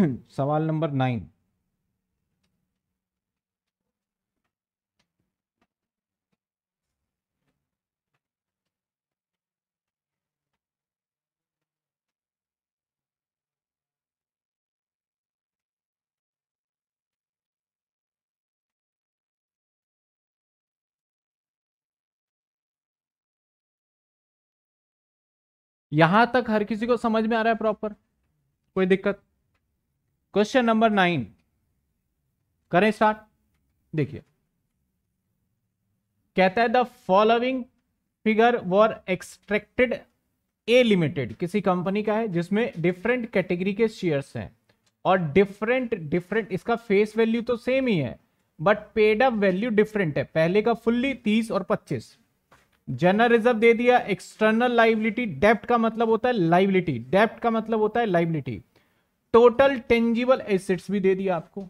सवाल नंबर नाइन यहां तक हर किसी को समझ में आ रहा है प्रॉपर कोई दिक्कत क्वेश्चन नंबर नाइन करें स्टार्ट देखिए कहता है the following figure were extracted A limited किसी कंपनी का है जिसमें डिफरेंट कैटेगरी के शेयर्स हैं और डिफरेंट डिफरेंट इसका फेस वैल्यू तो सेम ही है but paid up value different है पहले का फुल्ली तीस और पच्चीस जनरल रिजर्व दे दिया एक्सटर्नल लाइबिलिटी डेप्ट का मतलब होता है लाइबिलिटी डेप्ट का मतलब होता है लाइबिलिटी टोटल टेंजिबल एसेट्स भी दे दिया आपको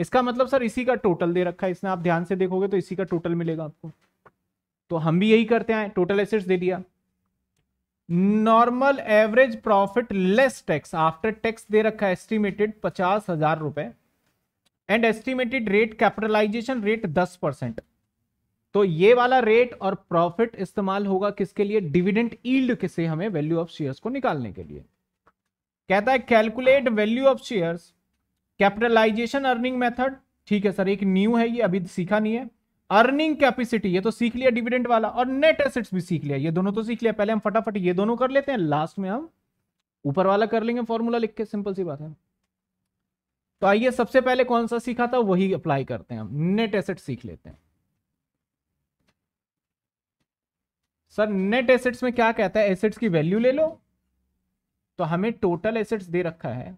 इसका मतलब सर इसी का टोटल दे रखा है इसमें आप ध्यान से देखोगे तो इसी का टोटल मिलेगा आपको तो हम भी यही करते हैं टोटल एसेट्स दे दिया normal average profit less tax after tax दे रखा है एस्टिमेटेड पचास हजार रुपए and estimated rate capitalization rate दस परसेंट तो ये वाला रेट और प्रॉफिट इस्तेमाल होगा किसके लिए डिविडेंट ईल्ड के से हमें वैल्यू ऑफ शेयर्स को निकालने के लिए कहता है calculate value of shares capitalization earning method ठीक है सर एक न्यू है ये अभी सीखा नहीं है अर्निंग कैपेसिटी ये तो सीख लिया डिविडेंड वाला और नेट एसेट्स भी सीख लिया ये दोनों तो सीख लिया पहले हम फटाफट ये दोनों कर लेते हैं लास्ट में हम ऊपर वाला कर लेंगे फॉर्मूला लिख के सिंपल सी बात है तो आइए सबसे पहले कौन सा सीखा था वही अप्लाई करते हैं हम नेट एसेट सीख लेते हैं सर नेट एसेट्स में क्या कहता है एसेट्स की वैल्यू ले लो तो हमें टोटल एसेट्स दे रखा है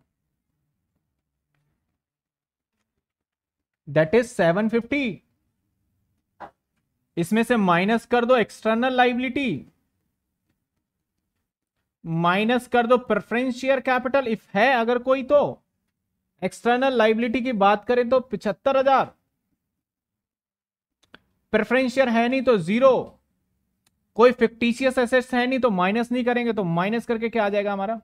दैट इज सेवन फिफ्टी इसमें से माइनस कर दो एक्सटर्नल लाइबिलिटी माइनस कर दो प्रेफरेंस शेयर कैपिटल इफ है अगर कोई तो एक्सटर्नल लाइबिलिटी की बात करें तो पिछहत्तर हजार प्रेफरेंस शेयर है नहीं तो जीरो कोई फिक्टिशियस एसेट्स है नहीं तो माइनस नहीं करेंगे तो माइनस करके क्या आ जाएगा हमारा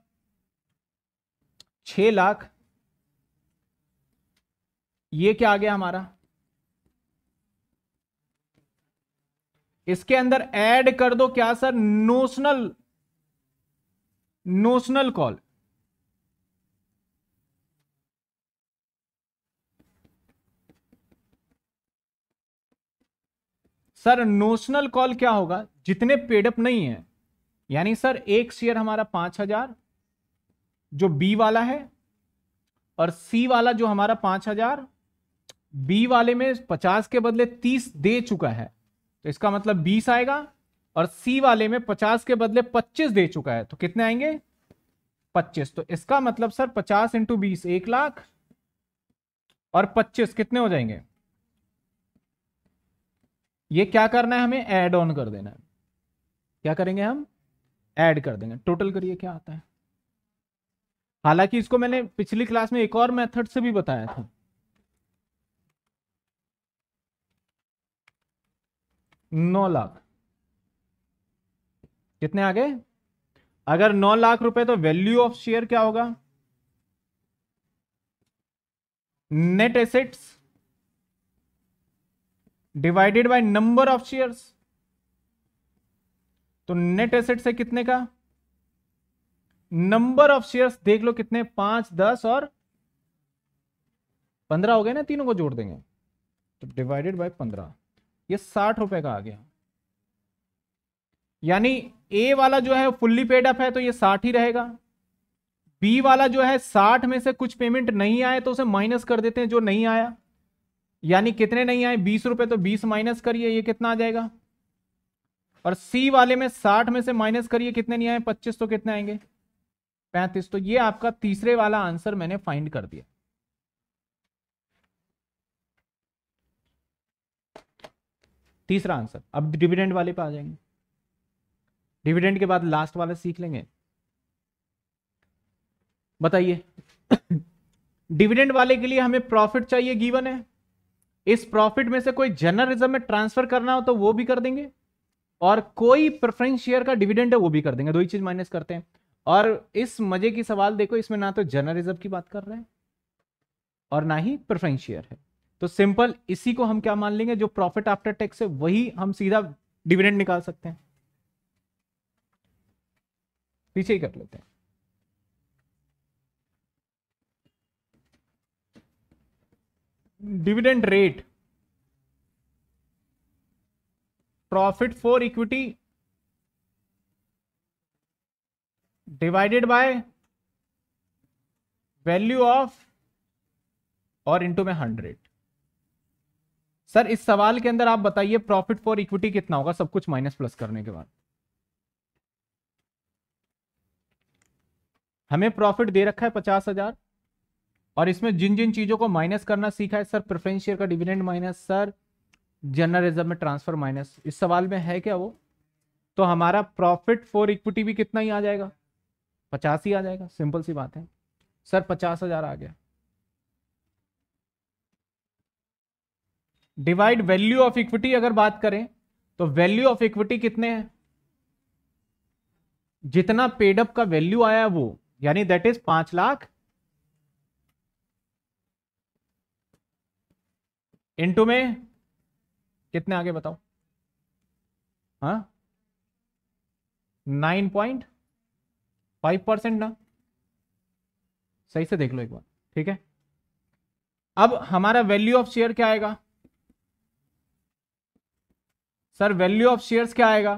छह लाख ये क्या आ गया हमारा इसके अंदर ऐड कर दो क्या sir notional notional call sir notional call क्या होगा जितने पेडअप नहीं है यानी सर एक शेयर हमारा पांच हजार जो बी वाला है और सी वाला जो हमारा पांच हजार बी वाले में पचास के बदले तीस दे चुका है तो इसका मतलब बीस आएगा और सी वाले में पचास के बदले पच्चीस दे चुका है तो कितने आएंगे पच्चीस तो इसका मतलब सर पचास इंटू बीस एक लाख और पच्चीस कितने हो जाएंगे ये क्या करना है हमें एड ऑन कर देना है क्या करेंगे हम एड कर देंगे टोटल करिए क्या आता है हालांकि इसको मैंने पिछली क्लास में एक और मेथड से भी बताया था नौ लाख कितने आ गए अगर नौ लाख रुपए तो वैल्यू ऑफ शेयर क्या होगा net assets divided by number of shares तो नेट एसेट से कितने का नंबर ऑफ शेयर्स देख लो कितने पांच दस और पंद्रह हो गए ना तीनों को जोड़ देंगे तो डिवाइडेड बाय पंद्रह ये साठ रुपए का आ गया यानी ए वाला जो है फुल्ली पेड अप है तो ये साठ ही रहेगा बी वाला जो है साठ में से कुछ पेमेंट नहीं आए तो उसे माइनस कर देते हैं जो नहीं आया यानी कितने नहीं आए बीस रुपए तो बीस माइनस करिए ये कितना आ जाएगा और सी वाले में साठ में से माइनस करिए कितने नहीं आए पच्चीस तो कितने आएंगे पैंतीस तो ये आपका तीसरे वाला आंसर मैंने फाइंड कर दिया तीसरा आंसर अब डिविडेंड वाले पे आ जाएंगे डिविडेंड के बाद लास्ट वाला सीख लेंगे बताइए डिविडेंड वाले के लिए हमें प्रॉफिट चाहिए गिवन है इस प्रॉफिट में से कोई जनरल रिजर्व में ट्रांसफर करना हो तो वो भी कर देंगे और कोई प्रेफरेंस शेयर का डिविडेंड है वो भी कर देंगे दो ही चीज माइनस करते हैं और इस मजे की सवाल देखो इसमें ना तो जर्नलिज्म की बात कर रहे हैं और ना ही प्रोफेंशियर है तो सिंपल इसी को हम क्या मान लेंगे जो प्रॉफिट आफ्टर टैक्स है वही हम सीधा डिविडेंड निकाल सकते हैं पीछे ही कर लेते हैं dividend rate profit for equity divided by value of और इंटू में हंड्रेड सर इस सवाल के अंदर आप बताइए प्रॉफिट फॉर इक्विटी कितना होगा सब कुछ माइनस प्लस करने के बाद हमें प्रॉफिट दे रखा है पचास हजार और इसमें जिन जिन चीजों को माइनस करना सीखा है सर प्रेफरेंस शेयर का dividend minus sir general reserve में ट्रांसफर माइनस इस सवाल में है क्या वो तो हमारा प्रॉफिट फॉर इक्विटी भी कितना ही आ जाएगा पचास ही आ जाएगा सिंपल सी बात है सर पचास हजार आ गया डिवाइड वैल्यू ऑफ इक्विटी अगर बात करें तो वैल्यू ऑफ इक्विटी कितने हैं जितना पेडअप का वैल्यू आया वो यानी दैट इज पांच लाख इंटू में कितने आगे बताओ हाँ नाइन पॉइंट फाइव परसेंट ना सही से देख लो एक बार ठीक है अब हमारा वैल्यू ऑफ शेयर क्या आएगा सर वैल्यू ऑफ शेयर्स क्या आएगा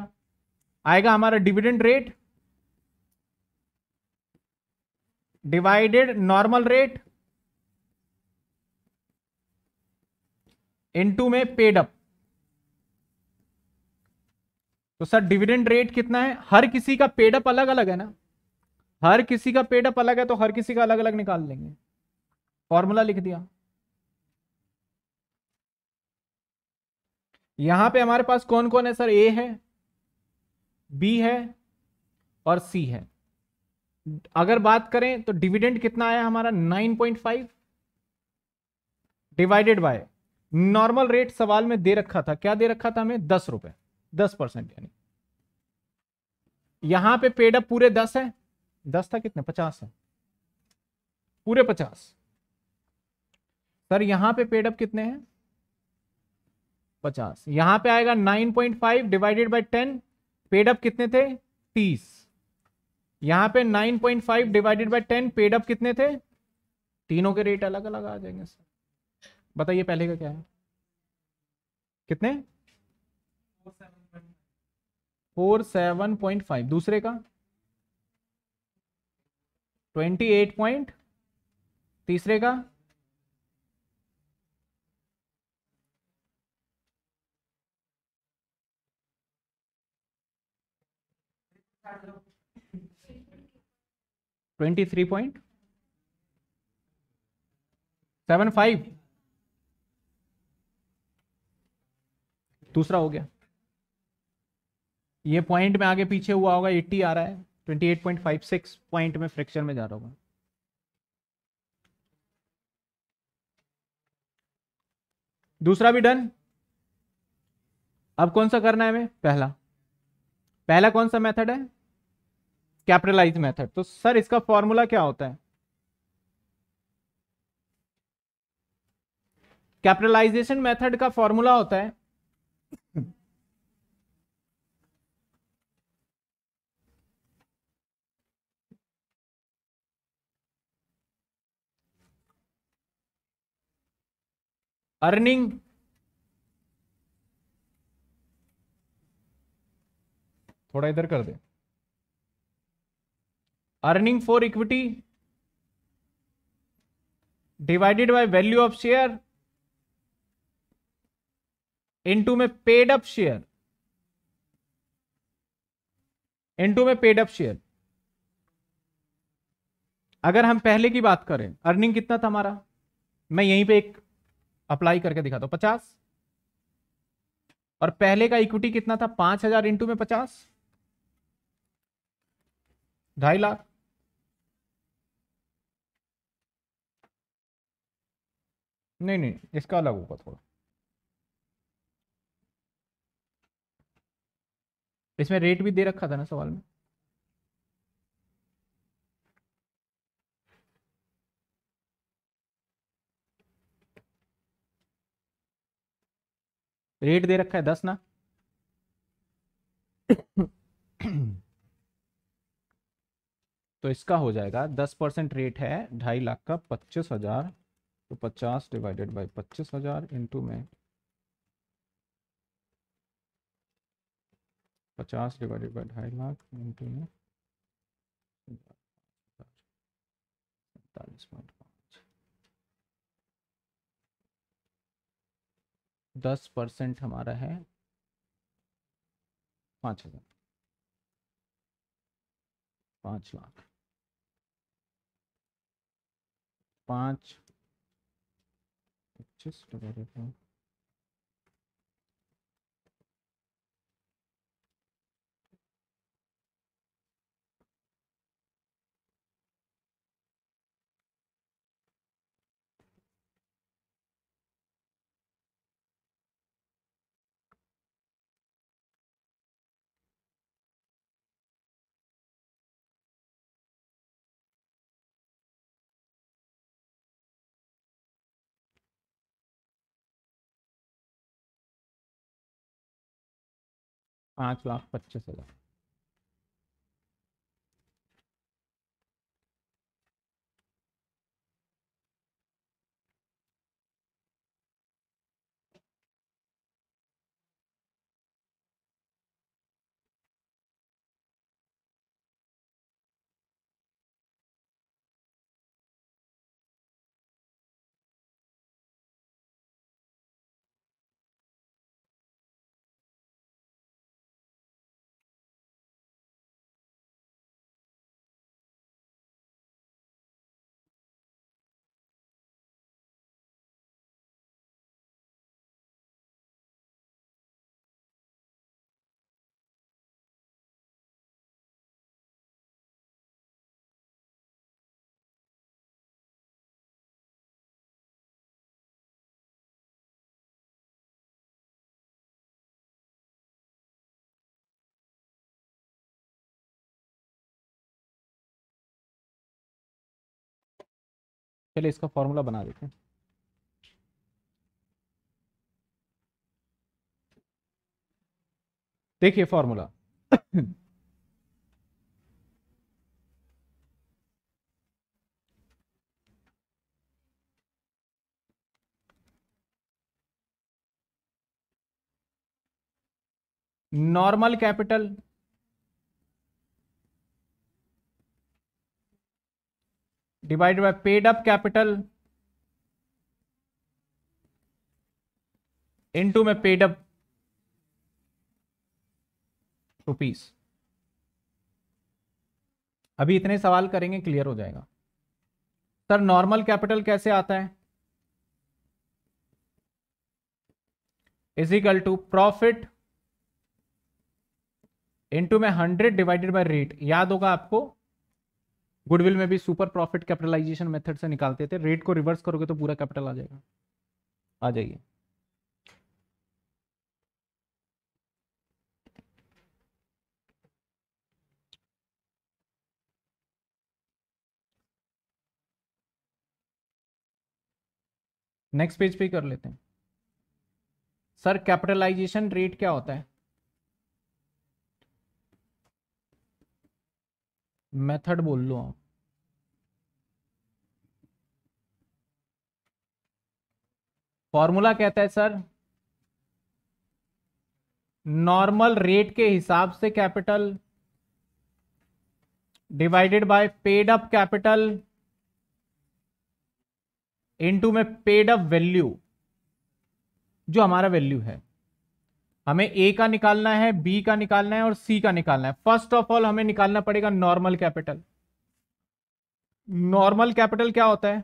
आएगा हमारा dividend rate divided normal rate into में पेड अप तो सर डिविडेंड रेट कितना है हर किसी का पेड अप अलग अलग है ना हर किसी का पेड अप अलग है तो हर किसी का अलग अलग निकाल लेंगे फॉर्मूला लिख दिया यहां पे हमारे पास कौन कौन है सर ए है बी है और सी है अगर बात करें तो डिविडेंड कितना आया हमारा 9.5 डिवाइडेड बाय नॉर्मल रेट सवाल में दे रखा था क्या दे रखा था हमें दस रुपए दस परसेंट यानी यहां पे पेड अप पूरे दस है दस था कितने पचास है पूरे पचास सर यहां पे पेड अप कितने हैं पचास यहां पे आएगा nine point five divided by ten paid up कितने थे तीस यहां पे nine point five divided by ten paid up कितने थे तीनों के रेट अलग अलग आ जाएंगे सर बताइए पहले का क्या है कितने फोर सेवन पॉइंट फाइव दूसरे का ट्वेंटी एट पॉइंट तीसरे का twenty three point seven five दूसरा हो गया ये पॉइंट में आगे पीछे हुआ होगा एट्टी आ रहा है 28.56 पॉइंट में फ्रैक्चर में जा रहा हूँ दूसरा भी डन अब कौन सा करना है हमें पहला पहला कौन सा मेथड है कैपिटलाइज मेथड तो सर इसका फॉर्मूला क्या होता है कैपिटलाइजेशन मेथड का फॉर्मूला होता है अर्निंग थोड़ा इधर कर दे earning for equity divided by value of share into में पेड अप शेयर इनटू में पेड अप शेयर अगर हम पहले की बात करें अर्निंग कितना था हमारा मैं यहीं पे एक अप्लाई करके दिखा दो पचास और पहले का इक्विटी कितना था पांच हजार इंटू में पचास ढाई लाख नहीं नहीं इसका अलग होगा थोड़ा इसमें रेट भी दे रखा था ना सवाल में रेट दे रखा है दस ना तो इसका हो जाएगा दस परसेंट रेट है ढाई लाख का पच्चीस हजार तो पचास डिवाइडेड बाई पच्चीस हजार इंटू में पचास डिवाइडेड बाय ढाई लाख इंटू में सैतालीस पॉइंट दस परसेंट हमारा है पाँच हजार पाँच लाख पाँच पच्चीस पाँच लाख पच्चीस हज़ार चलिए इसका फॉर्मूला बना देते हैं देखिए formula normal capital divide by paid up capital into में पेड अप रुपीस अभी इतने सवाल करेंगे क्लियर हो जाएगा सर नॉर्मल कैपिटल कैसे आता है इजिकल टू प्रॉफिट इनटू में हंड्रेड डिवाइडेड बाय रेट याद होगा आपको गुडविल में भी सुपर प्रॉफिट कैपिटलाइजेशन मेथड से निकालते थे रेट को रिवर्स करोगे तो पूरा कैपिटल आ जाएगा आ जाइए नेक्स्ट पेज पे कर लेते हैं सर कैपिटलाइजेशन रेट क्या होता है मेथड बोल लो आप फॉर्मूला कहता है सर नॉर्मल रेट के हिसाब से capital divided by paid up capital into में पेड अप वैल्यू जो हमारा वैल्यू है हमें ए का निकालना है बी का निकालना है और सी का निकालना है फर्स्ट ऑफ ऑल हमें निकालना पड़ेगा नॉर्मल कैपिटल नॉर्मल कैपिटल क्या होता है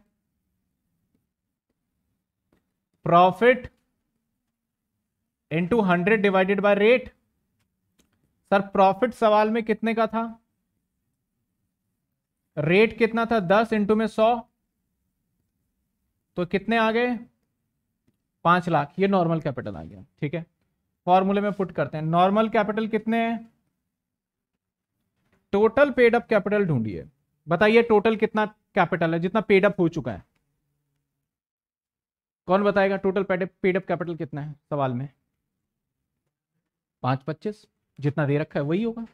profit into hundred divided by rate sir profit सवाल में कितने का था रेट कितना था दस इंटू में सौ तो कितने आ गए पांच लाख ये नॉर्मल कैपिटल आ गया ठीक है फॉर्मूले में पुट करते हैं नॉर्मल कैपिटल कितने हैं टोटल पेड अप कैपिटल ढूंढिए बताइए टोटल कितना कैपिटल है जितना पेड अप हो चुका है कौन बताएगा टोटल पेड पेडअप कैपिटल कितना है सवाल में पांच पच्चीस जितना दे रखा है वही होगा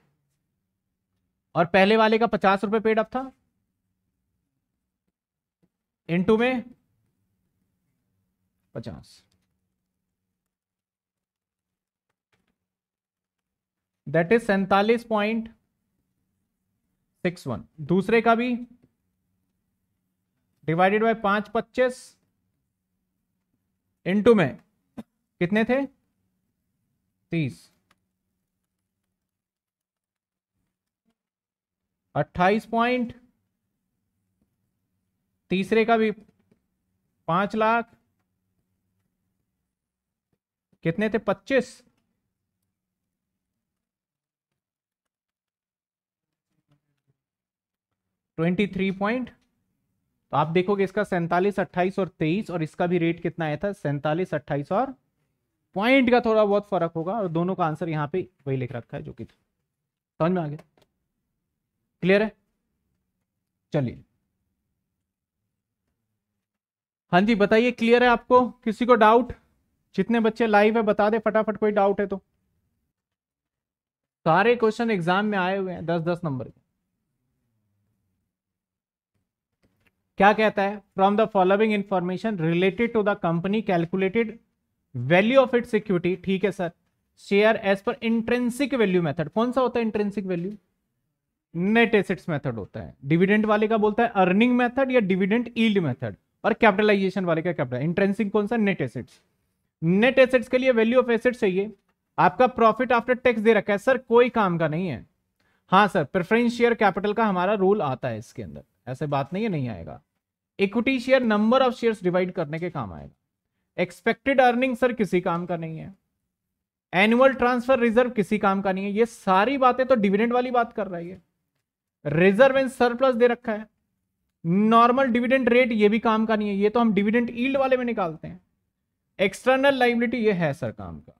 और पहले वाले का पचास पेड पेडअप था इनटू में पचास दैट इज सैतालीस पॉइंट सिक्स वन दूसरे का भी डिवाइडेड बाय पांच पच्चीस इंटू में कितने थे तीस अट्ठाईस पॉइंट तीसरे का भी पांच लाख कितने थे पच्चीस ट्वेंटी थ्री पॉइंट तो आप देखोगे इसका सैंतालीस अट्ठाईस और तेईस और इसका भी रेट कितना आया था सैंतालीस अट्ठाईस और पॉइंट का थोड़ा बहुत फर्क होगा और दोनों का आंसर यहाँ पे वही लिख रखा है जो कि समझ में आ गया क्लियर है चलिए हाँ जी बताइए क्लियर है आपको किसी को डाउट जितने बच्चे लाइव है बता दे फटाफट कोई डाउट है तो सारे क्वेश्चन एग्जाम में आए हुए हैं दस दस नंबर के क्या कहता है from the following information related to the company calculated value of it security ठीक है sir share as per intrinsic value method कौन सा होता है intrinsic value net assets method होता है डिविडेंट वाले का बोलता है अर्निंग मेथड या डिविडेंट ईल्ड मेथड और कैपिटलाइजेशन वाले का कैपिटल इंट्रेंसिक कौन सा नेट एसेट्स नेट एसेट्स के लिए वैल्यू ऑफ एसेट्स चाहिए आपका प्रॉफिट आफ्टर टैक्स दे रखा है सर कोई काम का नहीं है हाँ सर प्रेफरेंस शेयर कैपिटल का हमारा रूल आता है इसके अंदर ऐसे बात नहीं है नहीं आएगा equity share number of shares divide करने के काम आएगा एक्सपेक्टेड अर्निंग सर किसी काम का नहीं है एनुअल ट्रांसफर रिजर्व किसी काम का नहीं है ये सारी बातें तो डिविडेंड वाली बात कर रही है रिजर्व एंड सरप्लस दे रखा है नॉर्मल डिविडेंड रेट ये भी काम का नहीं है ये तो हम डिविडेंड ईल्ड वाले में निकालते हैं एक्सटर्नल लाइबिलिटी ये है सर काम का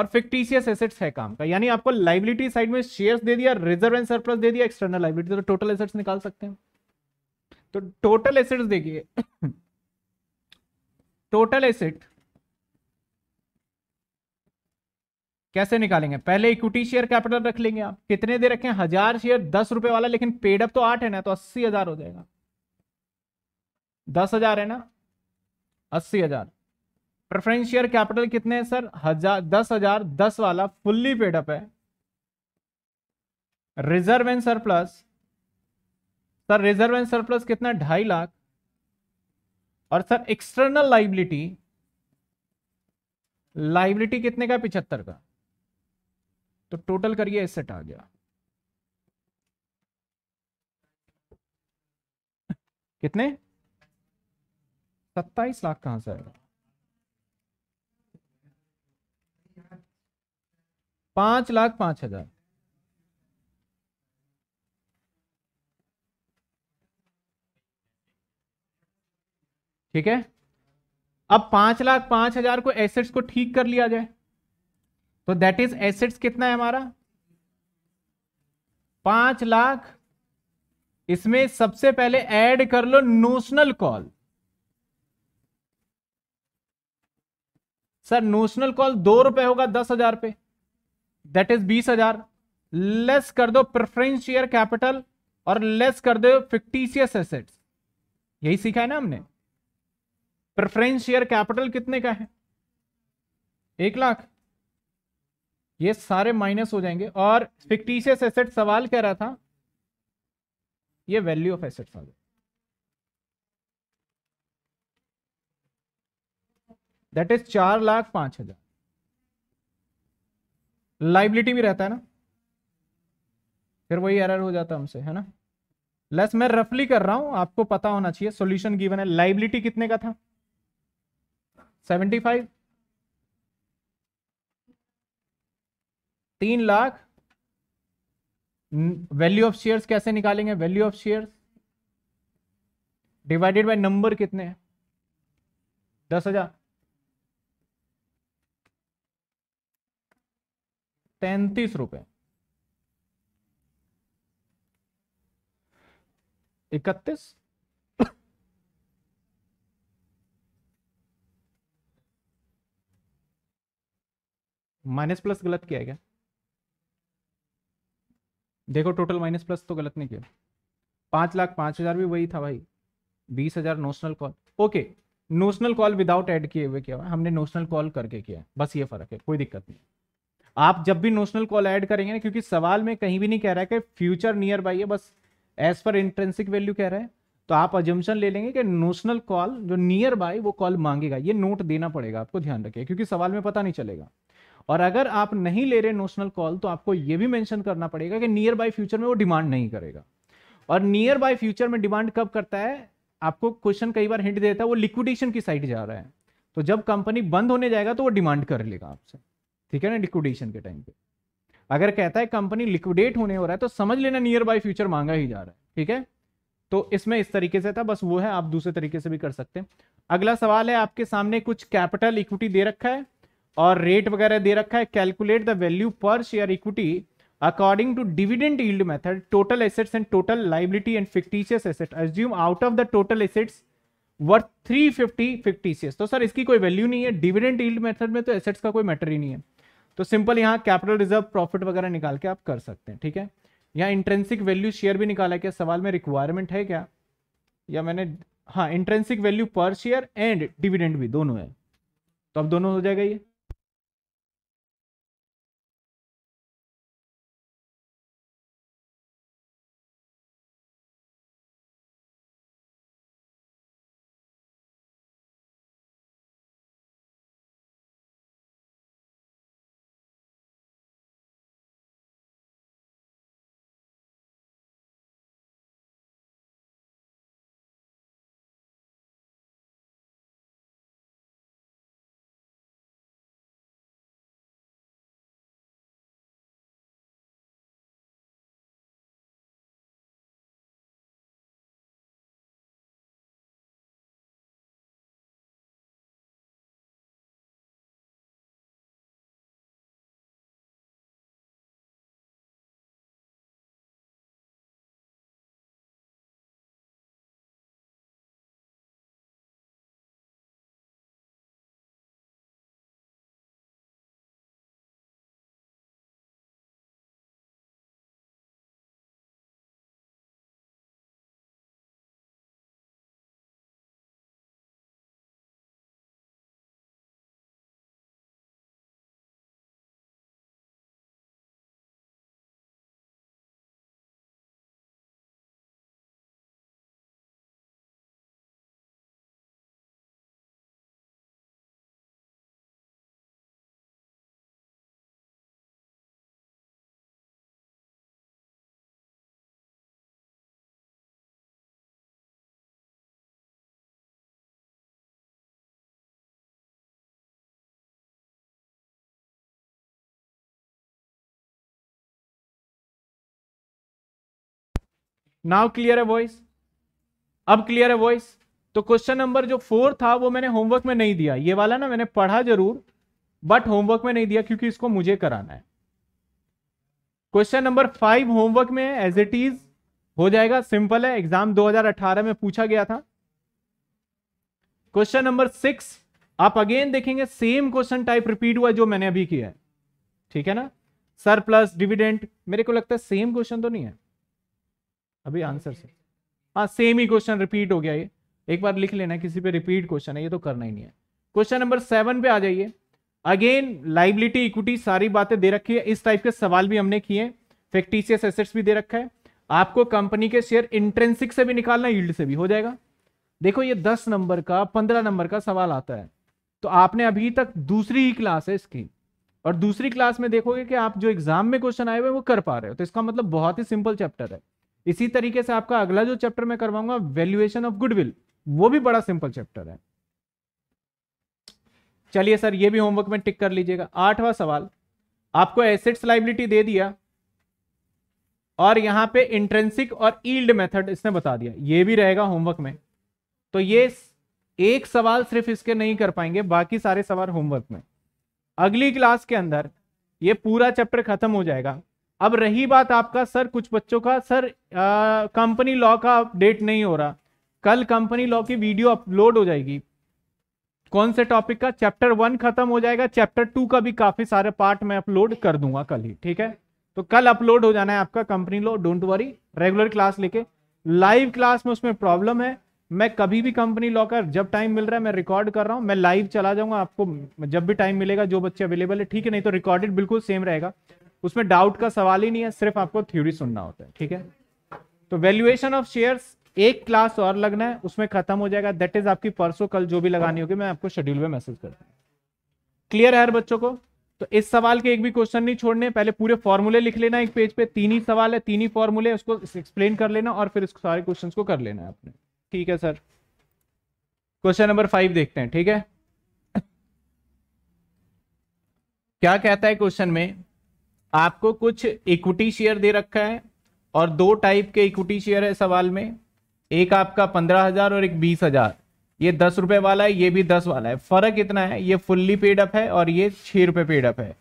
और फिक्टिशियस एसेट्स है काम का यानी आपको लाइबिलिटी साइड में शेयर्स दे दिया रिजर्व एंड सरप्लस दे दिया एक्सटर्नल लाइबिलिटी तो टोटल एसेट्स निकाल सकते हैं तो टोटल एसेट्स देखिए टोटल एसेट कैसे निकालेंगे पहले इक्विटी शेयर कैपिटल रख लेंगे आप कितने दे रखे हजार शेयर दस रुपए वाला लेकिन पेड अप तो आठ है ना तो अस्सी हजार हो जाएगा दस हजार है ना अस्सी हजार प्रेफरेंस शेयर कैपिटल कितने हैं सर हजार दस हजार दस वाला फुल्ली पेडअप है reserve and surplus sir reserve and surplus कितना ढाई लाख और सर एक्सटर्नल लाइबिलिटी लाइबिलिटी कितने का पिछहत्तर का तो टोटल करिए एसेट आ गया कितने सत्ताईस लाख कहां से आएगा पांच लाख पांच हजार ठीक है अब पांच लाख पांच हजार को एसेट्स को ठीक कर लिया जाए तो दैट इज एसेट्स कितना है हमारा पांच लाख इसमें सबसे पहले ऐड कर लो notional call sir notional call दो रुपए होगा दस हजार पे दैट इज बीस हजार लेस कर दो प्रेफरेंस शेयर कैपिटल और लेस कर दो फिक्टिशियस एसेट्स यही सीखा है ना हमने प्रेफरेंस शेयर कैपिटल कितने का है एक लाख ये सारे माइनस हो जाएंगे और फिक्टिशियस एसेट सवाल कह रहा था ये वैल्यू ऑफ एसेट्स आ दैट इज चार लाख पांच हजार लाइबिलिटी भी रहता है ना फिर वही एरर हो जाता हमसे है ना लेस मैं रफली कर रहा हूं आपको पता होना चाहिए सॉल्यूशन गिवन है लाइबिलिटी कितने का था सेवेंटी फाइव तीन लाख वैल्यू ऑफ शेयर्स कैसे निकालेंगे value of shares divided by number कितने हैं दस हजार तैतीस रुपए इकतीस माइनस प्लस गलत किया है क्या देखो टोटल माइनस प्लस तो गलत नहीं किया पांच लाख पांच हज़ार भी वही था भाई बीस हज़ार notional call okay notional call without add किए हुए क्या हमने नोशनल कॉल करके किया बस ये फ़र्क है कोई दिक्कत नहीं आप जब भी नोशनल कॉल ऐड करेंगे ना क्योंकि सवाल में कहीं भी नहीं कह रहा है कि फ्यूचर नियर बाई है बस एज पर इंट्रेंसिक वैल्यू कह रहा है तो आप अजम्पन ले लेंगे कि नोशनल कॉल जो नियर बाय वो कॉल मांगेगा ये नोट देना पड़ेगा आपको ध्यान रखिए क्योंकि सवाल में पता नहीं चलेगा और अगर आप नहीं ले रहे नोशनल कॉल तो आपको ये भी मेंशन करना पड़ेगा कि नियर बाय फ्यूचर में वो डिमांड नहीं करेगा और नियर बाय फ्यूचर में डिमांड कब करता है आपको क्वेश्चन कई बार हिंट देता है वो लिक्विडेशन की साइड जा रहा है तो जब कंपनी बंद होने जाएगा तो वो डिमांड कर लेगा आपसे ठीक है ना लिक्विडेशन के टाइम पे अगर कहता है कंपनी लिक्विडेट होने हो रहा है तो समझ लेना नियर बाय फ्यूचर मांगा ही जा रहा है ठीक है तो इसमें इस तरीके से था बस वो है आप दूसरे तरीके से भी कर सकते हैं अगला सवाल है आपके सामने कुछ कैपिटल इक्विटी दे रखा है और रेट वगैरह दे रखा है calculate the value per share equity according to dividend yield method total assets and total liability and fictitious asset assume out of the total assets worth fifty fictitious तो sir इसकी कोई वैल्यू नहीं है dividend yield method में तो assets का कोई matter ही नहीं है तो सिंपल यहाँ कैपिटल रिजर्व प्रॉफिट वगैरह निकाल के आप कर सकते हैं ठीक है यहाँ इंट्रेंसिक वैल्यू शेयर भी निकाला क्या सवाल में रिक्वायरमेंट है क्या या मैंने हाँ intrinsic value per share and dividend भी दोनों है तो अब दोनों हो जाएगा ये नाउ क्लियर है वॉइस अब क्लियर है वॉइस तो क्वेश्चन नंबर जो फोर था वो मैंने होमवर्क में नहीं दिया ये वाला ना मैंने पढ़ा जरूर बट होमवर्क में नहीं दिया क्योंकि इसको मुझे कराना है क्वेश्चन नंबर फाइव होमवर्क में एज इट इज हो जाएगा सिंपल है एग्जाम 2018 में पूछा गया था क्वेश्चन नंबर सिक्स आप अगेन देखेंगे सेम क्वेश्चन टाइप रिपीट हुआ जो मैंने अभी किया है ठीक है ना सर प्लस डिविडेंट मेरे को लगता है सेम क्वेश्चन तो नहीं है अभी आंसर हाँ, से हाँ सेम ही क्वेश्चन रिपीट हो गया ये एक बार लिख लेना किसी पे रिपीट क्वेश्चन है ये तो करना ही नहीं है क्वेश्चन नंबर सेवन पे आ जाइए अगेन लाइबिलिटी इक्विटी सारी बातें दे रखी है इस टाइप के सवाल भी हमने किए फैक्टिशियस एसेट्स भी दे रखा है आपको कंपनी के शेयर इंट्रेंसिक से भी निकालना यील्ड से भी हो जाएगा देखो ये दस नंबर का पंद्रह नंबर का सवाल आता है तो आपने अभी तक दूसरी ही क्लास है इसकी और दूसरी क्लास में देखोगे कि आप जो एग्जाम में क्वेश्चन आए हुए वो कर पा रहे हो तो इसका मतलब बहुत ही सिंपल चैप्टर है इसी तरीके से आपका अगला जो चैप्टर मैं करवाऊंगा वैल्यूएशन ऑफ गुडविल वो भी बड़ा सिंपल चैप्टर है चलिए सर ये भी होमवर्क में टिक कर लीजिएगा आठवां सवाल आपको एसेट्स लाइबिलिटी दे दिया और यहां पे इंट्रेंसिक और ईल्ड मेथड इसने बता दिया ये भी रहेगा होमवर्क में तो ये एक सवाल सिर्फ इसके नहीं कर पाएंगे बाकी सारे सवाल होमवर्क में अगली क्लास के अंदर ये पूरा चैप्टर खत्म हो जाएगा अब रही बात आपका सर कुछ बच्चों का सर कंपनी लॉ का अपडेट नहीं हो रहा कल कंपनी लॉ की वीडियो अपलोड हो जाएगी कौन से टॉपिक का चैप्टर वन खत्म हो जाएगा चैप्टर टू का भी काफी सारे पार्ट मैं अपलोड कर दूंगा कल ही ठीक है तो कल अपलोड हो जाना है आपका company law don't worry regular class लेके लाइव क्लास में उसमें प्रॉब्लम है मैं कभी भी कंपनी लॉ का जब टाइम मिल रहा है मैं रिकॉर्ड कर रहा हूँ मैं लाइव चला जाऊंगा आपको जब भी टाइम मिलेगा जो बच्चे अवेलेबल है ठीक है नहीं तो रिकॉर्डेड बिल्कुल सेम रहेगा उसमें डाउट का सवाल ही नहीं है सिर्फ आपको थ्योरी सुनना होता है ठीक है तो वैल्यूएशन ऑफ शेयर्स एक क्लास और लगना है उसमें खत्म हो जाएगा दैट इज आपकी परसों कल जो भी लगानी होगी मैं आपको शेड्यूल में मैसेज करता हूँ क्लियर है हर बच्चों को तो इस सवाल के एक भी क्वेश्चन नहीं छोड़ने पहले पूरे फॉर्मूले लिख लेना एक पेज पे तीन ही सवाल है तीन ही फॉर्मूले उसको एक्सप्लेन कर लेना और फिर सारे क्वेश्चन को कर लेना है आपने ठीक है सर क्वेश्चन नंबर फाइव देखते हैं ठीक है क्या कहता है क्वेश्चन में आपको कुछ इक्विटी शेयर दे रखा है और दो टाइप के इक्विटी शेयर है सवाल में एक आपका पंद्रह हजार और एक बीस हजार ये दस रुपए वाला है ये भी दस वाला है फर्क इतना है ये फुल्ली पेड अप है और ये छह रुपए पेड अप है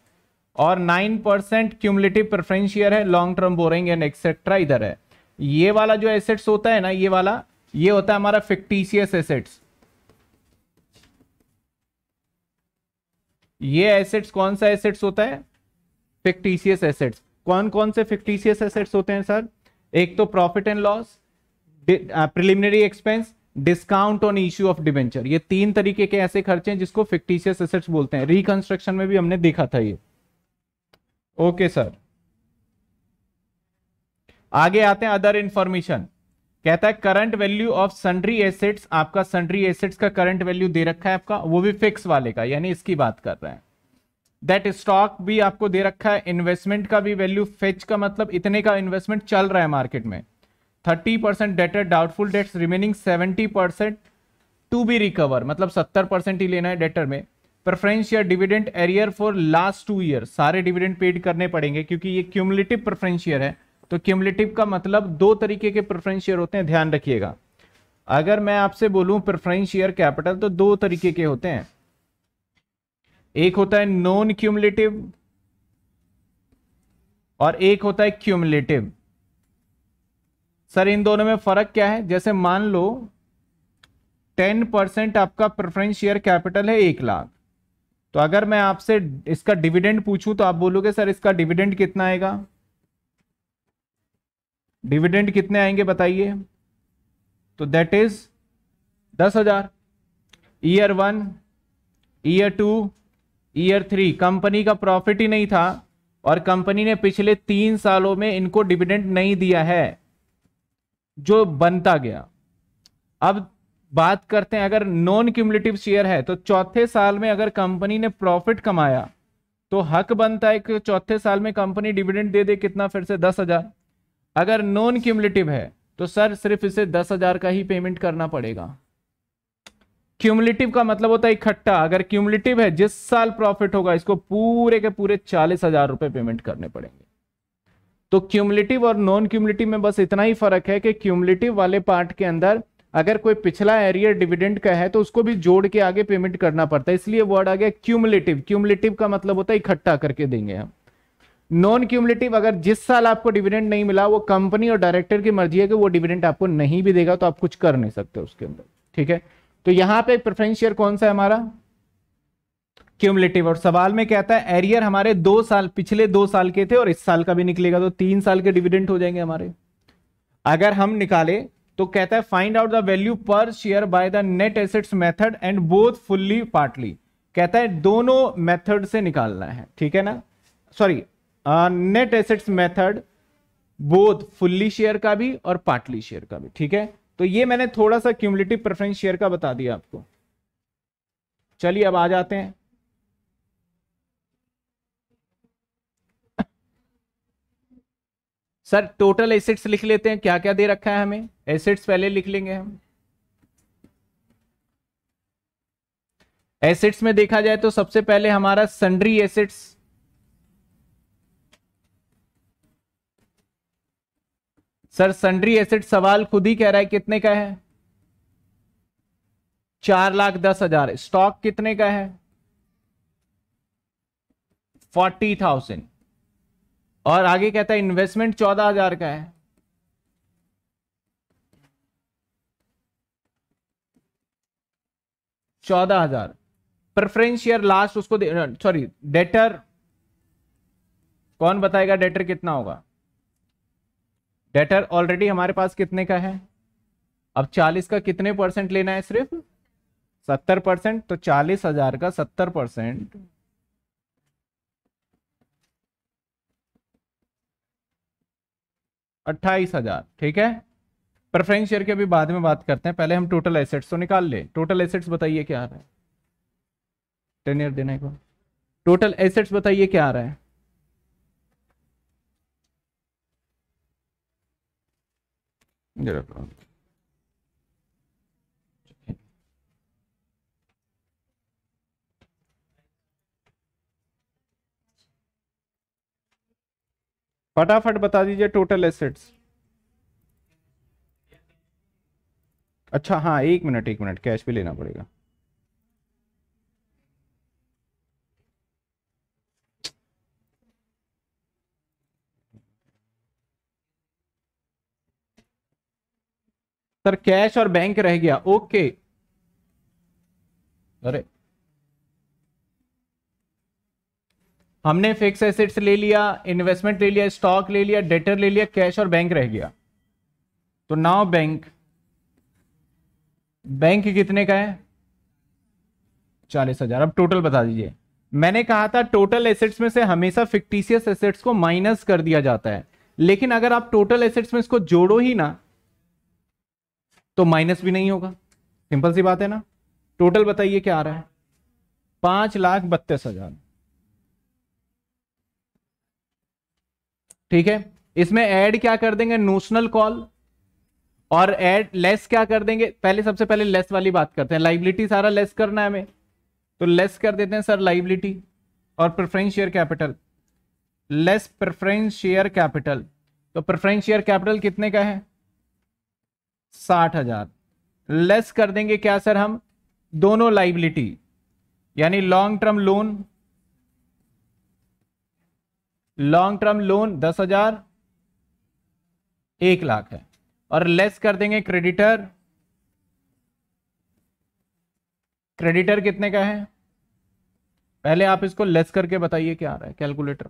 और nine percent cumulative preference share है long term borrowing and etcetera इधर है ये वाला जो एसेट्स होता है ना ये वाला ये होता है हमारा फिक्टीशियस एसेट्स ये एसेट्स कौन सा एसेट्स होता है फिक्टीशियस एसेट्स कौन कौन से फिक्टीसियस एसेट्स होते हैं सर एक तो profit and loss preliminary expense discount on issue of debenture ये तीन तरीके के ऐसे खर्चे हैं जिसको फिक्टीशियस एसेट्स बोलते हैं रिकंस्ट्रक्शन में भी हमने देखा था ये ओके okay, सर आगे आते हैं अदर इंफॉर्मेशन कहता है current value of sundry assets आपका सन्ड्री एसेट्स का करंट वैल्यू दे रखा है आपका वो भी फिक्स वाले का यानी इसकी बात कर रहे हैं दैट स्टॉक भी आपको दे रखा है इन्वेस्टमेंट का भी वैल्यू फेच का मतलब इतने का इन्वेस्टमेंट चल रहा है मार्केट में thirty percent debtor doubtful debts remaining seventy percent to be recover मतलब सत्तर परसेंट ही लेना है डेटर में प्रेफरेंस या dividend arrear for last two year सारे डिविडेंट पेड करने पड़ेंगे क्योंकि ये क्यूमुलेटिव प्रेफरेंशियर है तो क्यूमलेटिव का मतलब दो तरीके के प्रेफरेंशियर होते हैं ध्यान रखिएगा अगर मैं आपसे बोलूं प्रेफरेंस शेयर कैपिटल तो दो तरीके के होते हैं एक होता है नॉन क्यूमलेटिव और एक होता है क्यूमलेटिव सर इन दोनों में फर्क क्या है जैसे मान लो टेन परसेंट आपका प्रेफरेंस शेयर कैपिटल है एक लाख तो अगर मैं आपसे इसका डिविडेंड पूछूं तो आप बोलोगे सर इसका डिविडेंड कितना आएगा डिविडेंड कितने आएंगे बताइए तो दैट इज दस हजार year one year two year three company का प्रॉफिट ही नहीं था और कंपनी ने पिछले तीन सालों में इनको डिविडेंड नहीं दिया है जो बनता गया अब बात करते हैं अगर नॉन क्यूमलेटिव शेयर है तो चौथे साल में अगर कंपनी ने प्रॉफिट कमाया तो हक बनता है कि चौथे साल में कंपनी डिविडेंड दे दे कितना फिर से दस हजार अगर नॉन क्यूमलेटिव है तो सर सिर्फ इसे दस हजार का ही पेमेंट करना पड़ेगा क्यूमुलेटिव का मतलब होता है इकट्ठा अगर क्यूमुलेटिव है जिस साल प्रॉफिट होगा इसको पूरे के पूरे चालीस हजार रुपए पेमेंट करने पड़ेंगे तो क्यूमुलेटिव और नॉन क्यूमुलेटिव में बस इतना ही फर्क है कि क्यूमुलेटिव वाले पार्ट के अंदर अगर कोई पिछला एरियर डिविडेंड का है तो उसको भी जोड़ के आगे पेमेंट करना पड़ता है इसलिए वर्ड आ गया क्यूमुलेटिव क्यूमुलेटिव का मतलब होता है इकट्ठा करके देंगे हम नॉन क्यूमुलेटिव अगर जिस साल आपको डिविडेंड नहीं मिला वो कंपनी और डायरेक्टर की मर्जी है कि वो डिविडेंड आपको नहीं भी देगा तो आप कुछ कर नहीं सकते उसके अंदर ठीक है तो यहां पे प्रेफरेंस शेयर कौन सा है हमारा क्यूमलेटिव और सवाल में कहता है एरियर हमारे दो साल पिछले दो साल के थे और इस साल का भी निकलेगा तो तीन साल के डिविडेंट हो जाएंगे हमारे अगर हम निकाले तो कहता है find out the value per share by the net assets method and both fully partly कहता है दोनों मेथड से निकालना है ठीक है ना sorry net assets method both fully share का भी और पार्टली शेयर का भी ठीक है तो ये मैंने थोड़ा सा क्यूमलेटिव प्रेफरेंस शेयर का बता दिया आपको चलिए अब आ जाते हैं सर टोटल एसेट्स लिख लेते हैं क्या क्या दे रखा है हमें एसेट्स पहले लिख लेंगे हम एसेट्स में देखा जाए तो सबसे पहले हमारा sundry assets sir sundry asset सवाल खुद ही कह रहा है कितने का है चार लाख दस हजार स्टॉक कितने का है फोर्टी थाउजेंड और आगे कहता है इन्वेस्टमेंट चौदह हजार का है चौदह हजार प्रेफरेंस शेयर लास्ट उसको सॉरी डेटर कौन बताएगा डेटर कितना होगा डेटर ऑलरेडी हमारे पास कितने का है अब चालीस का कितने परसेंट लेना है सिर्फ सत्तर परसेंट तो चालीस हजार का सत्तर परसेंट अट्ठाईस हजार ठीक है प्रेफरेंस शेयर के अभी बाद में बात करते हैं पहले हम टोटल एसेट्स तो निकाल ले टोटल एसेट्स बताइए क्या आ रहा है टेन ईयर देने को टोटल एसेट्स बताइए क्या आ रहा है Get up. फटाफट बता दीजिए टोटल एसेट्स अच्छा हाँ एक मिनट एक मिनट कैश भी लेना पड़ेगा सर कैश और बैंक रह गया ओके अरे हमने फिक्स एसेट्स ले लिया इन्वेस्टमेंट ले लिया स्टॉक ले लिया डेटर ले लिया कैश और बैंक रह गया तो नाउ बैंक बैंक कितने का है चालीस हजार अब टोटल बता दीजिए मैंने कहा था टोटल एसेट्स में से हमेशा फिक्टिशियस एसेट्स को माइनस कर दिया जाता है लेकिन अगर आप टोटल एसेट्स में इसको जोड़ो ही ना तो माइनस भी नहीं होगा सिंपल सी बात है ना टोटल बताइए क्या आ रहा है पांच लाख बत्तीस हजार ठीक है इसमें ऐड क्या कर देंगे नोशनल कॉल और ऐड लेस क्या कर देंगे पहले सबसे पहले लेस वाली बात करते हैं लाइबिलिटी सारा लेस करना है हमें तो लेस कर देते हैं सर लाइबिलिटी और preference share capital less preference share capital तो प्रेफरेंस शेयर कैपिटल कितने का है साठ हजार लेस कर देंगे क्या सर हम दोनों लाइबिलिटी यानी long term loan long term loan दस हजार एक लाख है और लेस कर देंगे क्रेडिटर क्रेडिटर कितने का है पहले आप इसको लेस करके बताइए क्या आ रहा है कैलकुलेटर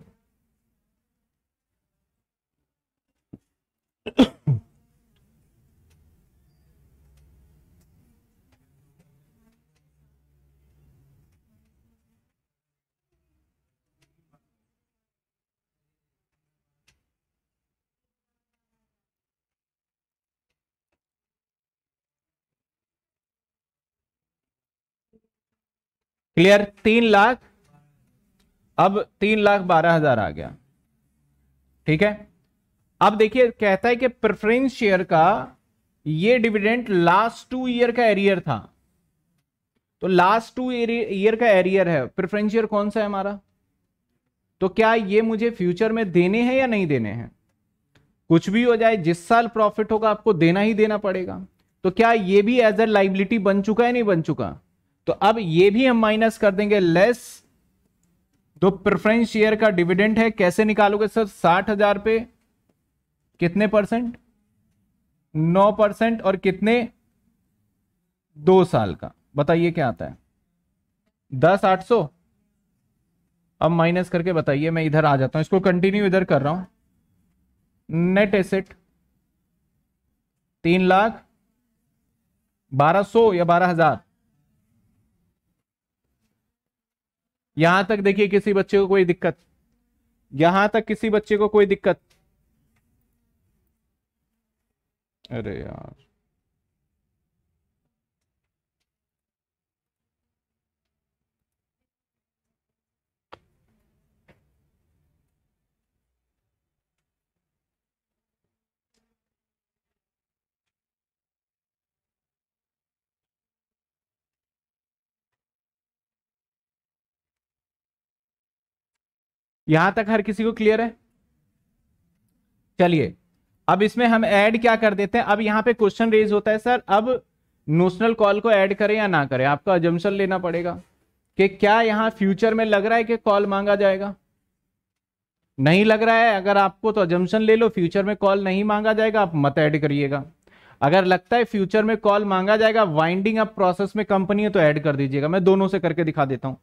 क्लियर तीन लाख अब तीन लाख बारह हजार आ गया ठीक है अब देखिए कहता है कि प्रेफरेंस शेयर का ये डिविडेंड लास्ट टू ईयर का एरियर था तो लास्ट टू ईयर का एरियर है प्रेफरेंस शेयर कौन सा है हमारा तो क्या ये मुझे फ्यूचर में देने हैं या नहीं देने हैं कुछ भी हो जाए जिस साल प्रॉफिट होगा आपको देना ही देना पड़ेगा तो क्या ये भी एज अ लाइबिलिटी बन चुका है नहीं बन चुका तो अब ये भी हम माइनस कर देंगे लेस दो प्रेफरेंस शेयर का डिविडेंड है कैसे निकालोगे सर साठ हजार पे कितने परसेंट नौ परसेंट और कितने दो साल का बताइए क्या आता है दस आठ सौ अब माइनस करके बताइए मैं इधर आ जाता हूं इसको कंटिन्यू इधर कर रहा हूं नेट एसेट तीन लाख बारह सौ या बारह हजार यहां तक देखिए किसी बच्चे को कोई दिक्कत यहां तक किसी बच्चे को कोई दिक्कत अरे यार यहां तक हर किसी को क्लियर है चलिए अब इसमें हम ऐड क्या कर देते हैं अब यहां पे क्वेश्चन रेज होता है सर अब नोशनल कॉल को ऐड करें या ना करें आपका अजम्सन लेना पड़ेगा कि क्या यहां फ्यूचर में लग रहा है कि कॉल मांगा जाएगा नहीं लग रहा है अगर आपको तो एजम्पन ले लो फ्यूचर में कॉल नहीं मांगा जाएगा आप मत ऐड करिएगा अगर लगता है फ्यूचर में कॉल मांगा जाएगा वाइंडिंग अप प्रोसेस में कंपनी है तो ऐड कर दीजिएगा मैं दोनों से करके दिखा देता हूं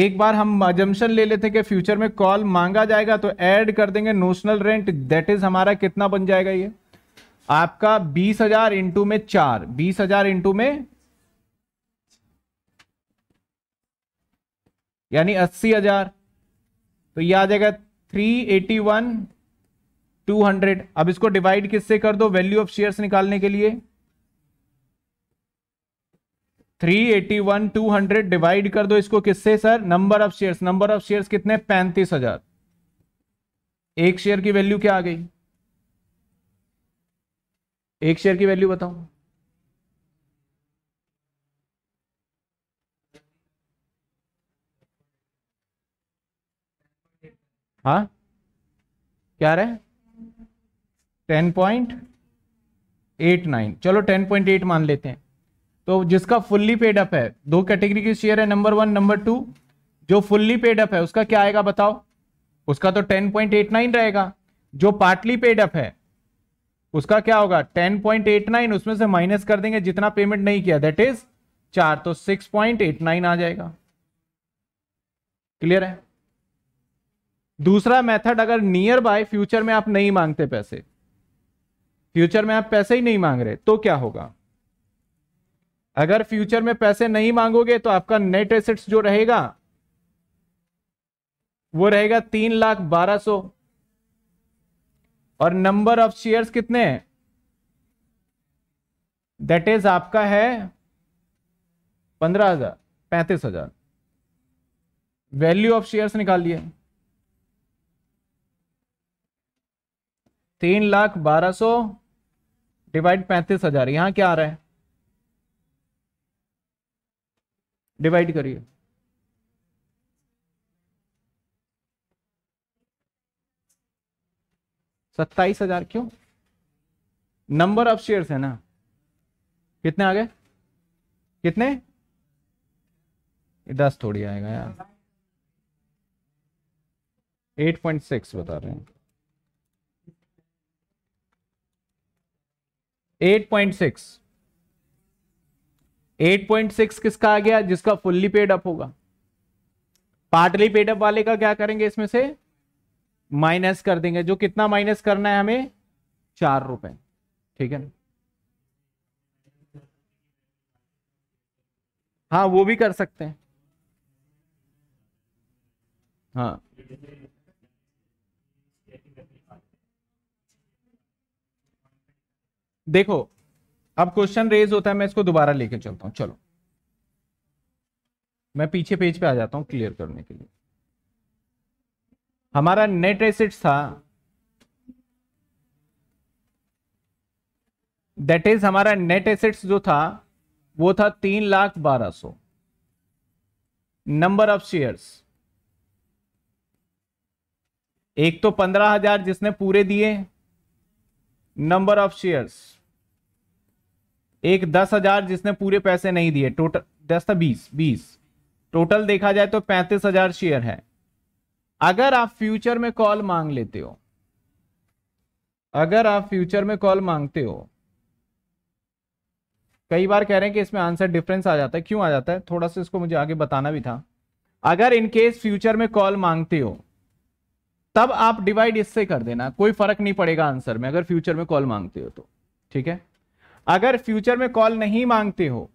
एक बार हम अजम्पन ले लेते हैं कि फ्यूचर में कॉल मांगा जाएगा तो ऐड कर देंगे नोशनल रेंट दैट इज हमारा कितना बन जाएगा ये आपका बीस हजार इंटू में चार बीस हजार इंटू में यानी अस्सी हजार तो ये आ जाएगा three eighty one two hundred अब इसको डिवाइड किससे कर दो वैल्यू ऑफ शेयर्स निकालने के लिए टू हंड्रेड डिवाइड कर दो इसको किससे sir number of shares number of shares कितने पैंतीस हजार एक शेयर की वैल्यू क्या आ गई एक शेयर की वैल्यू बताओ हा क्या रहे टेन पॉइंट एट नाइन चलो टेन पॉइंट एट मान लेते हैं तो जिसका फुल्ली पेड अप है दो कैटेगरी के शेयर है नंबर वन नंबर टू जो फुल्ली पेड अप है उसका क्या आएगा बताओ उसका तो 10.89 रहेगा जो पार्टली पेड अप है उसका क्या होगा 10.89 उसमें से माइनस कर देंगे जितना पेमेंट नहीं किया दैट इज चार तो 6.89 आ जाएगा क्लियर है दूसरा मेथड अगर नियर बाय फ्यूचर में आप नहीं मांगते पैसे फ्यूचर में आप पैसे ही नहीं मांग रहे तो क्या होगा अगर फ्यूचर में पैसे नहीं मांगोगे तो आपका नेट एसेट्स जो रहेगा वो रहेगा तीन लाख बारह सो और नंबर ऑफ शेयर्स कितने हैं दैट इज आपका है पंद्रह हजार पैंतीस हजार वैल्यू ऑफ शेयर्स निकाल लिए तीन लाख बारह सो डिवाइड पैंतीस हजार यहां क्या आ रहा है डिवाइड करिए सत्ताईस हजार क्यों नंबर ऑफ शेयर्स है ना कितने आ गए कितने दस थोड़ी आएगा यार एट पॉइंट सिक्स बता रहे हैं एट पॉइंट सिक्स 8.6 किसका आ गया जिसका फुल्ली पेड अप होगा पार्टली पेड अप वाले का क्या करेंगे इसमें से माइनस कर देंगे जो कितना माइनस करना है हमें चार रुपए ठीक है हाँ वो भी कर सकते हैं हाँ देखो अब क्वेश्चन रेज होता है मैं इसको दोबारा लेके चलता हूं चलो मैं पीछे पेज पे आ जाता हूं क्लियर करने के लिए हमारा नेट एसेट्स था दैट इज हमारा नेट एसेट्स जो था वो था तीन लाख बारह सौ नंबर ऑफ शेयर्स एक तो पंद्रह हजार जिसने पूरे दिए नंबर ऑफ शेयर्स एक दस हजार जिसने पूरे पैसे नहीं दिए टोटल दस था बीस बीस टोटल देखा जाए तो पैंतीस हजार शेयर है अगर आप फ्यूचर में कॉल मांग लेते हो अगर आप फ्यूचर में कॉल मांगते हो कई बार कह रहे हैं कि इसमें आंसर डिफरेंस आ जाता है क्यों आ जाता है थोड़ा सा इसको मुझे आगे बताना भी था अगर इन केस फ्यूचर में कॉल मांगते हो तब आप डिवाइड इससे कर देना कोई फर्क नहीं पड़ेगा आंसर में अगर फ्यूचर में कॉल मांगते हो तो ठीक है अगर फ्यूचर में कॉल नहीं मांगते हो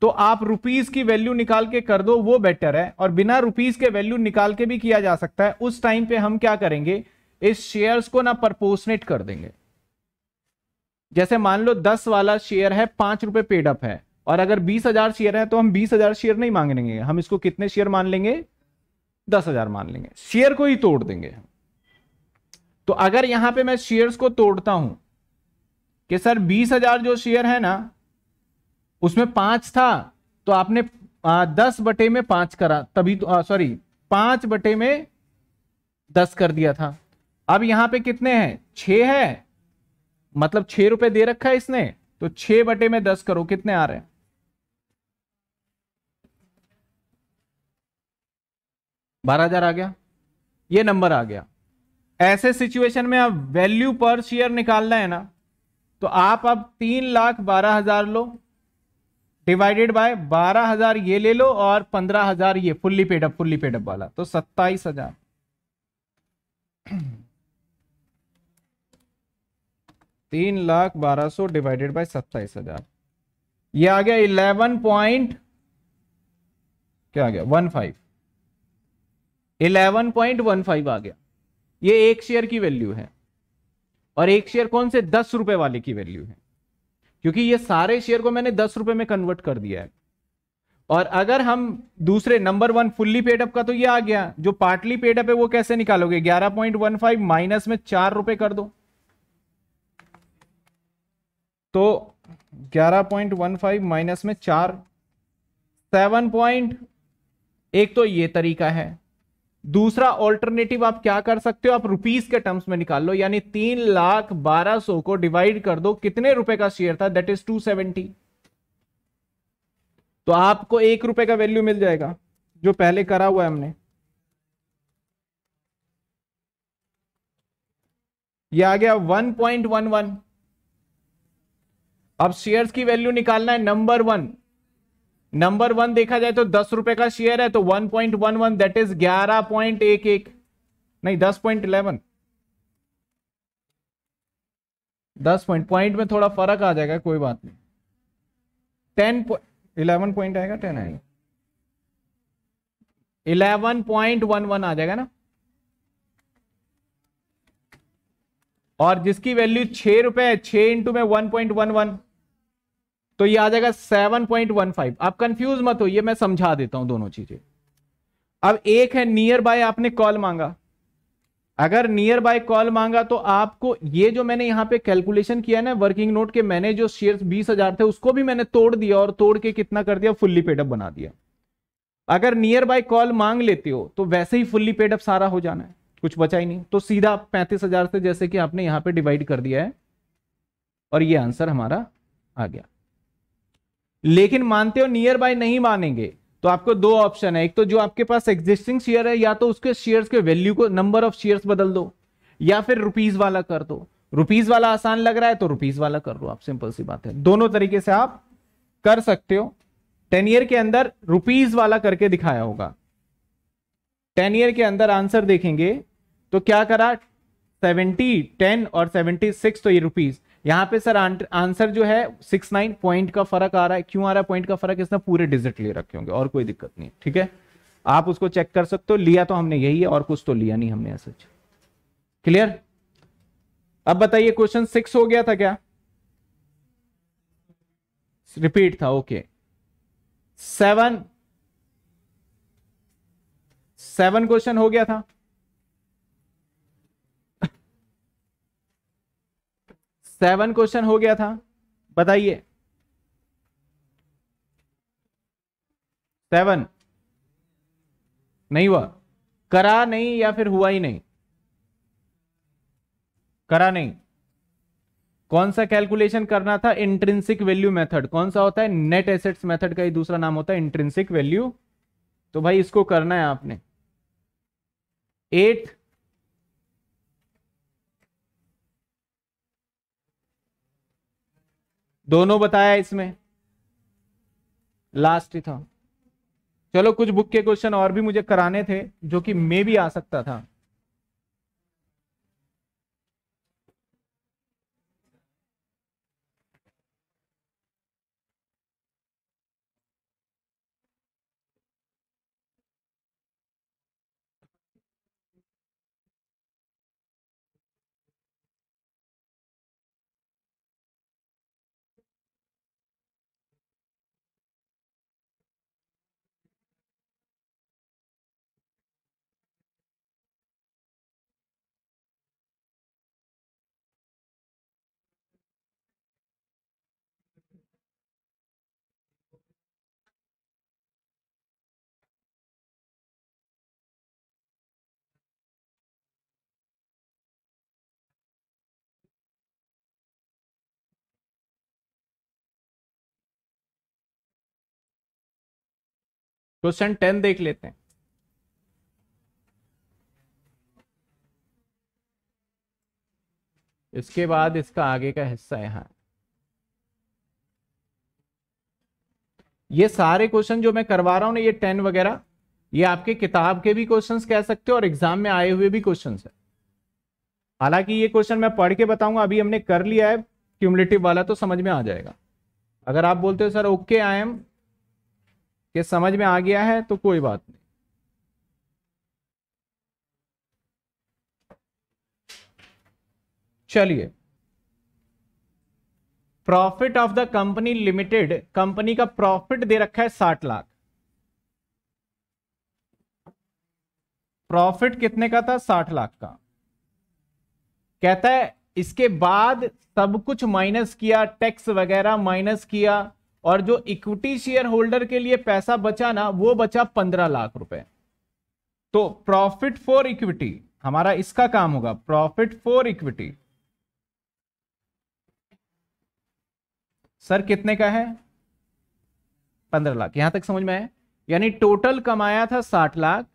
तो आप रुपीज की वैल्यू निकाल के कर दो वो बेटर है और बिना रुपीज के वैल्यू निकाल के भी किया जा सकता है उस टाइम पे हम क्या करेंगे इस शेयर्स को ना परपोसनेट कर देंगे जैसे मान लो दस वाला शेयर है पांच रुपए पेडअप है और अगर बीस हजार शेयर है तो हम बीस हजार शेयर नहीं मांग लेंगे हम इसको कितने शेयर मान लेंगे दस हजार मान लेंगे शेयर को ही तोड़ देंगे तो अगर यहां पे मैं शेयर्स को तोड़ता हूं कि सर बीस हजार जो शेयर है ना उसमें पांच था तो आपने आ, दस बटे में पांच करा तभी तो सॉरी पांच बटे में दस कर दिया था अब यहां पे कितने हैं छ है मतलब छह रुपए दे रखा है इसने तो छह बटे में दस करो कितने आ रहे हैं बारह हजार आ गया ये नंबर आ गया ऐसे सिचुएशन में आप वैल्यू पर शेयर निकालना है ना तो आप अब तीन लाख बारह हजार लो डिवाइडेड बाय बारह हजार ये ले लो और पंद्रह हजार ये फुल्ली पेडअप फुल्ली पेडअप वाला तो सत्ताईस हजार तीन लाख बारह सो डिवाइडेड बाय सत्ताईस हजार ये आ गया इलेवन पॉइंट क्या आ गया one five eleven point one five आ गया ये एक शेयर की वैल्यू है और एक शेयर कौन से दस रुपए वाले की वैल्यू है क्योंकि ये सारे शेयर को मैंने दस रुपए में कन्वर्ट कर दिया है और अगर हम दूसरे नंबर वन फुल्ली पेडअप का तो ये आ गया जो पार्टली पेडअप है वो कैसे निकालोगे ग्यारह पॉइंट वन फाइव माइनस में चार रुपए कर दो तो ग्यारह पॉइंट वन फाइव माइनस में चार सेवन पॉइंट एक तो ये तरीका है दूसरा ऑल्टरनेटिव आप क्या कर सकते हो आप रुपीज के टर्म्स में निकाल लो यानी तीन लाख बारह सौ को डिवाइड कर दो कितने रुपए का शेयर था दैट इज टू सेवेंटी तो आपको एक रुपए का वैल्यू मिल जाएगा जो पहले करा हुआ है हमने ये आ गया वन पॉइंट वन वन अब शेयर्स की वैल्यू निकालना है नंबर वन नंबर वन देखा जाए तो दस रुपए का शेयर है तो one point one one that is ग्यारह पॉइंट एक एक नहीं दस पॉइंट इलेवन दस पॉइंट पॉइंट में थोड़ा फर्क आ जाएगा कोई बात नहीं टेन इलेवन पॉइंट आएगा टेन आएगा इलेवन पॉइंट वन वन आ जाएगा ना और जिसकी वैल्यू छह रुपए है छह इंटू में वन पॉइंट वन वन तो ये आ जाएगा 7.15 आप कंफ्यूज मत हो ये मैं समझा देता हूं दोनों चीजें अब एक है नियर बाय आपने कॉल मांगा अगर नियर बाय कॉल मांगा तो आपको ये जो मैंने यहां पे कैलकुलेशन किया ना वर्किंग नोट के मैंने जो शेयर्स बीस हजार थे उसको भी मैंने तोड़ दिया और तोड़ के कितना कर दिया फुल्ली पेडअप बना दिया अगर नियर बाय कॉल मांग लेते हो तो वैसे ही फुल्ली पेडअप सारा हो जाना है कुछ बचा ही नहीं तो सीधा पैंतीस हजार से जैसे कि आपने यहाँ पे डिवाइड कर दिया है और ये आंसर हमारा आ गया लेकिन मानते हो नियर बाय नहीं मानेंगे तो आपको दो ऑप्शन है एक तो जो आपके पास एग्जिस्टिंग शेयर है या तो उसके शेयर्स के वैल्यू को नंबर ऑफ शेयर्स बदल दो या फिर रुपीज वाला कर दो रुपीज वाला आसान लग रहा है तो रुपीज वाला कर लो आप सिंपल सी बात है दोनों तरीके से आप कर सकते हो टेन ईयर के अंदर रुपीज वाला करके दिखाया होगा टेन ईयर के अंदर आंसर देखेंगे तो क्या करा सेवेंटी टेन और सेवेंटी सिक्स तो ये रुपीज यहाँ पे सर आंसर जो है सिक्स नाइन पॉइंट का फर्क आ रहा है क्यों आ रहा है पॉइंट का फर्क इसने पूरे डिजिट ले रखे होंगे और कोई दिक्कत नहीं ठीक है आप उसको चेक कर सकते हो लिया तो हमने यही है और कुछ तो लिया नहीं हमने सच क्लियर अब बताइए क्वेश्चन सिक्स हो गया था क्या रिपीट था ओके सेवन सेवन क्वेश्चन हो गया था सेवन क्वेश्चन हो गया था बताइए सेवन नहीं हुआ करा नहीं या फिर हुआ ही नहीं करा नहीं कौन सा कैलकुलेशन करना था इंट्रिंसिक वैल्यू मेथड कौन सा होता है नेट एसेट्स मेथड का ही दूसरा नाम होता है इंट्रिंसिक वैल्यू तो भाई इसको करना है आपने एट दोनों बताया इसमें लास्ट ही था चलो कुछ बुक के क्वेश्चन और भी मुझे कराने थे जो कि मे भी आ सकता था क्वेश्चन टेन देख लेते हैं इसके बाद इसका आगे का हिस्सा यहाँ ये सारे क्वेश्चन जो मैं करवा रहा हूं ना ये टेन वगैरह ये आपके किताब के भी क्वेश्चंस कह सकते हो और एग्जाम में आए हुए भी क्वेश्चंस है हालांकि ये क्वेश्चन मैं पढ़ के बताऊंगा अभी हमने कर लिया है क्यूमलेटिव वाला तो समझ में आ जाएगा अगर आप बोलते हो सर ओके आई एम कि समझ में आ गया है तो कोई बात नहीं चलिए profit of the company limited company का प्रॉफिट दे रखा है साठ लाख प्रॉफिट कितने का था साठ लाख का कहता है इसके बाद सब कुछ माइनस किया टैक्स वगैरह माइनस किया और जो इक्विटी शेयर होल्डर के लिए पैसा बचा ना वो बचा पंद्रह लाख रुपए तो प्रॉफिट फॉर इक्विटी हमारा इसका काम होगा प्रॉफिट फॉर इक्विटी सर कितने का है पंद्रह लाख यहां तक समझ में आए यानी टोटल कमाया था साठ लाख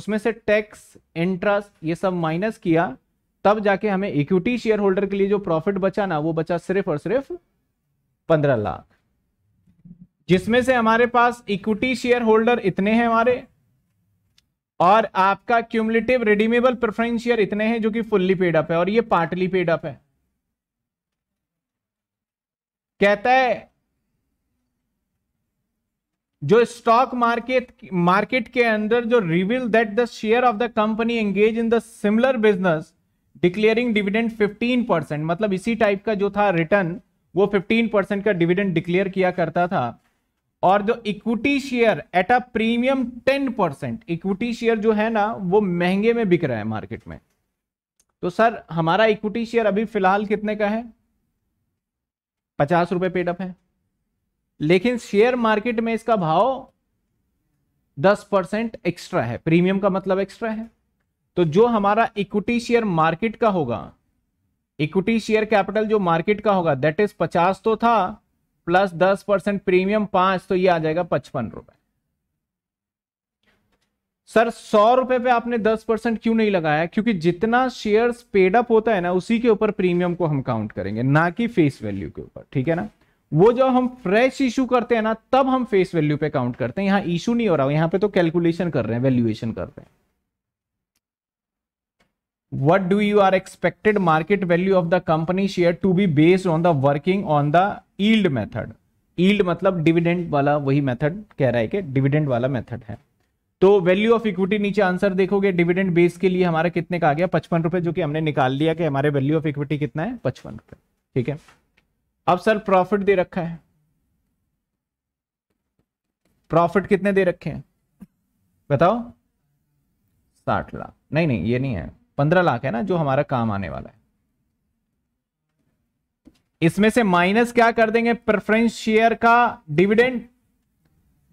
उसमें से टैक्स इंटरेस्ट ये सब माइनस किया तब जाके हमें इक्विटी शेयर होल्डर के लिए जो प्रॉफिट बचा ना वो बचा सिर्फ और सिर्फ पंद्रह लाख जिसमें से हमारे पास इक्विटी शेयर होल्डर इतने हैं हमारे और आपका क्यूमलेटिव रिडीमेबल प्रेफरेंस शेयर इतने हैं जो कि फुल्ली पेड अप है और ये पार्टली पेड अप है कहता है जो स्टॉक मार्केट मार्केट के अंदर जो reveal that the share of the company engage in the similar business declaring dividend 15 percent मतलब इसी टाइप का जो था रिटर्न वो 15 परसेंट का डिविडेंड डिक्लेयर किया करता था और जो equity share at a premium ten percent equity share जो है ना वो महंगे में बिक रहा है मार्केट में तो सर हमारा इक्विटी शेयर अभी फिलहाल कितने का है पचास रुपए पेडअप है लेकिन शेयर मार्केट में इसका भाव दस परसेंट एक्स्ट्रा है प्रीमियम का मतलब एक्स्ट्रा है तो जो हमारा इक्विटी शेयर मार्केट का होगा इक्विटी शेयर कैपिटल जो मार्केट का होगा दैट इज पचास तो था प्लस दस परसेंट प्रीमियम पांच तो ये आ जाएगा पचपन रुपए सर सौ रुपए पे आपने दस परसेंट क्यों नहीं लगाया क्योंकि जितना शेयर पेड अप होता है ना उसी के ऊपर प्रीमियम को हम काउंट करेंगे ना कि फेस वैल्यू के ऊपर ठीक है ना वो जब हम फ्रेश इशू करते हैं ना तब हम फेस वैल्यू पे काउंट करते हैं यहां इशू नहीं हो रहा यहां पे तो कैलकुलेशन कर रहे हैं वैल्यूएशन कर रहे हैं what do you are expected market value of the company share to be based on the working on the yield method yield मतलब dividend वाला वही method कह रहा है कि dividend वाला method है तो वैल्यू ऑफ इक्विटी नीचे आंसर देखोगे डिविडेंड बेस के लिए हमारा कितने का आ गया पचपन रुपए जो कि हमने निकाल लिया कि हमारे वैल्यू ऑफ इक्विटी कितना है पचपन रुपए ठीक है अब सर प्रॉफिट दे रखा है प्रॉफिट कितने दे रखे हैं बताओ साठ लाख नहीं नहीं ये नहीं है पंद्रह लाख है ना जो हमारा काम आने वाला है इसमें से माइनस क्या कर देंगे प्रेफरेंस शेयर का डिविडेंड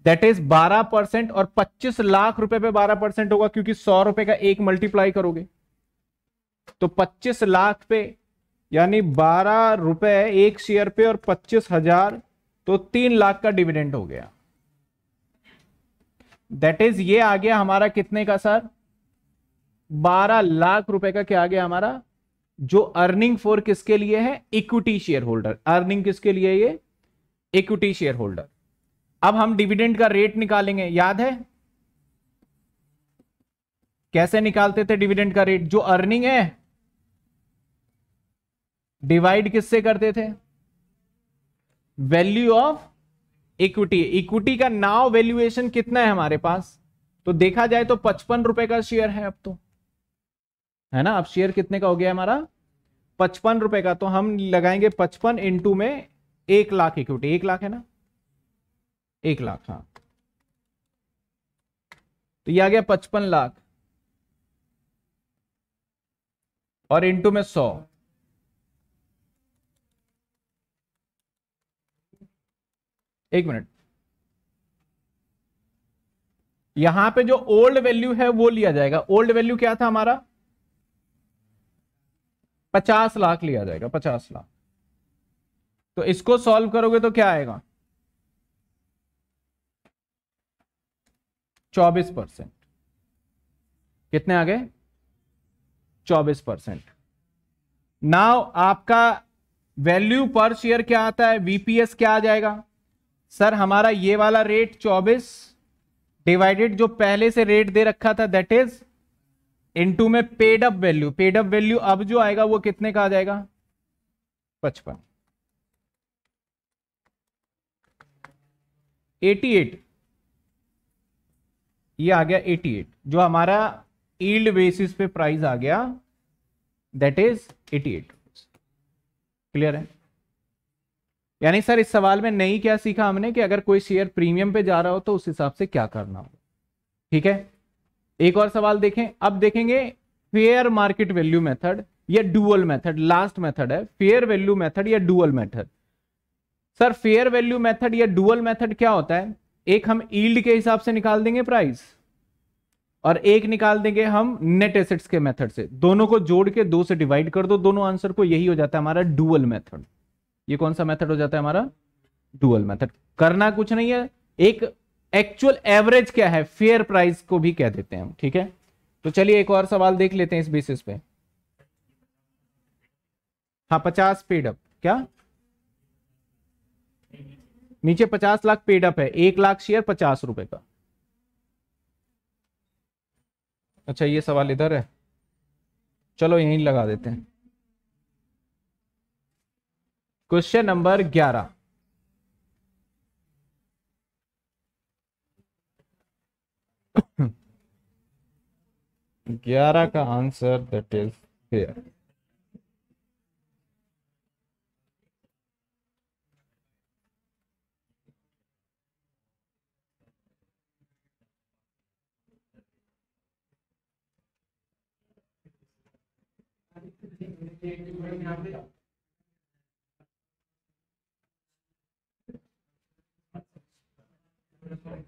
दैट इज बारह परसेंट और पच्चीस लाख रुपए पे बारह परसेंट होगा क्योंकि सौ रुपए का एक मल्टीप्लाई करोगे तो पच्चीस लाख पे यानी बारह रुपए एक शेयर पे और पच्चीस हजार तो तीन लाख का डिविडेंड हो गया दैट इज ये आ गया हमारा कितने का सर बारह लाख रुपए का क्या आ गया हमारा जो अर्निंग फॉर किसके लिए है इक्विटी शेयर होल्डर अर्निंग किसके लिए ये इक्विटी शेयर होल्डर अब हम डिविडेंड का रेट निकालेंगे याद है कैसे निकालते थे डिविडेंड का रेट जो अर्निंग है डिवाइड किससे करते the value of equity equity का नाव वैल्यूएशन कितना है हमारे पास तो देखा जाए तो पचपन रुपए का शेयर है अब तो है ना अब शेयर कितने का हो गया हमारा पचपन रुपए का तो हम लगाएंगे पचपन इंटू में एक लाख इक्विटी एक लाख है ना एक लाख हाँ तो ये आ गया पचपन लाख और इंटू में सौ एक मिनट यहां पे जो ओल्ड वैल्यू है वो लिया जाएगा ओल्ड वैल्यू क्या था हमारा पचास लाख लिया जाएगा पचास लाख तो इसको सॉल्व करोगे तो क्या आएगा चौबीस परसेंट कितने आ गए चौबीस परसेंट नाव आपका वैल्यू पर शेयर क्या आता है वीपीएस क्या आ जाएगा सर हमारा ये वाला रेट चौबीस डिवाइडेड जो पहले से रेट दे रखा था दैट इज इनटू में paid up value paid up value अब जो आएगा वो कितने का आ जाएगा पचपन एटी एट ये आ गया एटी एट जो हमारा ईल्ड बेसिस पे प्राइस आ गया that is eighty eight clear है यानी सर इस सवाल में नहीं क्या सीखा हमने कि अगर कोई शेयर प्रीमियम पे जा रहा हो तो उस हिसाब से क्या करना हो ठीक है एक और सवाल देखें अब देखेंगे फेयर मार्केट वैल्यू मेथड या डुअल मेथड लास्ट मेथड है फेयर वैल्यू मेथड या dual method sir fair value method या डुअल मेथड क्या होता है एक हम ईल्ड के हिसाब से निकाल देंगे प्राइस और एक निकाल देंगे हम नेट एसेट्स के मेथड से दोनों को जोड़ के दो से डिवाइड कर दो दोनों आंसर को यही हो जाता है हमारा डुअल मेथड ये कौन सा मेथड हो जाता है हमारा डुअल मेथड करना कुछ नहीं है एक एक्चुअल एवरेज क्या है फेयर प्राइस को भी कह देते हैं हम ठीक है तो चलिए एक और सवाल देख लेते हैं इस बेसिस पे हाँ पचास पेड अप क्या नीचे पचास लाख पेड अप है एक लाख शेयर पचास रुपए का अच्छा ये सवाल इधर है चलो यहीं लगा देते हैं क्वेश्चन नंबर ग्यारह ग्यारह का answer that is fair Thank you.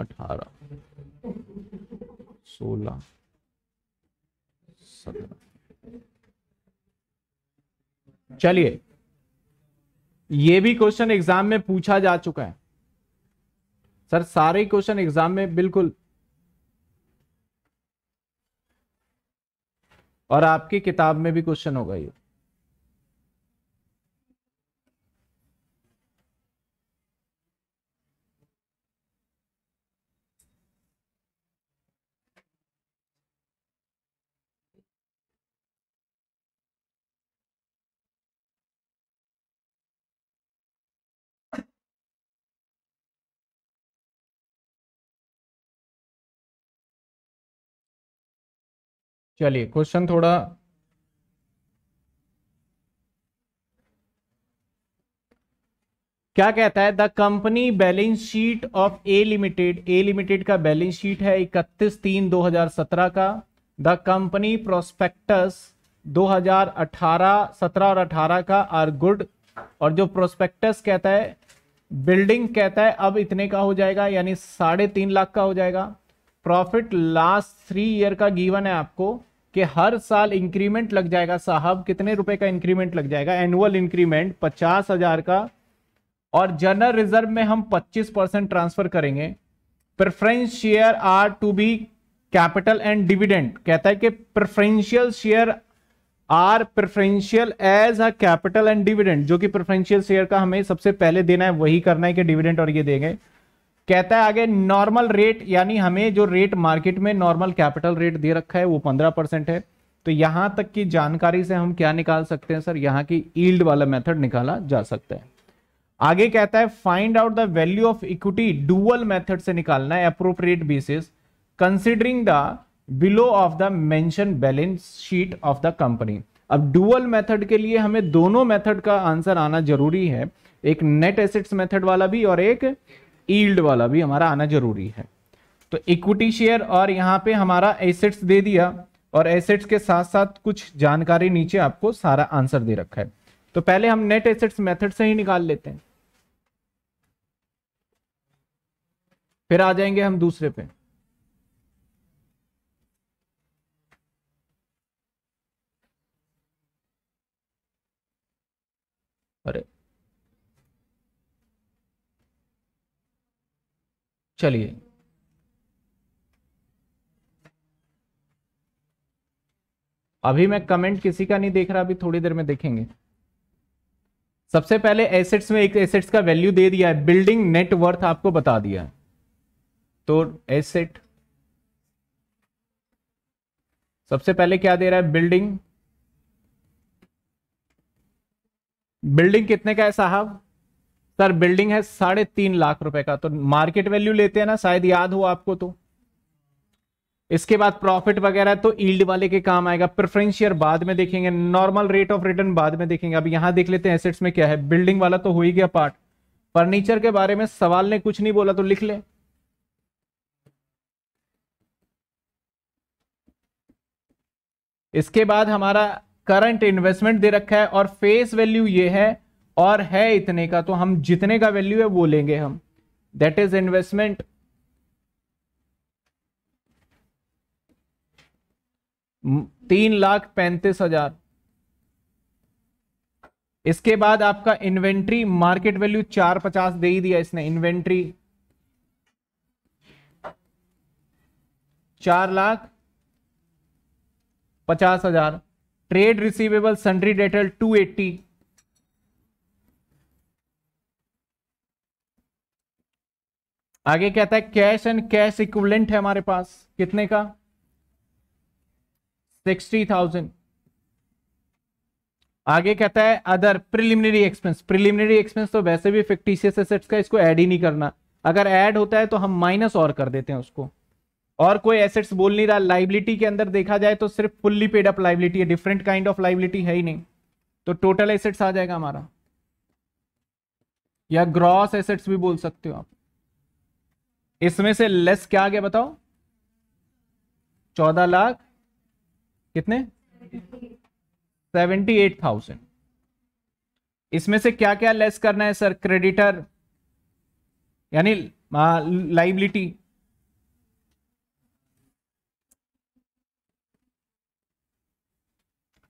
अठारह सोलह सत्रह चलिए ये भी क्वेश्चन एग्जाम में पूछा जा चुका है सर सारे क्वेश्चन एग्जाम में बिल्कुल और आपकी किताब में भी क्वेश्चन होगा ये चलिए क्वेश्चन थोड़ा क्या कहता है the company balance sheet of A limited A limited का बैलेंस शीट है इकतीस तीन 2017 का द कंपनी प्रोस्पेक्टस 2018 17 और 18 का आर गुड और जो प्रोस्पेक्टस कहता है बिल्डिंग कहता है अब इतने का हो जाएगा यानी साढ़े तीन लाख का हो जाएगा प्रॉफिट लास्ट थ्री ईयर का गीवन है आपको कि हर साल इंक्रीमेंट लग जाएगा साहब कितने रुपए का इंक्रीमेंट लग जाएगा एनुअल इंक्रीमेंट पचास हजार का और जनरल रिजर्व में हम 25 परसेंट ट्रांसफर करेंगे preference share are to be capital and dividend कहता है कि preferential share are preferential as a capital and dividend जो कि प्रेफरेंशियल शेयर का हमें सबसे पहले देना है वही करना है कि डिविडेंड और ये देंगे कहता है आगे नॉर्मल रेट यानी हमें जो रेट मार्केट में नॉर्मल कैपिटल रेट दे रखा है वो पंद्रह परसेंट है तो यहां तक की जानकारी से हम क्या निकाल सकते हैं सर यहां की ईल्ड वाला मेथड निकाला जा सकता है आगे कहता है find out the value of equity dual method से निकालना है appropriate basis considering the below of the mention balance sheet of the company अब डुअल मेथड के लिए हमें दोनों मेथड का आंसर आना जरूरी है एक नेट एसेट्स मेथड वाला भी और एक ईल्ड वाला भी हमारा आना जरूरी है तो इक्विटी शेयर और यहाँ पे हमारा एसेट्स दे दिया और एसेट्स के साथ साथ कुछ जानकारी नीचे आपको सारा आंसर दे रखा है तो पहले हम नेट एसेट्स मेथड से ही निकाल लेते हैं फिर आ जाएंगे हम दूसरे पे अरे चलिए अभी मैं कमेंट किसी का नहीं देख रहा अभी थोड़ी देर में देखेंगे सबसे पहले एसेट्स में एक एसेट्स का वैल्यू दे दिया है बिल्डिंग नेटवर्थ आपको बता दिया है तो एसेट सबसे पहले क्या दे रहा है बिल्डिंग बिल्डिंग कितने का है साहब सर बिल्डिंग है साढ़े तीन लाख रुपए का तो मार्केट वैल्यू लेते हैं ना शायद याद हो आपको तो इसके बाद प्रॉफिट वगैरह तो ईल्ड वाले के काम आएगा प्रेफरेंशियर बाद में देखेंगे नॉर्मल रेट ऑफ रिटर्न बाद में देखेंगे अब यहां देख लेते हैं एसेट्स में क्या है बिल्डिंग वाला तो हो ही गया पार्ट फर्नीचर के बारे में सवाल ने कुछ नहीं बोला तो लिख ले इसके बाद हमारा करंट इन्वेस्टमेंट दे रखा है और फेस वैल्यू ये है और है इतने का तो हम जितने का वैल्यू है वो लेंगे हम दैट इज इन्वेस्टमेंट तीन लाख पैंतीस हजार इसके बाद आपका इन्वेंट्री मार्केट वैल्यू चार पचास दे ही दिया इसने इन्वेंट्री चार लाख पचास हजार trade receivable sundry detail two eighty आगे कहता है कैश एंड कैश इक्विवेलेंट है हमारे पास कितने का सिक्सटी थाउजेंड आगे कहता है other preliminary expense preliminary expense तो वैसे भी फिक्टिशियस एसेट्स का इसको ऐड ही नहीं करना अगर ऐड होता है तो हम माइनस और कर देते हैं उसको और कोई एसेट्स बोल नहीं रहा लाइबिलिटी के अंदर देखा जाए तो सिर्फ फुल्ली पेड अप लाइबिलिटी है डिफरेंट काइंड ऑफ लाइबिलिटी है ही नहीं तो टोटल एसेट्स आ जाएगा हमारा या ग्रॉस एसेट्स भी बोल सकते हो आप इसमें से लेस क्या आ गया बताओ चौदह लाख कितने सेवेंटी एट थाउजेंड इसमें से क्या क्या लेस करना है सर क्रेडिटर यानी लाइबिलिटी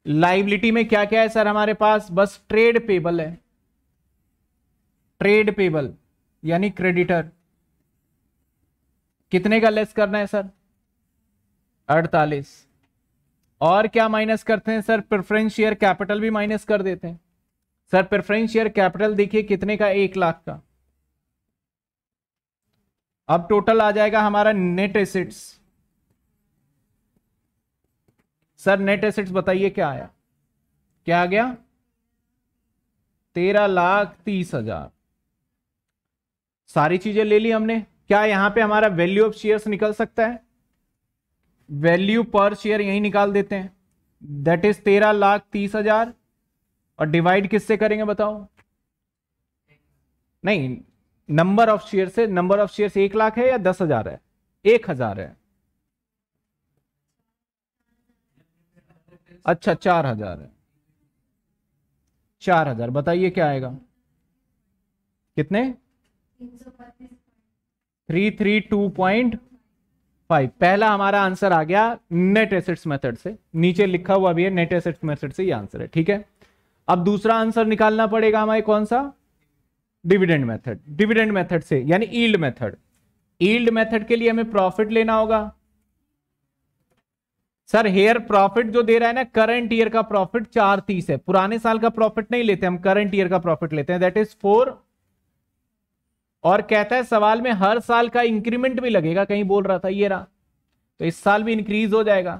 लाइबिलिटी में क्या क्या है सर हमारे पास बस ट्रेड पेबल है ट्रेड पेबल यानी क्रेडिटर कितने का लेस करना है सर अड़तालीस और क्या माइनस करते हैं सर प्रेफरेंस शेयर कैपिटल भी माइनस कर देते हैं सर प्रेफरेंस शेयर कैपिटल देखिए कितने का एक लाख का अब टोटल आ जाएगा हमारा net assets sir net assets बताइए क्या आया क्या आ गया तेरह लाख तीस हजार सारी चीजें ले ली हमने क्या यहां पे हमारा वैल्यू ऑफ शेयर्स निकल सकता है वैल्यू पर शेयर यही निकाल देते हैं दैट इज तेरह लाख तीस हजार और डिवाइड किससे करेंगे बताओ नहीं नंबर ऑफ शेयर से नंबर ऑफ शेयर एक लाख है या दस हजार है एक हजार है अच्छा चार हजार है चार हजार बताइए क्या आएगा कितने three three two point five पहला हमारा आंसर आ गया नेट एसेट्स मेथड से नीचे लिखा हुआ भी है नेट एसेट्स मेथड से ये आंसर है ठीक है अब दूसरा आंसर निकालना पड़ेगा हमारे कौन सा डिविडेंड मेथड डिविडेंड मेथड से यानी ईल्ड मेथड ईल्ड मेथड के लिए हमें प्रॉफिट लेना होगा सर हेयर प्रॉफिट जो दे रहा है ना करंट ईयर का प्रॉफिट चार तीस है पुराने साल का प्रॉफिट नहीं लेते हम करंट ईयर का प्रॉफिट लेते हैं दैट इज फोर और कहता है सवाल में हर साल का इंक्रीमेंट भी लगेगा कहीं बोल रहा था ये रहा तो इस साल भी इंक्रीज हो जाएगा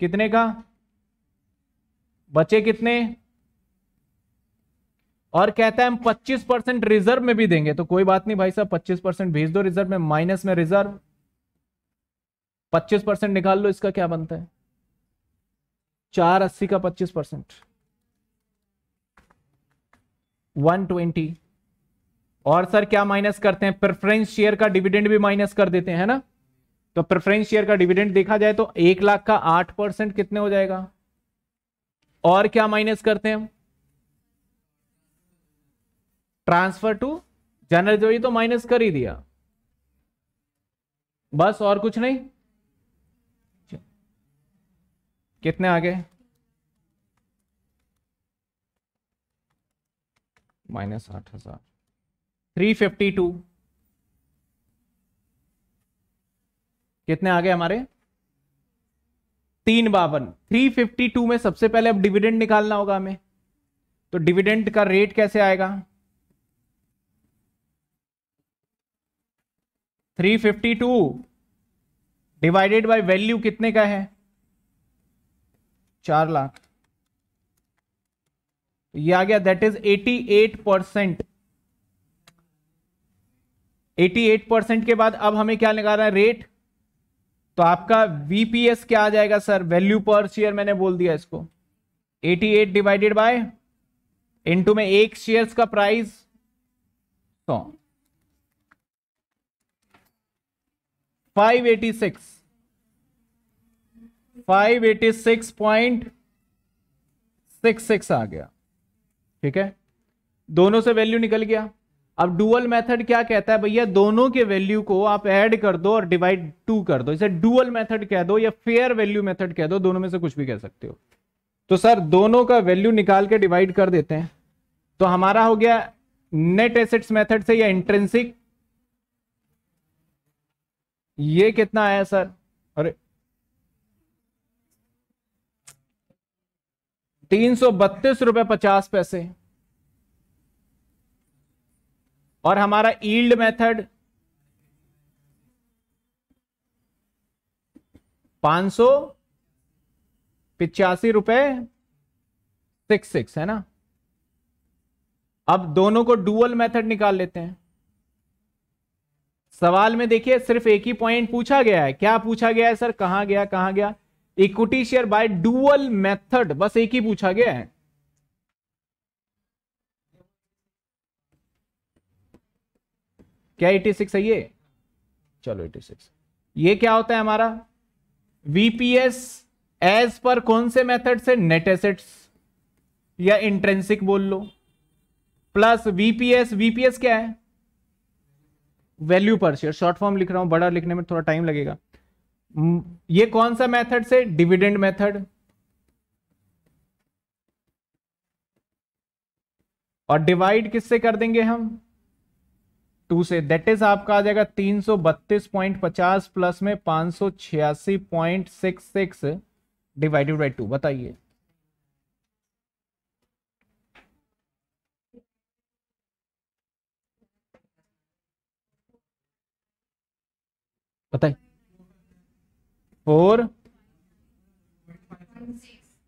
कितने का बचे कितने और कहता है हम 25 परसेंट रिजर्व में भी देंगे तो कोई बात नहीं भाई साहब 25 परसेंट भेज दो रिजर्व में माइनस में रिजर्व 25 परसेंट निकाल लो इसका क्या बनता है चार अस्सी का 25 परसेंट वन ट्वेंटी और सर क्या माइनस करते हैं प्रेफरेंस शेयर का डिविडेंड भी माइनस कर देते हैं ना तो प्रेफरेंस शेयर का डिविडेंड देखा जाए तो एक लाख का आठ परसेंट कितने हो जाएगा और क्या माइनस करते हैं ट्रांसफर टू जनरल जो तो माइनस कर ही दिया बस और कुछ नहीं कितने आ गए माइनस आठ हजार 352 कितने आ गए हमारे तीन बावन टू में सबसे पहले अब डिविडेंड निकालना होगा हमें तो डिविडेंड का रेट कैसे आएगा 352 डिवाइडेड बाय वैल्यू कितने का है चार लाख ये आ गया दैट इज 88 परसेंट 88 परसेंट के बाद अब हमें क्या रहा है रेट तो आपका वीपीएस क्या आ जाएगा सर वैल्यू पर शेयर मैंने बोल दिया इसको 88 डिवाइडेड बाय इनटू में एक शेयर्स का प्राइस तो five eighty six five eighty six point six six आ गया ठीक है दोनों से वैल्यू निकल गया अब डुअल मेथड क्या कहता है भैया दोनों के वैल्यू को आप ऐड कर दो और डिवाइड टू कर दो इसे डुअल मेथड कह दो या फेयर वैल्यू मेथड कह दो दोनों में से कुछ भी कह सकते हो तो सर दोनों का वैल्यू निकाल के डिवाइड कर देते हैं तो हमारा हो गया नेट एसेट्स मेथड से या इंट्रेंसिक ये कितना आया सर अरे तीन सौ बत्तीस रुपए पचास पैसे और हमारा ईल्ड मेथड 500 पिचासी रुपए सिक्स सिक्स है ना अब दोनों को डुअल मेथड निकाल लेते हैं सवाल में देखिए सिर्फ एक ही पॉइंट पूछा गया है क्या पूछा गया है सर कहां गया कहां गया equity share by dual method बस एक ही पूछा गया है क्या 86 है ये चलो 86 ये क्या होता है हमारा वीपीएस एज पर कौन से मेथड से नेट एसेट्स या इंट्रेंसिक बोल लो प्लस वीपीएस वीपीएस क्या है value per share short form लिख रहा हूं बड़ा लिखने में थोड़ा टाइम लगेगा ये कौन सा मेथड से डिविडेंड मेथड और डिवाइड किससे कर देंगे हम टू से दैट इज आपका आ जाएगा तीन सौ बत्तीस पॉइंट पचास प्लस में पांच सौ छियासी point six six divided by two बताइए बताइए फोर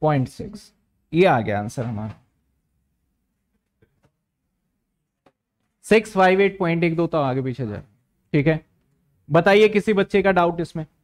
पॉइंट सिक्स ये आ गया आंसर हमारा सिक्स फाइव एट पॉइंट एक दो तो आगे पीछे जाए ठीक है बताइए किसी बच्चे का डाउट इसमें